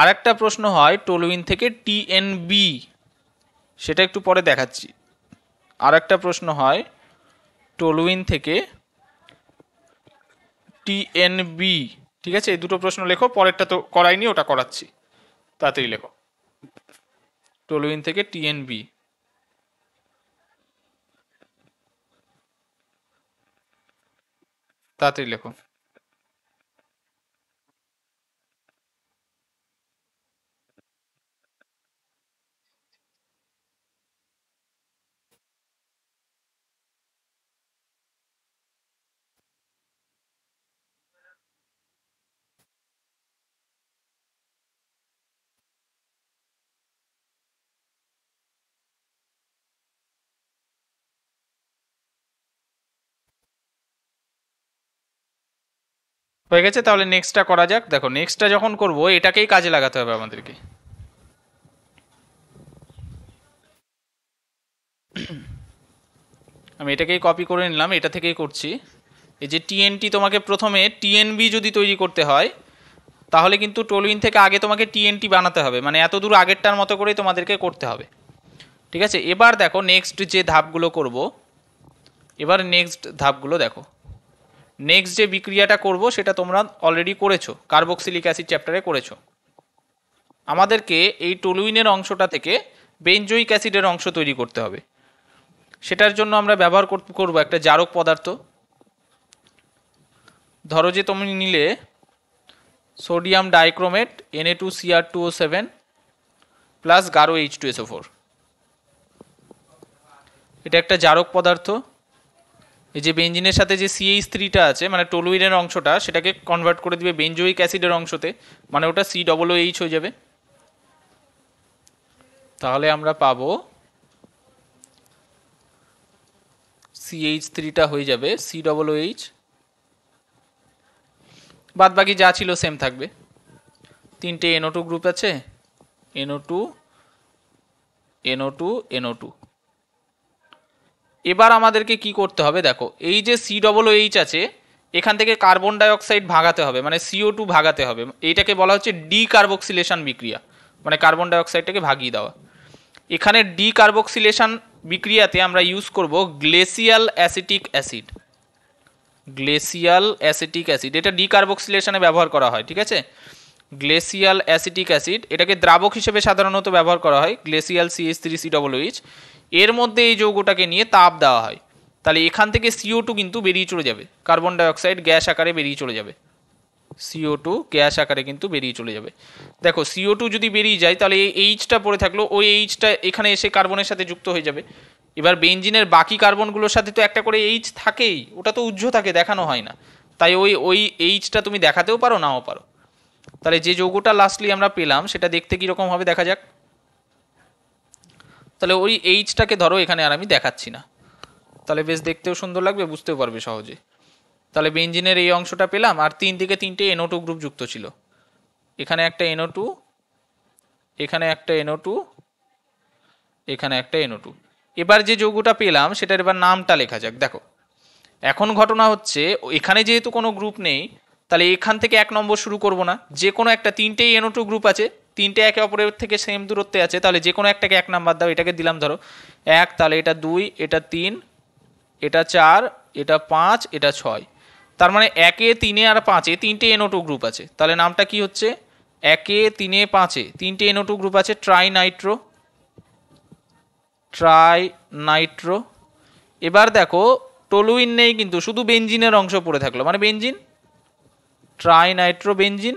আর একটা প্রশ্ন হয় টোলুইন থেকে টিএনবি সেটা একটু পরে দেখাচ্ছি আর একটা প্রশ্ন হয় টোলুইন থেকে টিএনবি ঠিক আছে এই দুটো প্রশ্ন লেখো পরেরটা তো করাইনি ওটা করাচ্ছি তাড়াতাড়ি লেখো টোলুইন থেকে টিএনবি তাড়াতাড়ি লেখো হয়ে গেছে তাহলে নেক্সটটা করা যাক দেখো নেক্সটটা যখন করব এটাকেই কাজে লাগাতে হবে আমাদেরকে আমি এটাকেই কপি করে নিলাম এটা থেকেই করছি এই যে টিএনটি তোমাকে প্রথমে টিএনবি যদি তৈরি করতে হয় তাহলে কিন্তু টোলউইন থেকে আগে তোমাকে টিএনটি বানাতে হবে মানে এত দূর আগেরটার মতো করেই তোমাদেরকে করতে হবে ঠিক আছে এবার দেখো নেক্সট যে ধাপগুলো করব এবার নেক্সট ধাপগুলো দেখো নেক্সট যে বিক্রিয়াটা করব সেটা তোমরা অলরেডি করেছো কার্বক্সিলিক অ্যাসিড চ্যাপ্টারে করেছো আমাদেরকে এই টলুইনের অংশটা থেকে বেঞ্জয়িক অ্যাসিডের অংশ তৈরি করতে হবে সেটার জন্য আমরা ব্যবহার করব একটা জারক পদার্থ ধরো যে তুমি নিলে sodium dichromate A two C R two O seven plus গারো এইচ টু ও ফোর এটা একটা জারক পদার্থ এই যে বেঞ্জিনের সাথে যে সিএইচ থ্রিটা আছে মানে টোলুইনের অংশটা সেটাকে কনভার্ট করে দিবে বেঞ্জোইক অ্যাসিডের অংশতে মানে ওটা সি ডবল ও এইচ হয়ে যাবে তাহলে আমরা পাবো সিএইচ থ্রিটা হয়ে যাবে সি ডবল ও এইচ বাদ বাকি যা ছিল সেম থাকবে তিনটে এনও টু গ্রুপ আছে N O two NO two NO two এবার আমাদেরকে কি করতে হবে দেখো এই যে সি ডবল এইচ আছে এখান থেকে কার্বন ডাইঅক্সাইড ভাগাতে হবে মানে সিও টু ভাগাতে হবে এইটাকে বলা হচ্ছে ডি কার্বক্সিলেশন বিক্রিয়া মানে কার্বন ডাইঅক্সাইডটাকে ভাগিয়ে দেওয়া এখানে ডি কার্বক্সিলেশন বিক্রিয়াতে আমরা ইউজ করব glacial acetic acid glacial acetic acid এটা ডিকার্বক্সিলেশনে ব্যবহার করা হয় ঠিক আছে গ্লেসিয়াল অ্যাসিটিক অ্যাসিড এটাকে দ্রাবক হিসেবে সাধারণত ব্যবহার করা হয় glacial C S three C double H এর মধ্যে এই যৌগটাকে নিয়ে তাপ দেওয়া হয় তাহলে এখান থেকে সিও টু কিন্তু বেরিয়ে চলে যাবে কার্বন ডাইঅক্সাইড গ্যাস আকারে বেরিয়ে চলে যাবে সিও টু গ্যাস আকারে কিন্তু বেরিয়ে চলে যাবে দেখো সিও টু যদি বেরিয়ে যায় তাহলে এই এইচটা পড়ে থাকলো ওই এইচটা এখানে এসে কার্বনের সাথে যুক্ত হয়ে যাবে এবার বেঞ্জিনের বাকি কার্বনগুলোর সাথে তো একটা করে এইচ থাকেই ওটা তো উজ্জ্ব থাকে দেখানো হয় না তাই ওই ওই এইচটা তুমি দেখাতেও পারো নাও পারো তাহলে যে যৌগটা লাস্টলি আমরা পেলাম সেটা দেখতে কীরকম হবে দেখা যাক তাহলে ওই এইচটাকে ধরো এখানে আর আমি দেখাচ্ছি না তাহলে বেশ দেখতেও সুন্দর লাগবে বুঝতেও পারবে সহজে তাহলে বেঞ্জিনের এই অংশটা পেলাম আর তিন দিকে তিনটে এনও টু গ্রুপ যুক্ত ছিল এখানে একটা এনও টু এখানে একটা এনও টু এখানে একটা এনও টু এবার যে যৌগটা পেলাম সেটার এবার নামটা লেখা যাক দেখো এখন ঘটনা হচ্ছে এখানে যেহেতু কোনো গ্রুপ নেই তাহলে এখান থেকে এক নম্বর শুরু করব না যে কোনো একটা তিনটেই এনও টু গ্রুপ আছে তিনটে একে অপরের থেকে সেম দূরত্বে আছে তাহলে যে কোনো একটাকে এক নাম্বার দাও এটাকে দিলাম ধরো এক তাহলে এটা দুই এটা তিন এটা চার এটা পাঁচ এটা ছয় তার মানে একে তিনে আর পাঁচে তিনটে এনোটো গ্রুপ আছে তাহলে নামটা কি হচ্ছে একে তিনে পাঁচে তিনটে এনোটো গ্রুপ আছে ট্রাই নাইট্রো ট্রাই নাইট্রো এবার দেখো টলুইন নেই কিন্তু শুধু বেঞ্জিনের অংশ পড়ে থাকলো মানে বেঞ্জিন ট্রাই নাইট্রো বেঞ্জিন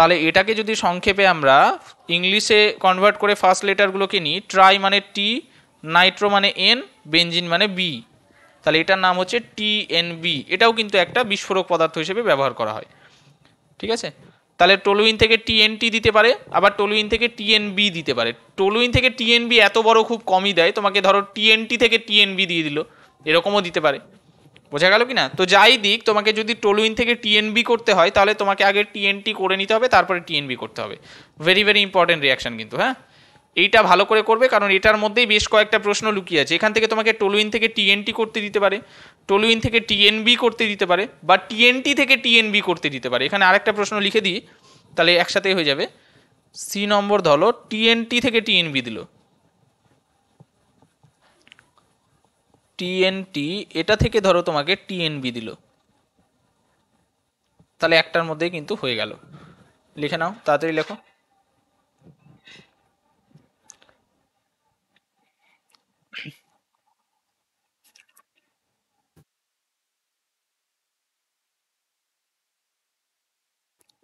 তাহলে এটাকে যদি সংক্ষেপে আমরা ইংলিশে কনভার্ট করে ফার্স্ট লেটারগুলোকে নিই ট্রাই মানে টি নাইট্রো মানে এন বেঞ্জিন মানে বি তাহলে এটার নাম হচ্ছে টি এন বি এটাও কিন্তু একটা বিস্ফোরক পদার্থ হিসেবে ব্যবহার করা হয় ঠিক আছে তাহলে টোলুইন থেকে টিএনটি দিতে পারে আবার টোলুইন থেকে টিএনবি দিতে পারে টোলুইন থেকে টিএনবি এত বড় খুব কমই দেয় তোমাকে ধরো টিএনটি থেকে টিএনবি দিয়ে দিল এরকমও দিতে পারে বোঝা গেল কি না তো যাই দিক তোমাকে যদি টোলুইন থেকে টিএনবি করতে হয় তাহলে তোমাকে আগে টিএনটি করে নিতে হবে তারপরে টিএনবি করতে হবে ভেরি ভেরি ইম্পর্টেন্ট রিয়াকশান কিন্তু হ্যাঁ এইটা ভালো করে করবে কারণ এটার মধ্যেই বেশ কয়েকটা প্রশ্ন লুকিয়ে আছে এখান থেকে তোমাকে টোলুইন থেকে টিএনটি করতে দিতে পারে টোলুইন থেকে টিএনবি করতে দিতে পারে বা টিএনটি থেকে টিএনবি করতে দিতে পারে এখানে আরেকটা প্রশ্ন লিখে দিই তাহলে একসাথেই হয়ে যাবে সি নম্বর ধরো টিএনটি থেকে টিএনবি দিল টিএনটি এটা থেকে ধরো তোমাকে টিএনবি দিল তাহলে একটার মধ্যে কিন্তু হয়ে গেল লিখে নাও তাড়াতাড়ি লেখো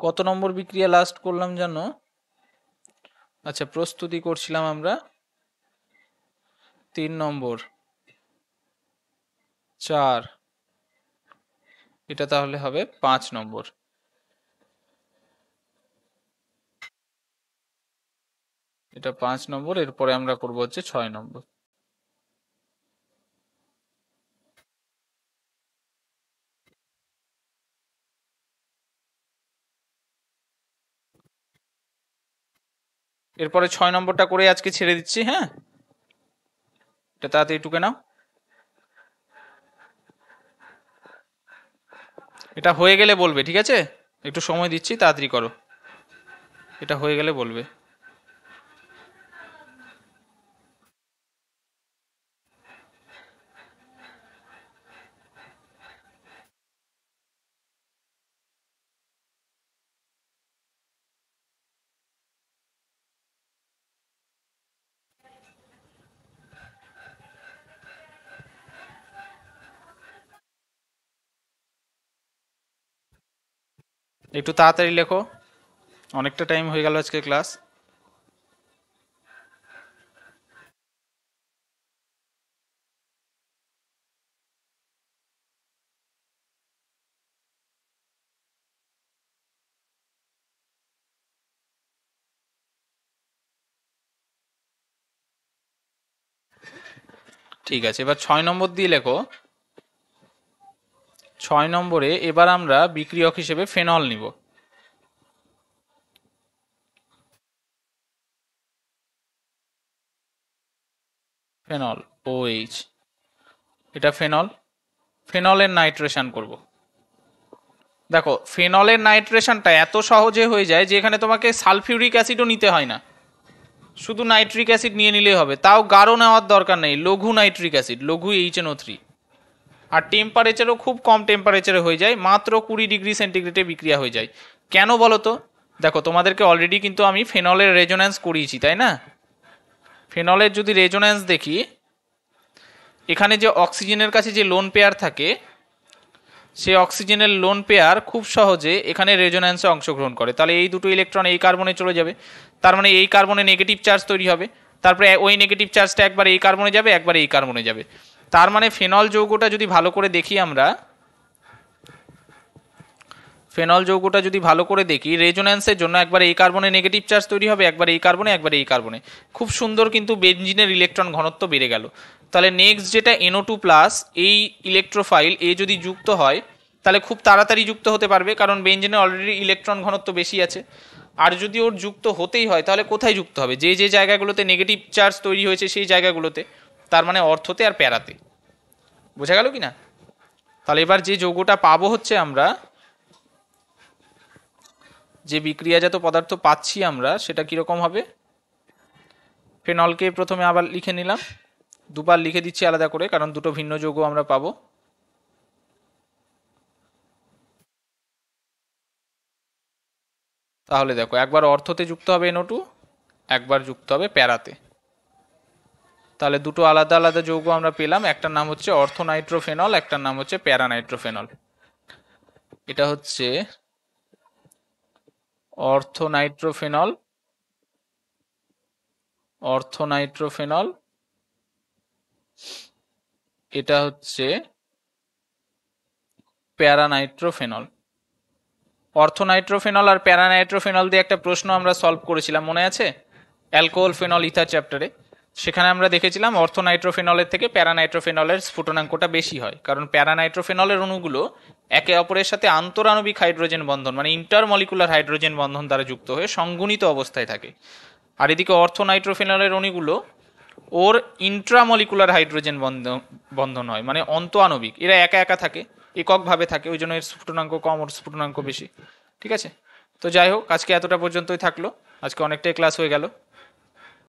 কত নম্বর বিক্রিয়া লাস্ট করলাম যেন আচ্ছা প্রস্তুতি করছিলাম আমরা তিন নম্বর চার এটা তাহলে হবে পাঁচ নম্বর এটা পাঁচ নম্বর এরপরে আমরা করব হচ্ছে ছয় নম্বর এরপরে ছয় নম্বরটা করে আজকে ছেড়ে দিচ্ছি হ্যাঁ এটা তাড়াতাড়ি টুকে নাও এটা হয়ে গেলে বলবে ঠিক আছে একটু সময় দিচ্ছি তাড়াতাড়ি করো এটা হয়ে গেলে বলবে একটু তাড়াতাড়ি লেখো অনেকটা টাইম হয়ে গেল আজকে ক্লাস ঠিক আছে এবার ছয় নম্বর দিয়ে লেখো ছয় নম্বরে এবার আমরা বিক্রিয়ক হিসেবে ফেনল নিব ফেনল এইচ এটা ফেনল ফেনলের নাইট্রেশন করব দেখো ফেনলের নাইট্রেশনটা এত সহজে হয়ে যায় যে এখানে তোমাকে সালফিউরিক অ্যাসিডও নিতে হয় না শুধু নাইট্রিক অ্যাসিড নিয়ে নিলেই হবে তাও গাঢ় নেওয়ার দরকার নেই লঘু নাইট্রিক অ্যাসিড লঘু এইচ এনও থ্রি আর টেম্পারেচারও খুব কম টেম্পারেচারে হয়ে যায় মাত্র কুড়ি ডিগ্রি সেন্টিগ্রেডে বিক্রিয়া হয়ে যায় কেন বলো তো দেখো তোমাদেরকে অলরেডি কিন্তু আমি ফেনলের রেজোন্যান্স করিয়েছি তাই না ফেনলের যদি রেজোন্যান্স দেখি এখানে যে অক্সিজেনের কাছে যে লোন পেয়ার থাকে সে অক্সিজেনের লোন পেয়ার খুব সহজে এখানে রেজোন্যান্সে অংশগ্রহণ করে তাহলে এই দুটো ইলেকট্রন এই কার্বনে চলে যাবে তার মানে এই কার্বনে নেগেটিভ চার্জ তৈরি হবে তারপরে ওই নেগেটিভ চার্জটা একবার এই কার্বনে যাবে একবার এই কার্বনে যাবে তার মানে ফেনল যৌগটা যদি ভালো করে দেখি আমরা ফেনল যৌগটা যদি ভালো করে দেখি রেজোন্যান্সের জন্য একবার এই কার্বনে নেগেটিভ চার্জ তৈরি হবে একবার এই কার্বনে একবার এই কার্বনে খুব সুন্দর কিন্তু বেঞ্জিনের ইলেকট্রন ঘনত্ব বেড়ে গেল তাহলে নেক্সট যেটা এনও টু প্লাস এই ইলেকট্রোফাইল এ যদি যুক্ত হয় তাহলে খুব তাড়াতাড়ি যুক্ত হতে পারবে কারণ বেঞ্জিনে অলরেডি ইলেকট্রন ঘনত্ব বেশি আছে আর যদি ওর যুক্ত হতেই হয় তাহলে কোথায় যুক্ত হবে যে যে জায়গাগুলোতে নেগেটিভ চার্জ তৈরি হয়েছে সেই জায়গাগুলোতে তার মানে অর্থতে আর প্যারাতে বোঝা গেল কি না তাহলে এবার যে যৌগটা পাবো হচ্ছে আমরা যে বিক্রিয়াজাত পদার্থ পাচ্ছি আমরা সেটা কীরকম হবে ফেনলকে প্রথমে আবার লিখে নিলাম দুবার লিখে দিচ্ছি আলাদা করে কারণ দুটো ভিন্ন যৌগ আমরা পাবো তাহলে দেখো একবার অর্থতে যুক্ত হবে এনো টু একবার যুক্ত হবে প্যারাতে তাহলে দুটো আলাদা আলাদা যৌগ আমরা পেলাম একটার নাম হচ্ছে অর্থোনাইট্রোফেনল একটার নাম হচ্ছে প্যারানাইট্রোফেনল এটা হচ্ছে অর্থোনাইট্রোফেনল অর্থোনাইট্রোফেনল এটা হচ্ছে প্যারানাইট্রোফেনল অর্থোনাইট্রোফেনল আর প্যারানাইট্রোফেনল দিয়ে একটা প্রশ্ন আমরা সলভ করেছিলাম মনে আছে অ্যালকোহল ফেনল ইথার চ্যাপ্টারে সেখানে আমরা দেখেছিলাম নাইট্রোফেনলের থেকে প্যারানাইট্রোফেনলের স্ফুটনাঙ্কটা বেশি হয় কারণ প্যারানাইট্রোফেনলের অণুগুলো একে অপরের সাথে আন্তরাণবিক হাইড্রোজেন বন্ধন মানে ইন্টারমলিকুলার হাইড্রোজেন বন্ধন দ্বারা যুক্ত হয়ে সংগুণিত অবস্থায় থাকে আর এদিকে অর্থোনাইট্রোফেনলের অণুগুলো ওর ইন্ট্রামলিকুলার হাইড্রোজেন বন্ধন বন্ধন হয় মানে অন্ত এরা একা একা থাকে এককভাবে থাকে ওই জন্য এর স্ফুটনাঙ্ক কম ওর স্ফুটনাঙ্ক বেশি ঠিক আছে তো যাই হোক আজকে এতটা পর্যন্তই থাকলো আজকে অনেকটাই ক্লাস হয়ে গেল